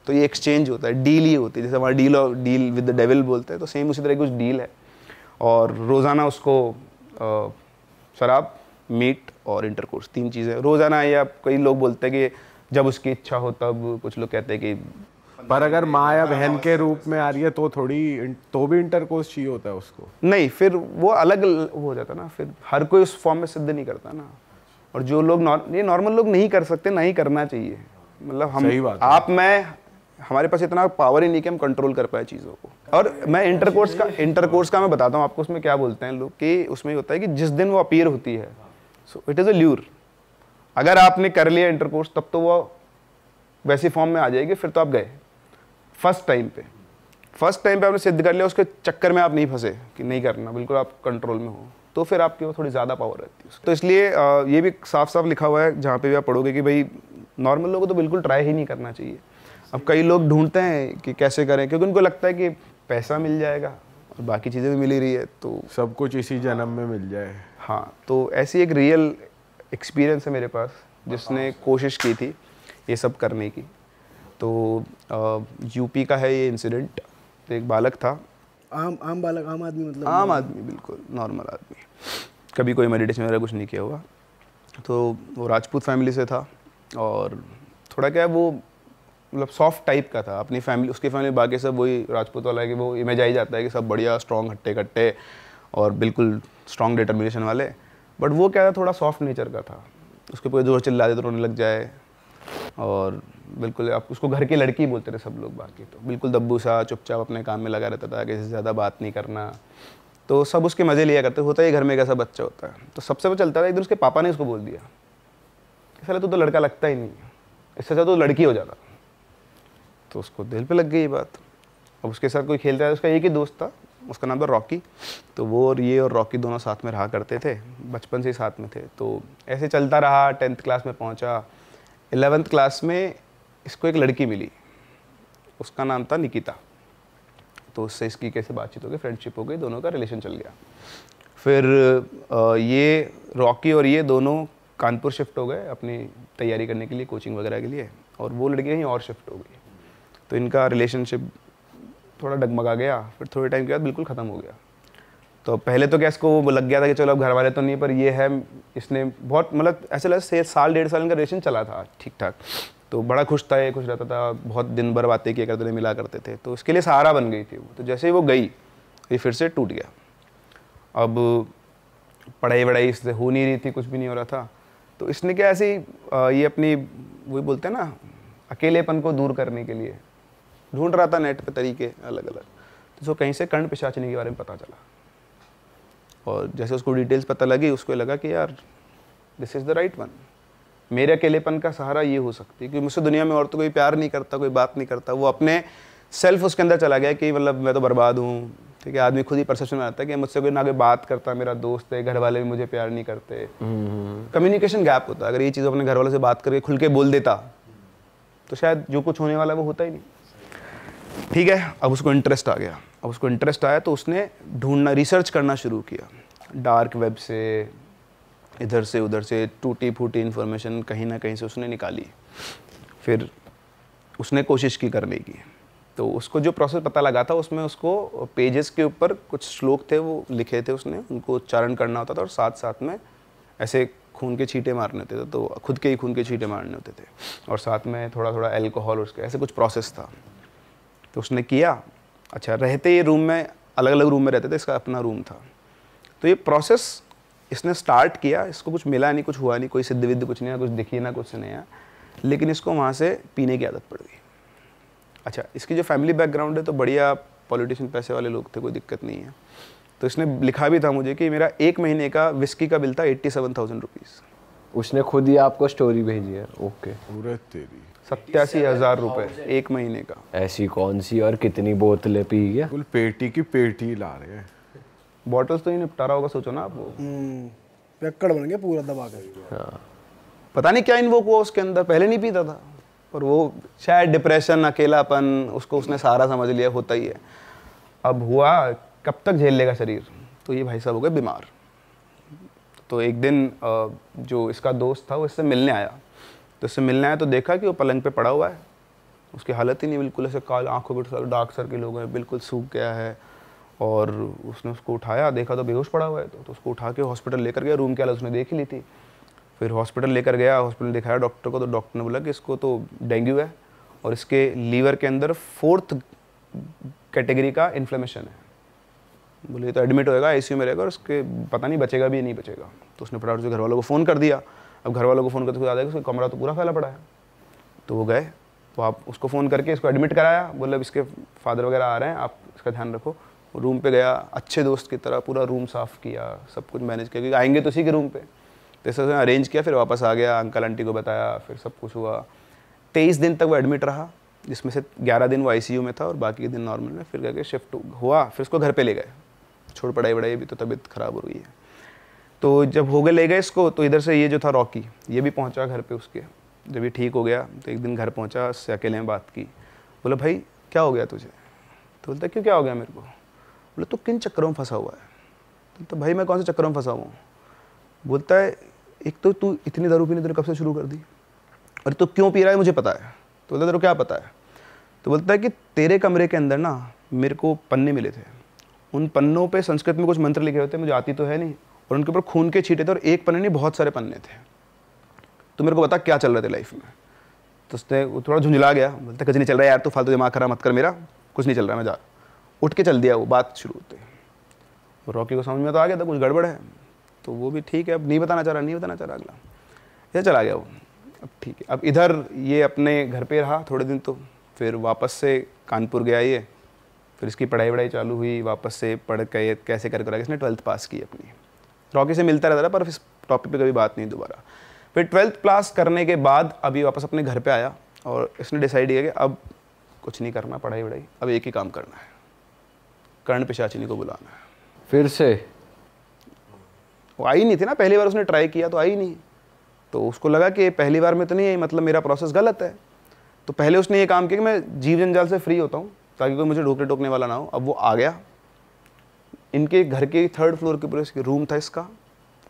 तो ये एक्सचेंज होता है डील ही होती है जैसे हमारा deal deal with the devil बोलते हैं तो सेम उसी तरह की कुछ डील है और रोज़ाना उसको शराब मीट और इंटरकोर्स तीन चीज़ें रोज़ाना ये आप कई लोग बोलते हैं कि जब उसकी इच्छा हो तब कुछ लोग कहते हैं कि पर अगर माँ या बहन के रूप में आ रही है तो थोड़ी तो भी इंटरकोर्स चाहिए होता है उसको नहीं फिर वो अलग हो जाता ना फिर हर कोई उस फॉर्म में सिद्ध नहीं करता ना और जो लोग ये नॉर्मल लोग नहीं कर सकते ना ही करना चाहिए मतलब हम आप मैं हमारे पास इतना पावर ही नहीं कि हम कंट्रोल कर पाए चीज़ों को और मैं इंटरकोर्स का इंटरकोर्स का मैं बताता हूँ आपको उसमें क्या बोलते हैं लोग कि उसमें होता है कि जिस दिन वो अपीयर होती है so it is a lure अगर आपने कर लिया इंटरकोर्स तब तो वो वैसी फॉर्म में आ जाएगी फिर तो आप गए फर्स्ट टाइम पे फर्स्ट टाइम पे आपने सिद्ध कर लिया उसके चक्कर में आप नहीं फंसे कि नहीं करना बिल्कुल आप कंट्रोल में हो तो फिर आपके वो थोड़ी ज़्यादा पावर रहती है तो इसलिए ये भी साफ साफ लिखा हुआ है जहाँ पे भी आप पढ़ोगे कि भाई नॉर्मल लोगों को तो बिल्कुल ट्राई ही नहीं करना चाहिए अब कई लोग ढूंढते हैं कि कैसे करें क्योंकि उनको लगता है कि पैसा मिल जाएगा और बाकी चीज़ें भी मिल ही रही है तो सब कुछ इसी जन्म में मिल जाए हाँ तो ऐसी एक रियल एक्सपीरियंस है मेरे पास जिसने कोशिश की थी ये सब करने की तो यूपी का है ये इंसिडेंट तो एक बालक था आम आम बालक आम आदमी मतलब आम आदमी बिल्कुल नॉर्मल आदमी कभी कोई मेडिटेशन वगैरह कुछ नहीं किया हुआ तो वो राजपूत फैमिली से था और थोड़ा क्या है वो मतलब सॉफ्ट टाइप का था अपनी फैमिली उसकी फैमिली बाकी सब वही राजपूत वाला है कि वो इमेज आई जाता है कि सब बढ़िया स्ट्रॉन्ग हट्टे कट्टे और बिल्कुल स्ट्रॉन्ग डिटर्मिनेशन वाले बट वो क्या था थोड़ा सॉफ्ट नेचर का था उसके पूरे जोर चिल्ला दे तो रोने लग जाए और बिल्कुल आप उसको घर की लड़की बोलते थे सब लोग बाकी तो बिल्कुल दब्बू सा चुपचाप अपने काम में लगा रहता था किसी से ज़्यादा बात नहीं करना तो सब उसके मज़े लिया करते होता ही घर में कैसा बच्चा होता है तो सबसे वो चलता था एक दिन उसके पापा ने उसको बोल दिया सर तो, तो लड़का लगता ही नहीं इससे ज़्यादा तो लड़की हो जाता तो उसको दिल पर लग गई ये बात अब उसके साथ कोई खेलता है उसका एक ही दोस्त था उसका नाम था रॉकी तो वो और ये और रॉकी दोनों साथ में रहा करते थे बचपन से ही साथ में थे तो ऐसे चलता रहा टेंथ क्लास में पहुंचा एलेवेंथ क्लास में इसको एक लड़की मिली उसका नाम था निकिता तो उससे इसकी कैसे बातचीत हो गई फ्रेंडशिप हो गई दोनों का रिलेशन चल गया फिर ये रॉकी और ये दोनों कानपुर शिफ्ट हो गए अपनी तैयारी करने के लिए कोचिंग वगैरह के लिए और वो लड़की कहीं और शिफ्ट हो गई तो इनका रिलेशनशिप थोड़ा डगमगा गया फिर थोड़े टाइम के बाद बिल्कुल ख़त्म हो गया तो पहले तो क्या इसको लग गया था कि चलो अब घर वाले तो नहीं पर ये है इसने बहुत मतलब ऐसे लगा से साल डेढ़ साल इनका रिलेशन चला था ठीक ठाक तो बड़ा खुश था ये खुश रहता था बहुत दिन भर बातें किया करते थे मिला करते थे तो उसके लिए सहारा बन गई थी वो तो जैसे ही वो गई ये फिर से टूट गया अब पढ़ाई वढ़ाई इससे हो नहीं रही थी कुछ भी नहीं हो रहा था तो इसने क्या ऐसे ये अपनी वही बोलते हैं ना अकेलेपन को दूर करने के लिए ढूंढ रहा था नेट पे तरीके अलग अलग तो उसको कहीं से कर्ण पिशाचनी के बारे में पता चला और जैसे उसको डिटेल्स पता लगी उसको लगा कि यार this is the right one मेरे अकेलेपन का सहारा ये हो सकती है क्योंकि मुझसे दुनिया में और तो कोई प्यार नहीं करता कोई बात नहीं करता वो अपने सेल्फ उसके अंदर चला गया कि मतलब मैं तो बर्बाद हूँ ठीक है आदमी खुद ही परसेप्शन में आता है कि मुझसे कोई ना कोई बात करता मेरा दोस्त है घर वाले भी मुझे प्यार नहीं करते कम्युनिकेशन हम्म। गैप होता है अगर ये चीज़ अपने घर वालों से बात करके खुल के बोल देता तो शायद जो कुछ होने वाला है वो होता ही नहीं ठीक है अब उसको इंटरेस्ट आ गया अब उसको इंटरेस्ट आया तो उसने ढूंढना रिसर्च करना शुरू किया डार्क वेब से इधर से उधर से टूटी फूटी इन्फॉर्मेशन कहीं ना कहीं से उसने निकाली फिर उसने कोशिश की करने की तो उसको जो प्रोसेस पता लगा था उसमें उसको पेजेस के ऊपर कुछ श्लोक थे वो लिखे थे उसने उनको उच्चारण करना होता था और साथ साथ में ऐसे खून के छींटे मारने होते थे तो खुद के ही खून के छींटे मारने होते थे और साथ में थोड़ा थोड़ा एल्कोहल उसके ऐसे कुछ प्रोसेस था तो उसने किया अच्छा रहते ये रूम में अलग अलग रूम में रहते थे इसका अपना रूम था तो ये प्रोसेस इसने स्टार्ट किया इसको कुछ मिला नहीं कुछ हुआ नहीं कोई सिद्ध विद्ध कुछ नहीं कुछ दिखी ना कुछ नहीं आया लेकिन इसको वहाँ से पीने की आदत पड़ गई अच्छा इसकी जो फैमिली बैकग्राउंड है तो बढ़िया पॉलिटिशियन पैसे वाले लोग थे कोई दिक्कत नहीं है तो इसने लिखा भी था मुझे कि मेरा एक महीने का विस्की का बिल था एट्टी सेवन थाउजेंड रुपीज़ उसने खुद ही आपको स्टोरी भेजी है ओके पूरे तेरी सत्तासी हजार uh, रुपए एक महीने का ऐसी कौन सी और कितनी बोतलें पी गया कुल पेटी की पेटी ला रहे हैं बॉटल्स तो ही निपटारा होगा सोचो ना आप रक्कड़ हम्म, बन गया पूरा दबा कर हाँ पता नहीं क्या इन्वोक हुआ उसके अंदर पहले नहीं पीता था पर वो शायद डिप्रेशन अकेलापन उसको उसने सारा समझ लिया होता ही है अब हुआ कब तक झेल लेगा शरीर तो ये भाई साहब हो गए बीमार तो एक दिन जो इसका दोस्त था वो इससे मिलने आया तो उससे मिलना है तो देखा कि वो पलंग पे पड़ा हुआ है उसकी हालत ही नहीं बिल्कुल ऐसे काल आंखों के डार्क सर्किल हो गए बिल्कुल सूख गया है और उसने उसको उठाया देखा तो बेहोश पड़ा हुआ है तो, तो उसको उठा के हॉस्पिटल लेकर गया रूम की हालत उसने देख ही ली थी फिर हॉस्पिटल लेकर गया हॉस्पिटल दिखाया डॉक्टर को तो डॉक्टर ने बोला कि इसको तो डेंगू है और इसके लीवर के अंदर फोर्थ कैटेगरी का इन्फ्लेमेशन है बोले तो एडमिट होएगा आईसीयू में रहेगा और उसके पता नहीं बचेगा भी नहीं बचेगा तो उसने फटाफट से घर वालों को फ़ोन कर दिया अब घर वालों को फ़ोन करते हुए दादा उसका कमरा तो पूरा फैला पड़ा है तो वो गए तो आप उसको फ़ोन करके इसको एडमिट कराया बोले अब इसके फादर वगैरह आ रहे हैं आप इसका ध्यान रखो रूम पे गया अच्छे दोस्त की तरह पूरा रूम साफ़ किया सब कुछ मैनेज किया क्योंकि आएंगे तो उसी के रूम पे तो इस तरह अरेंज किया फिर वापस आ गया अंकल आंटी को बताया फिर सब कुछ हुआ तेईस दिन तक वो एडमिट रहा जिसमें से ग्यारह दिन वो आई में था और बाकी दिन नॉर्मल में फिर जाके शिफ्ट हुआ फिर उसको घर पर ले गए छोड़ पढ़ाई वढ़ाई भी तो तबीयत खराब हो गई है तो जब हो गए ले गए इसको तो इधर से ये जो था रॉकी ये भी पहुंचा घर पे उसके जब ये ठीक हो गया तो एक दिन घर पहुंचा उससे अकेले में बात की बोला भाई क्या हो गया तुझे तो बोलता क्यों क्या हो गया मेरे को बोला तू किन चक्करों में फंसा हुआ है तो भाई मैं कौन से चक्करों में फंसा हुआ बोलता है एक तो तू इतनी दारू पीने तेरे कब से शुरू कर दी और तू क्यों पी रहा है मुझे पता है तो बोलता तेरे क्या पता है तो बोलता है कि तेरे कमरे के अंदर ना मेरे को पन्ने मिले थे उन पन्नों पे संस्कृत में कुछ मंत्र लिखे होते मुझे आती तो है नहीं और उनके ऊपर खून के छीटे थे और एक पन्ने नहीं बहुत सारे पन्ने थे तो मेरे को बता क्या चल रहे थे लाइफ में तो उसने वो थोड़ा झुंझला गया बोलता कुछ नहीं चल रहा यार तू फालतू दिमाग खरा मत कर मेरा कुछ नहीं चल रहा मैं जा उठ के चल दिया वो बात शुरू होते रॉकी को समझ में तो आ गया था कुछ गड़बड़ है तो वो भी ठीक है अब नहीं बताना चाह रहा नहीं बताना चाह रहा अगला इधर चला गया वो अब ठीक है अब इधर ये अपने घर पे रहा थोड़े दिन तो फिर वापस से कानपुर गया ये फिर इसकी पढ़ाई वढ़ाई चालू हुई वापस से पढ़ के कैसे कर कर इसने ट्वेल्थ पास की अपनी रॉकी से मिलता रहता था पर इस टॉपिक पे कभी बात नहीं दोबारा फिर ट्वेल्थ क्लास करने के बाद अभी वापस अपने घर पे आया और इसने डिसाइड किया कि अब कुछ नहीं करना पढ़ाई वढ़ाई अब एक ही काम करना है कर्ण पिशाचिनी को बुलाना है फिर से वो आई नहीं थी ना पहली बार उसने ट्राई किया तो आई नहीं तो उसको लगा कि पहली बार में तो नहीं आई मतलब मेरा प्रोसेस गलत है तो पहले उसने ये काम किया कि मैं जीव जंजाल से फ्री होता हूँ ताकि कोई मुझे ढोकने टोकने वाला ना हो अब वो आ गया इनके घर के थर्ड फ्लोर के ऊपर रूम था इसका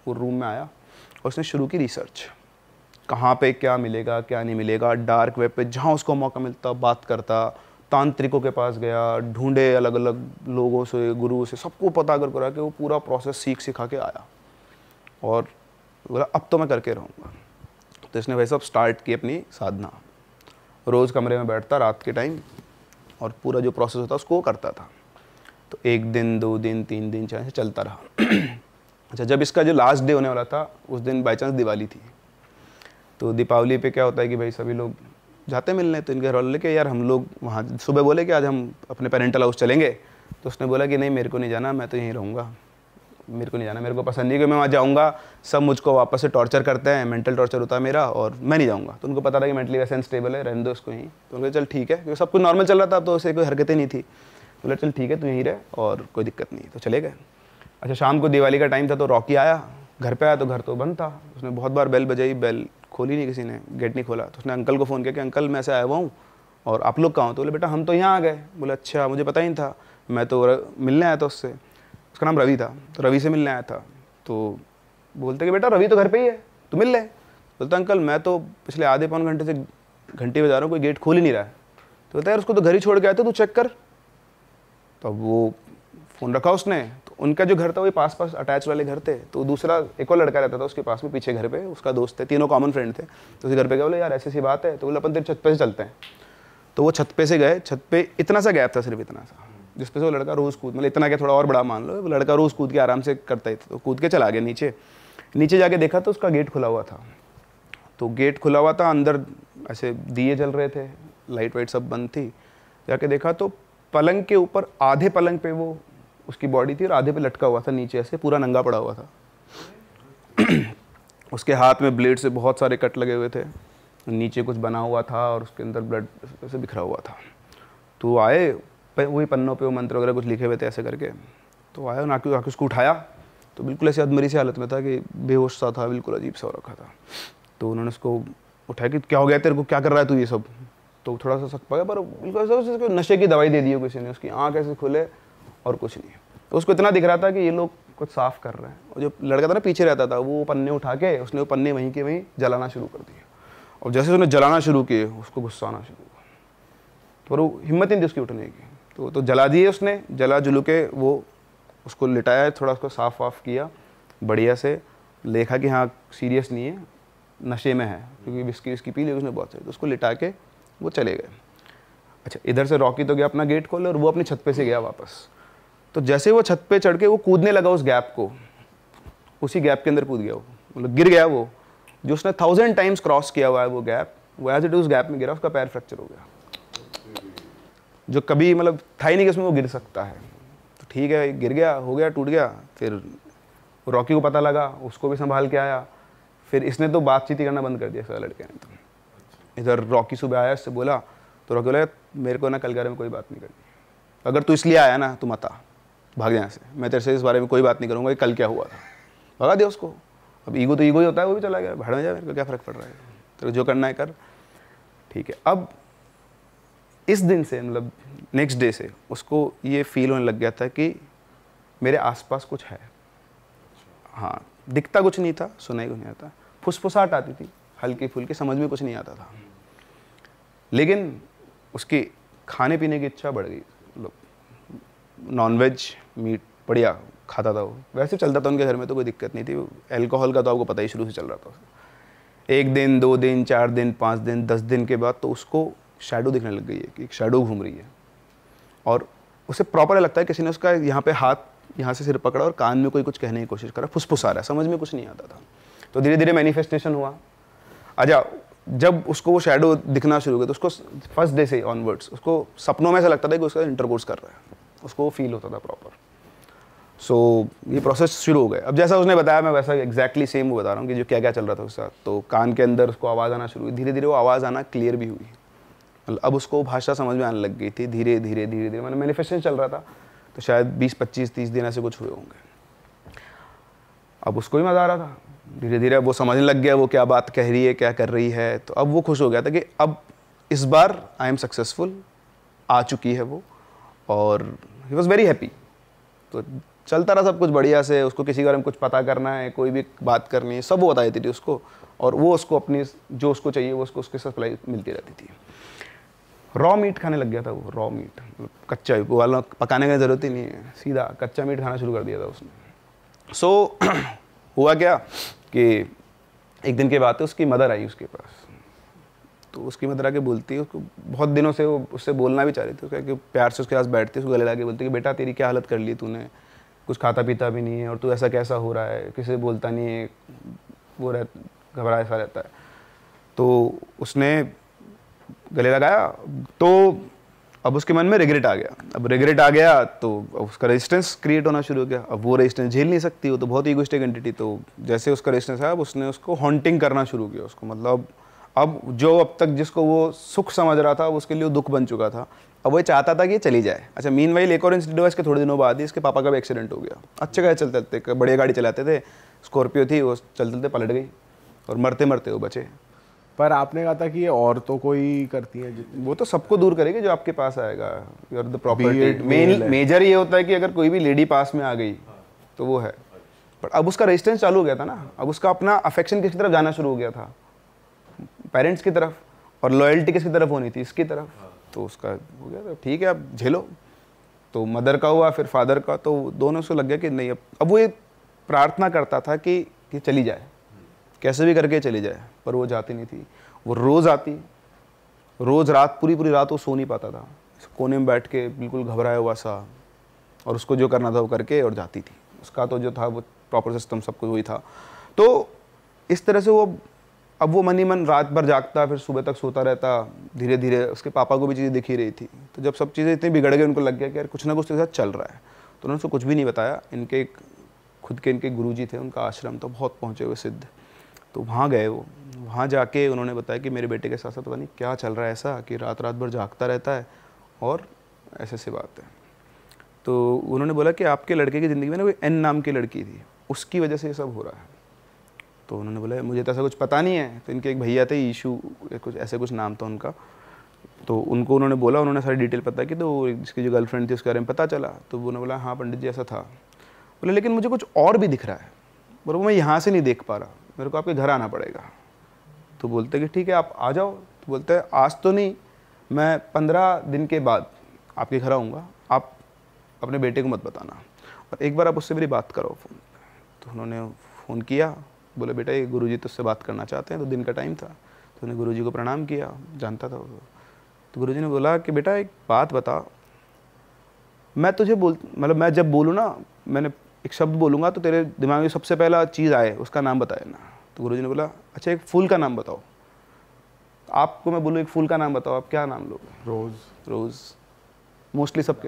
वो रूम में आया और उसने शुरू की रिसर्च कहाँ पे क्या मिलेगा क्या नहीं मिलेगा डार्क वेब पे जहाँ उसको मौका मिलता बात करता तांत्रिकों के पास गया ढूंढे अलग अलग लोगों से गुरु से सबको पता कर करा कि वो पूरा प्रोसेस सीख सिखा के आया और बोला अब तो मैं करके रहूँगा तो इसने वैसे अब स्टार्ट की अपनी साधना रोज़ कमरे में बैठता रात के टाइम और पूरा जो प्रोसेस होता उसको करता था तो एक दिन दो दिन तीन दिन चार चलता रहा अच्छा जब इसका जो लास्ट डे होने वाला था उस दिन बाई चांस दिवाली थी तो दीपावली पे क्या होता है कि भाई सभी लोग जाते मिलने तो इनके घर वाले के यार हम लोग वहाँ सुबह बोले कि आज हम अपने पेरेंटल हाउस चलेंगे तो उसने बोला कि नहीं मेरे को नहीं जाना मैं तो यहीं रहूँगा मेरे को नहीं जाना मेरे को पसंद नहीं कि मैं वहाँ जाऊँगा सब मुझको वापस से टॉर्चर करते हैं मेंटल टॉर्चर होता है मेरा और मैं नहीं जाऊँगा तो उनको पता था कि मेंटली वैसे अनस्टेबल है रहने दो उसको यहीं तो उनको चल ठीक है क्योंकि सब कुछ नॉर्मल चल रहा था तो उसे कोई हरकतें नहीं थी तो बोला चल ठीक है तू यहीं रहे और कोई दिक्कत नहीं तो चले गए अच्छा शाम को दिवाली का टाइम था तो रॉकी आया घर पे आया तो घर तो बंद था उसने बहुत बार बेल बजाई बेल खोली नहीं किसी ने गेट नहीं खोला तो उसने अंकल को फ़ोन किया कि अंकल मैं ऐसे आया हुआ हूँ और आप लोग कहाँ हो तो बोले बेटा हम तो यहाँ आ गए बोले अच्छा मुझे पता ही नहीं था मैं तो मिलने आया था उससे उसका नाम रवि था तो रवि से मिलने आया था तो बोलते कि बेटा रवि तो घर पर ही है तो मिल ले बोलता अंकल मैं तो पिछले आधे पौन घंटे से घंटे बजा रहा हूँ कोई गेट खोल ही नहीं रहा है तो बोलता यार उसको तो घर ही छोड़ के आया था तो तू चेक कर तो अब वो फ़ोन रखा उसने तो उनका जो घर था वही पास पास अटैच वाले घर थे तो दूसरा एक और लड़का रहता था उसके पास में पीछे घर पे उसका दोस्त थे तीनों कॉमन फ्रेंड थे तो उसी घर पे गए बोले यार ऐसी ऐसी बात है तो बोले अपन तेरे छत पे से चलते हैं तो वो छत पे से गए छत पे इतना सा गैप था सिर्फ इतना सा जिस पे से वो लड़का रोज़ कूद मतलब इतना क्या थोड़ा और बड़ा मान लो वो लड़का रोज़ कूद के आराम से करता ही तो कूद के चला गया नीचे नीचे जाके देखा तो उसका गेट खुला हुआ था तो गेट खुला हुआ था अंदर ऐसे दिए जल रहे थे लाइट वाइट सब बंद थी जाके देखा तो पलंग के ऊपर आधे पलंग पे वो उसकी बॉडी थी और आधे पे लटका हुआ था नीचे ऐसे पूरा नंगा पड़ा हुआ था उसके हाथ में ब्लेड से बहुत सारे कट लगे हुए थे नीचे कुछ बना हुआ था और उसके अंदर ब्लड से बिखरा हुआ था तो आए वही पन्नों पे वो मंत्र वगैरह कुछ लिखे हुए थे ऐसे करके तो आया ना आके उसको उठाया तो बिल्कुल ऐसे अदमरी सी हालत में था कि बेहोश सा था बिल्कुल अजीब सा हो रखा था तो उन्होंने उसको उठाया कि क्या हो गया तेरे को क्या कर रहा है तू ये सब तो थोड़ा सा सख्त पाया पर बिल्कुल ऐसा उसको नशे की दवाई दे दी हो किसी ने उसकी आँख ऐसे खुले और कुछ नहीं तो उसको इतना दिख रहा था कि ये लोग कुछ साफ कर रहे हैं और जो लड़का था ना पीछे रहता था वो पन्ने उठा के उसने वो पन्ने वहीं के वहीं जलाना शुरू कर दिए और जैसे उसने जलाना शुरू किए उसको गुस्सा आना शुरू हुआ पर तो वो हिम्मत नहीं थी उसकी उठने की तो तो जला दिए उसने जला जुलू के वो उसको लिटाया थोड़ा उसको साफ वाफ किया बढ़िया से देखा कि हाँ सीरियस नहीं है नशे में है क्योंकि बिस्की उसकी पी ली उसने बहुत सारी तो उसको लिटा के वो चले गए अच्छा इधर से रॉकी तो गया अपना गेट खोल और वो अपनी छत पे से गया वापस तो जैसे वो छत पे चढ़ के वो कूदने लगा उस गैप को उसी गैप के अंदर कूद गया वो मतलब गिर गया वो जो उसने थाउजेंड टाइम्स क्रॉस किया हुआ है वो गैप वो एज इट उस गैप में गिरा उसका पैर फ्रैक्चर हो गया जो कभी मतलब था ही नहीं कि उसमें वो गिर सकता है तो ठीक है गिर गया हो गया टूट गया फिर रॉकी को पता लगा उसको भी संभाल के आया फिर इसने तो बातचीत ही करना बंद कर दिया सर लड़के ने तो इधर रॉकी सुबह आया उससे बोला तो रॉकी बोला मेरे को ना कल के में कोई बात नहीं करनी अगर तू इसलिए आया ना तू मता भाग जाए से मैं तेरे से इस बारे में कोई बात नहीं करूँगा कि कल क्या हुआ था भगा दे उसको अब ईगो तो ईगो ही होता है वो भी चला गया भाड़ में जाए मेरे को क्या फ़र्क पड़ रहा है तेरे जो करना है कर ठीक है अब इस दिन से मतलब नेक्स्ट डे से उसको ये फील होने लग गया था कि मेरे आसपास कुछ है हाँ दिखता कुछ नहीं था सुनाई कुछ नहीं आता फुसफुसाहट आती थी हल्की फुल्की समझ में कुछ नहीं आता था लेकिन उसकी खाने पीने की इच्छा बढ़ गई मतलब नॉनवेज मीट बढ़िया खाता था वो वैसे चलता था उनके घर में तो कोई दिक्कत नहीं थी एल्कोहल का तो आपको पता ही शुरू से चल रहा था एक दिन दो दिन चार दिन पाँच दिन दस दिन के बाद तो उसको शेडो दिखने लग गई है कि एक शेडो घूम रही है और उसे प्रॉपर लगता है किसी ने उसका यहाँ पे हाथ यहाँ से सिर पकड़ा और कान में कोई कुछ कहने की कोशिश करा फुसफुस आ रहा है समझ में कुछ नहीं आता था तो धीरे धीरे मैनिफेस्टेशन हुआ अच्छा जब उसको वो शेडो दिखना शुरू हो गया तो उसको फर्स्ट डे से ऑनवर्ड्स उसको सपनों में ऐसा लगता था कि उसका इंटरकोर्स कर रहा है उसको फील होता था प्रॉपर सो so, ये प्रोसेस शुरू हो गया अब जैसा उसने बताया मैं वैसा एग्जैक्टली सेम वो बता रहा हूँ कि जो क्या क्या चल रहा था उसका तो कान के अंदर उसको आवाज़ आना शुरू हुई धीरे धीरे वो आवाज़ आना क्लियर भी हुई मतलब अब उसको भाषा समझ में आने लग गई थी धीरे धीरे धीरे धीरे मैंने मतलब मैनिफेस्टेशन चल रहा था तो शायद बीस पच्चीस तीस दिन ऐसे कुछ हुए होंगे अब उसको भी मज़ा आ रहा था धीरे धीरे वो समझने लग गया वो क्या बात कह रही है क्या कर रही है तो अब वो खुश हो गया था कि अब इस बार आई एम सक्सेसफुल आ चुकी है वो और ही वॉज़ वेरी हैप्पी तो चलता रहा सब कुछ बढ़िया से उसको किसी के बारे में कुछ पता करना है कोई भी बात करनी है सब वो बता देती थी उसको और वो उसको अपनी जो उसको चाहिए वो उसको उसके सप्लाई मिलती रहती थी रॉ मीट खाने लग गया था वो रॉ मीट मतलब कच्चा वो वाला पकाने की ज़रूरत ही नहीं है सीधा कच्चा मीट खाना शुरू कर दिया था उसने सो so, हुआ क्या कि एक दिन के बाद तो उसकी मदर आई उसके पास तो उसकी मदर आके बोलती है उसको बहुत दिनों से वो उससे बोलना भी चाह रही थी उसका कि प्यार से उसके पास बैठती है उसको गले लगा बोलती है कि बेटा तेरी क्या हालत कर ली तूने कुछ खाता पीता भी नहीं है और तू ऐसा कैसा हो रहा है किसी से बोलता नहीं है वो रह घबरा ऐसा रहता है तो उसने गले लगाया तो अब उसके मन में रिग्रेट आ गया अब रिग्रेट आ गया तो उसका रेजिस्टेंस क्रिएट होना शुरू हो गया अब वो रेजिस्टेंस झेल नहीं सकती वो तो बहुत ईगोस्टिक एंटिटी तो जैसे उसका रेजिस्टेंस आया उसने उसको हॉन्टिंग करना शुरू किया उसको मतलब अब जो अब तक जिसको वो सुख समझ रहा था वो उसके लिए दुख बन चुका था अब वो चाहता था कि ये चली जाए अच्छा मीन वाइल एक और इंसिडेंट इसके थोड़े दिनों बाद ही इसके पापा का भी एक्सीडेंट हो गया अच्छे गए चलते चलते बढ़िया गाड़ी चलाते थे स्कॉर्पियो थी वो चलते चलते पलट गई और मरते मरते वो बचे पर आपने कहा था कि ये औरतों को ही करती है वो तो सबको दूर करेगी जो आपके पास आएगा are the property main major ये होता है कि अगर कोई भी लेडी पास में आ गई तो वो है पर अब उसका रेजिस्टेंस चालू हो गया था ना अब उसका अपना अफेक्शन किसकी तरफ जाना शुरू हो गया था पेरेंट्स की तरफ और लॉयल्टी किसकी तरफ होनी थी इसकी तरफ तो उसका हो गया था ठीक है अब झेलो तो मदर का हुआ फिर फादर का तो दोनों से लग गया कि नहीं अब अब वो ये प्रार्थना करता था कि, कि चली जाए कैसे भी करके चली जाए पर वो जाती नहीं थी वो रोज़ आती रोज़ रात पूरी पूरी रात वो सो नहीं पाता था कोने में बैठ के बिल्कुल घबराया हुआ सा और उसको जो करना था वो करके और जाती थी उसका तो जो था वो प्रॉपर सिस्टम सब कुछ वही था तो इस तरह से वो अब वो मन ही मन रात भर जागता फिर सुबह तक सोता रहता धीरे धीरे उसके पापा को भी चीज़ें दिखी रही थी तो जब सब चीज़ें इतनी बिगड़ गई उनको लग गया कि यार कुछ ना कुछ तो साथ चल रहा है तो उन्होंने उसको कुछ भी नहीं बताया इनके खुद के इनके गुरुजी थे उनका आश्रम तो बहुत पहुँचे हुए सिद्ध तो वहाँ गए वो वहाँ जाके उन्होंने बताया कि मेरे बेटे के साथ साथ पता नहीं क्या चल रहा है ऐसा कि रात रात भर जागता रहता है और ऐसे ऐसी बात है तो उन्होंने बोला कि आपके लड़के की ज़िंदगी में ना कोई एन नाम की लड़की थी उसकी वजह से ये सब हो रहा है तो उन्होंने बोला मुझे तो ऐसा कुछ पता नहीं है तो इनके एक भैया थे ईशू कुछ ऐसे कुछ नाम था उनका तो उनको उन्होंने बोला उन्होंने सारी डिटेल पता की तो जिसकी जो गर्लफ्रेंड थी उसके बारे में पता चला तो उन्होंने बोला हाँ पंडित जी ऐसा था बोले लेकिन मुझे कुछ और भी दिख रहा है बोलो वो मैं यहाँ से नहीं देख पा रहा मेरे को आपके घर आना पड़ेगा तो बोलते कि ठीक है आप आ जाओ तो बोलते हैं आज तो नहीं मैं पंद्रह दिन के बाद आपके घर आऊँगा आप अपने बेटे को मत बताना और एक बार आप उससे मेरी बात करो फ़ोन तो उन्होंने फ़ोन किया बोले बेटा ये जी तो उससे बात करना चाहते हैं तो दिन का टाइम था तो उन्होंने जी को प्रणाम किया जानता था तो तो जी ने बोला कि बेटा एक बात बता मैं तुझे बोल मतलब मैं जब बोलूँ ना मैंने एक शब्द बोलूँगा तो तेरे दिमाग में सबसे पहला चीज़ आए उसका नाम बताए ना तो गुरु ने बोला अच्छा एक फूल का नाम बताओ आपको मैं बोलूँ एक फूल का नाम बताओ आप क्या नाम लोग रोज़ रोज़ मोस्टली सबके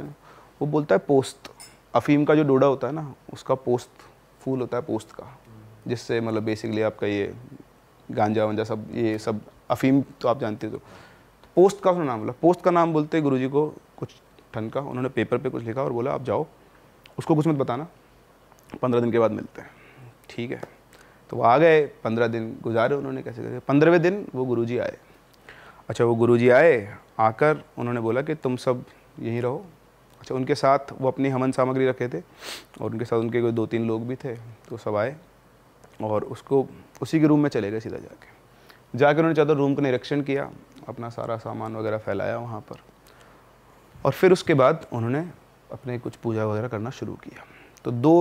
वो बोलता है पोस्त अफीम का जो डोडा होता है ना उसका पोस्त फूल होता है पोस्त का जिससे मतलब बेसिकली आपका ये गांजा वंजा सब ये सब अफीम तो आप जानते हो तो।, तो पोस्त का उसने नाम बोला पोस्त का नाम बोलते गुरुजी को कुछ ठनका उन्होंने पेपर पे कुछ लिखा और बोला आप जाओ उसको कुछ मत बताना पंद्रह दिन के बाद मिलते हैं ठीक है तो वो आ गए पंद्रह दिन गुजारे उन्होंने कैसे करके पंद्रहवें दिन वो गुरुजी आए अच्छा वो गुरुजी आए आकर उन्होंने बोला कि तुम सब यहीं रहो अच्छा उनके साथ वो अपनी हमन सामग्री रखे थे और उनके साथ उनके कोई दो तीन लोग भी थे तो सब आए और उसको उसी के रूम में चले गए सीधा जाके जाकर उन्होंने ज़्यादा रूम का निरीक्षण किया अपना सारा सामान वगैरह फैलाया वहाँ पर और फिर उसके बाद उन्होंने अपने कुछ पूजा वगैरह करना शुरू किया तो दो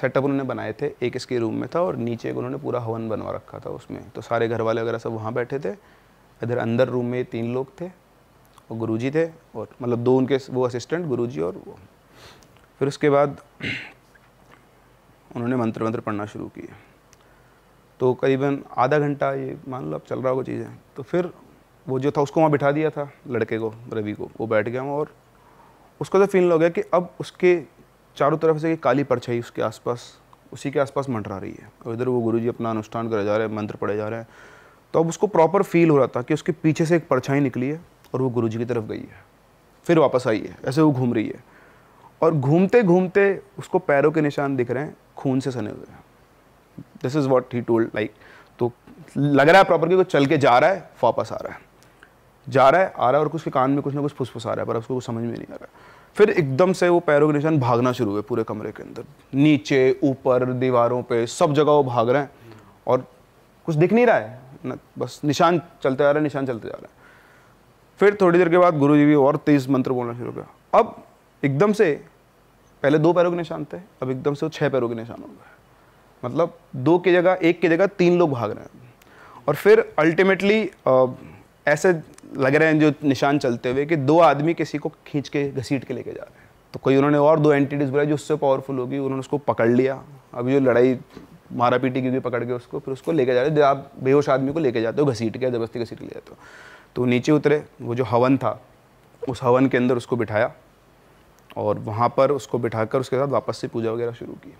सेटअप उन्होंने बनाए थे एक इसके रूम में था और नीचे उन्होंने पूरा हवन बनवा रखा था उसमें तो सारे घर वाले वगैरह सब वहाँ बैठे थे इधर अंदर रूम में तीन लोग थे और गुरु थे और मतलब दो उनके वो असिस्टेंट गुरु और वो फिर उसके बाद उन्होंने मंत्र मंत्र पढ़ना शुरू किए तो करीबन आधा घंटा ये मान लो अब चल रहा होगा चीज़ें तो फिर वो जो था उसको वहाँ बिठा दिया था लड़के को रवि को वो बैठ गया और उसको तो फील हो गया कि अब उसके चारों तरफ से काली परछाई उसके आसपास उसी के आसपास मंडरा रही है और इधर वो गुरुजी अपना अनुष्ठान करे जा रहे हैं मंत्र पढ़े जा रहे हैं तो अब उसको प्रॉपर फील हो रहा था कि उसके पीछे से एक परछाई निकली है और वो गुरुजी की तरफ गई है फिर वापस आई है ऐसे वो घूम रही है और घूमते घूमते उसको पैरों के निशान दिख रहे हैं खून से सने हुए this is what he told like तो लग रहा है प्रॉपर कि वो चल के जा रहा है वापस आ रहा है जा रहा है आ रहा है और के कान में कुछ ना कुछ फुसफुसा रहा है पर उसको कुछ समझ में नहीं आ रहा है फिर एकदम से वो पैरों के निशान भागना शुरू हुए पूरे कमरे के अंदर नीचे ऊपर दीवारों पे सब जगह वो भाग रहे हैं और कुछ दिख नहीं रहा है बस निशान चलते जा रहे हैं निशान चलते जा रहे हैं फिर थोड़ी देर के बाद गुरु जी भी और तेईस मंत्र बोलना शुरू किया अब एकदम से पहले दो पैरों के निशान थे अब एकदम से वो छः पैरों के निशान हो गए मतलब दो की जगह एक की जगह तीन लोग भाग रहे हैं और फिर अल्टीमेटली ऐसे लग रहे हैं जो निशान चलते हुए कि दो आदमी किसी को खींच के घसीट के लेके जा रहे हैं तो कोई उन्होंने और दो एंटिटीज़ बुलाई जो उससे पावरफुल होगी उन्होंने उसको पकड़ लिया अभी जो लड़ाई मारा पीटी की भी पकड़ के उसको फिर उसको लेके जा रहे आप बेहोश आदमी को लेके जाते हो घसीट के जबरदस्ती घसीट ले जाते हो तो नीचे उतरे वो जो हवन था उस हवन के अंदर उसको बिठाया और वहाँ पर उसको बिठाकर उसके साथ वापस से पूजा वगैरह शुरू की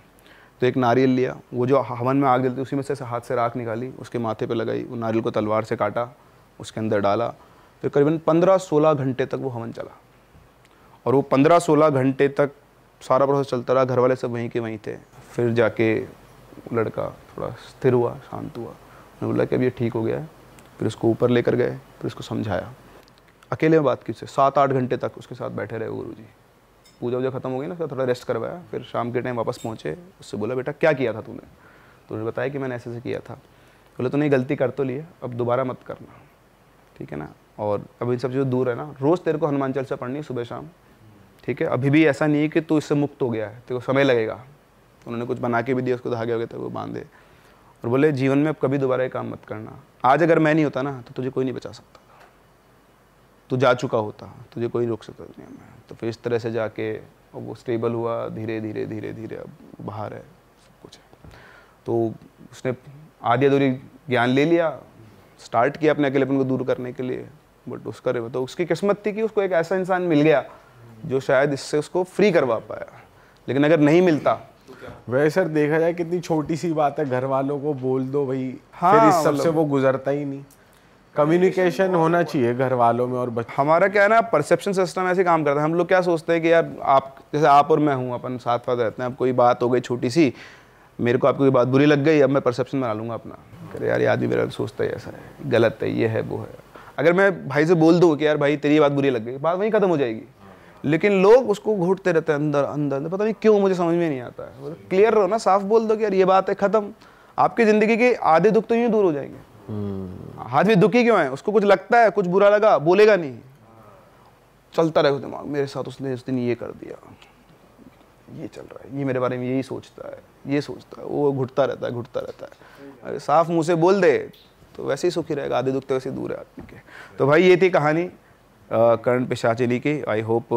तो एक नारियल लिया वो जो हवन में आग जलती उसी में से हाथ से राख निकाली उसके माथे पर लगाई वो नारियल को तलवार से काटा उसके अंदर डाला तो करीबन 15-16 घंटे तक वो हवन चला और वो 15-16 घंटे तक सारा प्रोसेस चलता रहा घर वाले सब वहीं के वहीं थे फिर जाके लड़का थोड़ा स्थिर हुआ शांत हुआ उन्होंने बोला कि अब ये ठीक हो गया है फिर उसको ऊपर लेकर गए फिर उसको समझाया अकेले में बात की उससे सात आठ घंटे तक उसके साथ बैठे रहे गुरु जी पूजा वूजा खत्म हो गई ना उसका थोड़ा रेस्ट करवाया फिर शाम के टाइम वापस पहुँचे उससे बोला बेटा क्या किया था तूने तो उन्होंने बताया कि मैंने ऐसे से किया था बोले तो नहीं गलती कर तो लिया अब दोबारा मत करना ठीक है ना और अभी सब जो दूर है ना रोज़ तेरे को हनुमान चालीसा पढ़नी है सुबह शाम ठीक है अभी भी ऐसा नहीं है कि तू इससे मुक्त हो गया है तेरे को समय लगेगा उन्होंने कुछ बना के भी दिया उसको धागे वगैरह तक वो बांधे और बोले जीवन में अब कभी दोबारा ये काम मत करना आज अगर मैं नहीं होता ना तो तुझे कोई नहीं बचा सकता तू जा चुका होता तुझे कोई रोक सकता दुनिया में तो फिर इस तरह से जाके अब वो स्टेबल हुआ धीरे धीरे धीरे धीरे अब बाहर है सब कुछ है तो उसने आधी अधूरी ज्ञान ले लिया स्टार्ट किया अपने अकेलेपन को दूर करने के लिए बट उसका रिव तो उसकी किस्मत थी कि उसको एक ऐसा इंसान मिल गया जो शायद इससे उसको फ्री करवा पाया लेकिन अगर नहीं मिलता तो वैसे सर देखा जाए कितनी छोटी सी बात है घर वालों को बोल दो भाई हाँ, फिर इस सबसे मतलब वो गुजरता ही नहीं कम्युनिकेशन होना चाहिए घर वालों में और बच्चों हमारा क्या है ना परसेप्शन सिस्टम ऐसे काम करता है हम लोग क्या सोचते हैं कि यार आप जैसे आप और मैं हूँ अपन साथ साथ रहते हैं अब कोई बात हो गई छोटी सी मेरे को आपकी कोई बात बुरी लग गई अब मैं परसेप्शन बना लूंगा अपना अरे यार ये आदमी मेरा सोचता है ऐसा है गलत है ये है वो है अगर मैं भाई से बोल दूँ कि यार भाई तेरी बात बुरी लग गई बात वहीं खत्म हो जाएगी लेकिन लोग उसको घुटते रहते हैं अंदर अंदर अंदर पता नहीं क्यों मुझे समझ में नहीं आता है क्लियर रहो ना साफ बोल दो कि यार ये बात है ख़त्म आपकी ज़िंदगी के आधे दुख तो यूँ दूर हो जाएंगे हाथ हम्म। में दुखी क्यों है उसको कुछ लगता है कुछ बुरा लगा बोलेगा नहीं चलता रहे दिमाग मेरे साथ उसने उस दिन ये कर दिया ये चल रहा है ये मेरे बारे में यही सोचता है ये सोचता है वो घुटता रहता है घुटता रहता है अरे साफ मुँह से बोल दे तो वैसे ही सुखी रहेगा आधे दुख तो वैसे दूर है आदमी के तो भाई ये थी कहानी कर्ण पिशाचली की आई होप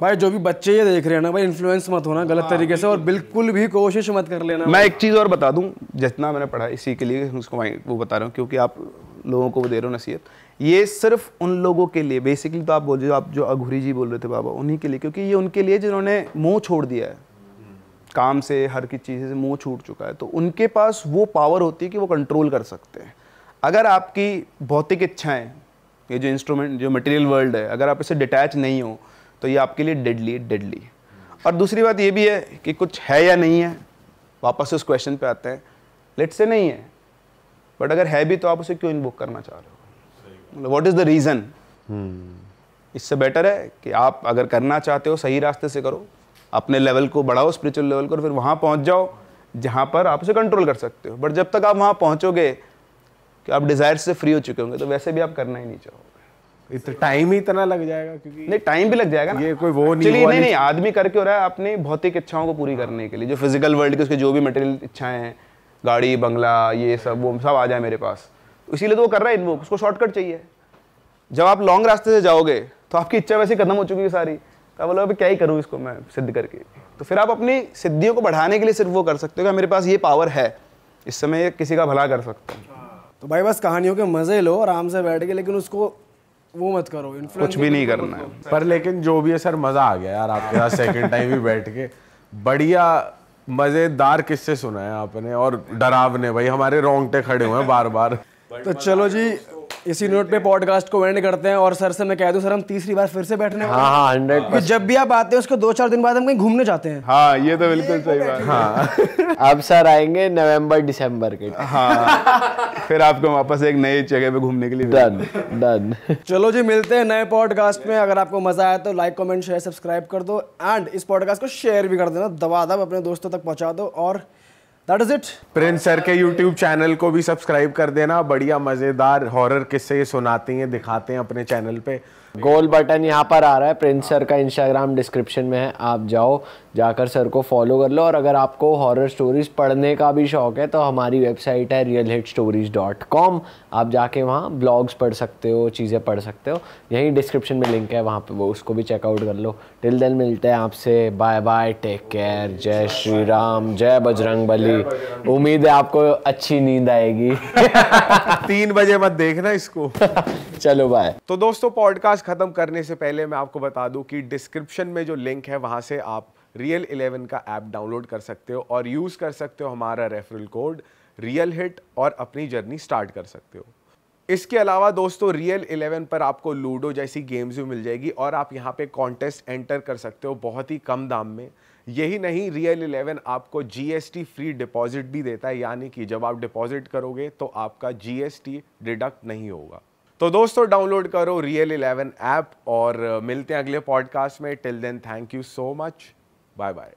भाई जो भी बच्चे ये देख रहे हैं ना भाई इन्फ्लुएंस मत होना गलत हाँ, तरीके से और बिल्कुल भी कोशिश मत कर लेना मैं एक चीज़ और बता दूँ जितना मैंने पढ़ा इसी के लिए उसको वो बता रहा हूँ क्योंकि आप लोगों को वो दे रहे हो नसीहत ये सिर्फ उन लोगों के लिए बेसिकली तो आप बोल रहे हो आप जो अघूरी जी बोल रहे थे बाबा उन्हीं के लिए क्योंकि ये उनके लिए जिन्होंने मुँह छोड़ दिया है काम से हर किसी चीज़ से मुँह छूट चुका है तो उनके पास वो पावर होती है कि वो कंट्रोल कर सकते हैं अगर आपकी भौतिक इच्छाएं ये जो इंस्ट्रूमेंट जो मटेरियल वर्ल्ड है अगर आप इसे डिटैच नहीं हो तो ये आपके लिए डेडली डेडली और दूसरी बात ये भी है कि कुछ है या नहीं है वापस उस क्वेश्चन पे आते हैं लेट से नहीं है बट अगर है भी तो आप उसे क्यों इनबुक करना चाह रहे हो वॉट इज़ द रीज़न इससे बेटर है कि आप अगर करना चाहते हो सही रास्ते से करो अपने लेवल को बढ़ाओ स्पिरिचुअल लेवल को और फिर वहाँ पहुँच जाओ जहाँ पर आप उसे कंट्रोल कर सकते हो बट जब तक आप वहाँ पहुँचोगे कि आप डिज़ायर से फ्री हो चुके होंगे तो वैसे भी आप करना ही नहीं चाहोगे इतना टाइम ही इतना लग जाएगा क्योंकि नहीं टाइम भी लग जाएगा ये कोई वो नहीं चलिए नहीं नहीं आदमी करके हो रहा है अपनी भौतिक इच्छाओं को पूरी करने के लिए जो फिजिकल वर्ल्ड की उसके जो भी मटेरियल इच्छाएं हैं गाड़ी बंगला ये सब वो सब आ जाए मेरे पास इसीलिए तो वो कर रहा है इन्वोक उसको शॉर्टकट चाहिए जब आप लॉन्ग रास्ते से जाओगे तो आपकी इच्छा वैसे खत्म हो चुकी है सारी तो बोला अभी क्या ही करूँ इसको मैं सिद्ध करके तो फिर आप अपनी सिद्धियों को बढ़ाने के लिए सिर्फ वो कर सकते हो कि मेरे पास ये पावर है इस समय किसी का भला कर सकता हूँ तो भाई बस कहानियों के मज़े लो आराम से बैठ के लेकिन उसको वो मत करो कुछ भी नहीं करना है पर लेकिन जो भी है सर मज़ा आ गया यार आपके साथ सेकंड टाइम भी बैठ के बढ़िया मज़ेदार किस्से सुना है आपने और डरावने भाई हमारे रोंगटे खड़े हुए हैं बार बार तो चलो जी इसी नोट पे पॉडकास्ट को एंड करते हैं और सर से मैं कह दूं सर हम तीसरी बार फिर से बैठने हाँ हाँ हाँ, जब भी आप आते हैं उसके दो चार दिन बाद हम कहीं घूमने जाते हैं हाँ ये तो बिल्कुल सही बात हाँ आप हाँ। सर आएंगे नवंबर दिसंबर के हाँ फिर आपको वापस एक नई जगह पे घूमने के लिए डन डन चलो जी मिलते हैं नए पॉडकास्ट में अगर आपको मजा आया तो लाइक कॉमेंट शेयर सब्सक्राइब कर दो एंड इस पॉडकास्ट को शेयर भी कर देना दबा दब अपने दोस्तों तक पहुँचा दो और that is it prince sir के यूट्यूब चैनल को भी सब्सक्राइब कर देना बढ़िया मजेदार हॉरर किस्से सुनाते हैं दिखाते हैं अपने चैनल पे गोल बटन यहाँ पर आ रहा है प्रिंस सर का इंस्टाग्राम डिस्क्रिप्शन में है आप जाओ जाकर सर को फॉलो कर लो और अगर आपको हॉरर स्टोरीज़ पढ़ने का भी शौक़ है तो हमारी वेबसाइट है real hit stories dot com आप जाके वहाँ ब्लॉग्स पढ़ सकते हो चीज़ें पढ़ सकते हो यहीं डिस्क्रिप्शन में लिंक है वहाँ पे वो उसको भी चेकआउट कर लो टिल देन मिलते हैं आपसे बाय बाय टेक केयर जय श्री राम जय बजरंग बली उम्मीद है आपको अच्छी नींद आएगी तीन बजे मत देखना इसको चलो बाय तो दोस्तों पॉडकास्ट खत्म करने से पहले मैं आपको बता दूँ कि डिस्क्रिप्शन में जो लिंक है वहाँ से आप रियल इलेवन का ऐप डाउनलोड कर सकते हो और यूज़ कर सकते हो हमारा रेफरल कोड रियल हिट और अपनी जर्नी स्टार्ट कर सकते हो इसके अलावा दोस्तों रियल इलेवन पर आपको लूडो जैसी गेम्स भी मिल जाएगी और आप यहाँ पे कॉन्टेस्ट एंटर कर सकते हो बहुत ही कम दाम में यही नहीं रियल इलेवन आपको जीएसटी फ्री डिपॉजिट भी देता है यानी कि जब आप डिपॉजिट करोगे तो आपका जीएसटी डिडक्ट नहीं होगा तो दोस्तों डाउनलोड करो रियल इलेवन ऐप और मिलते हैं अगले पॉडकास्ट में till then thank you so much Bye bye.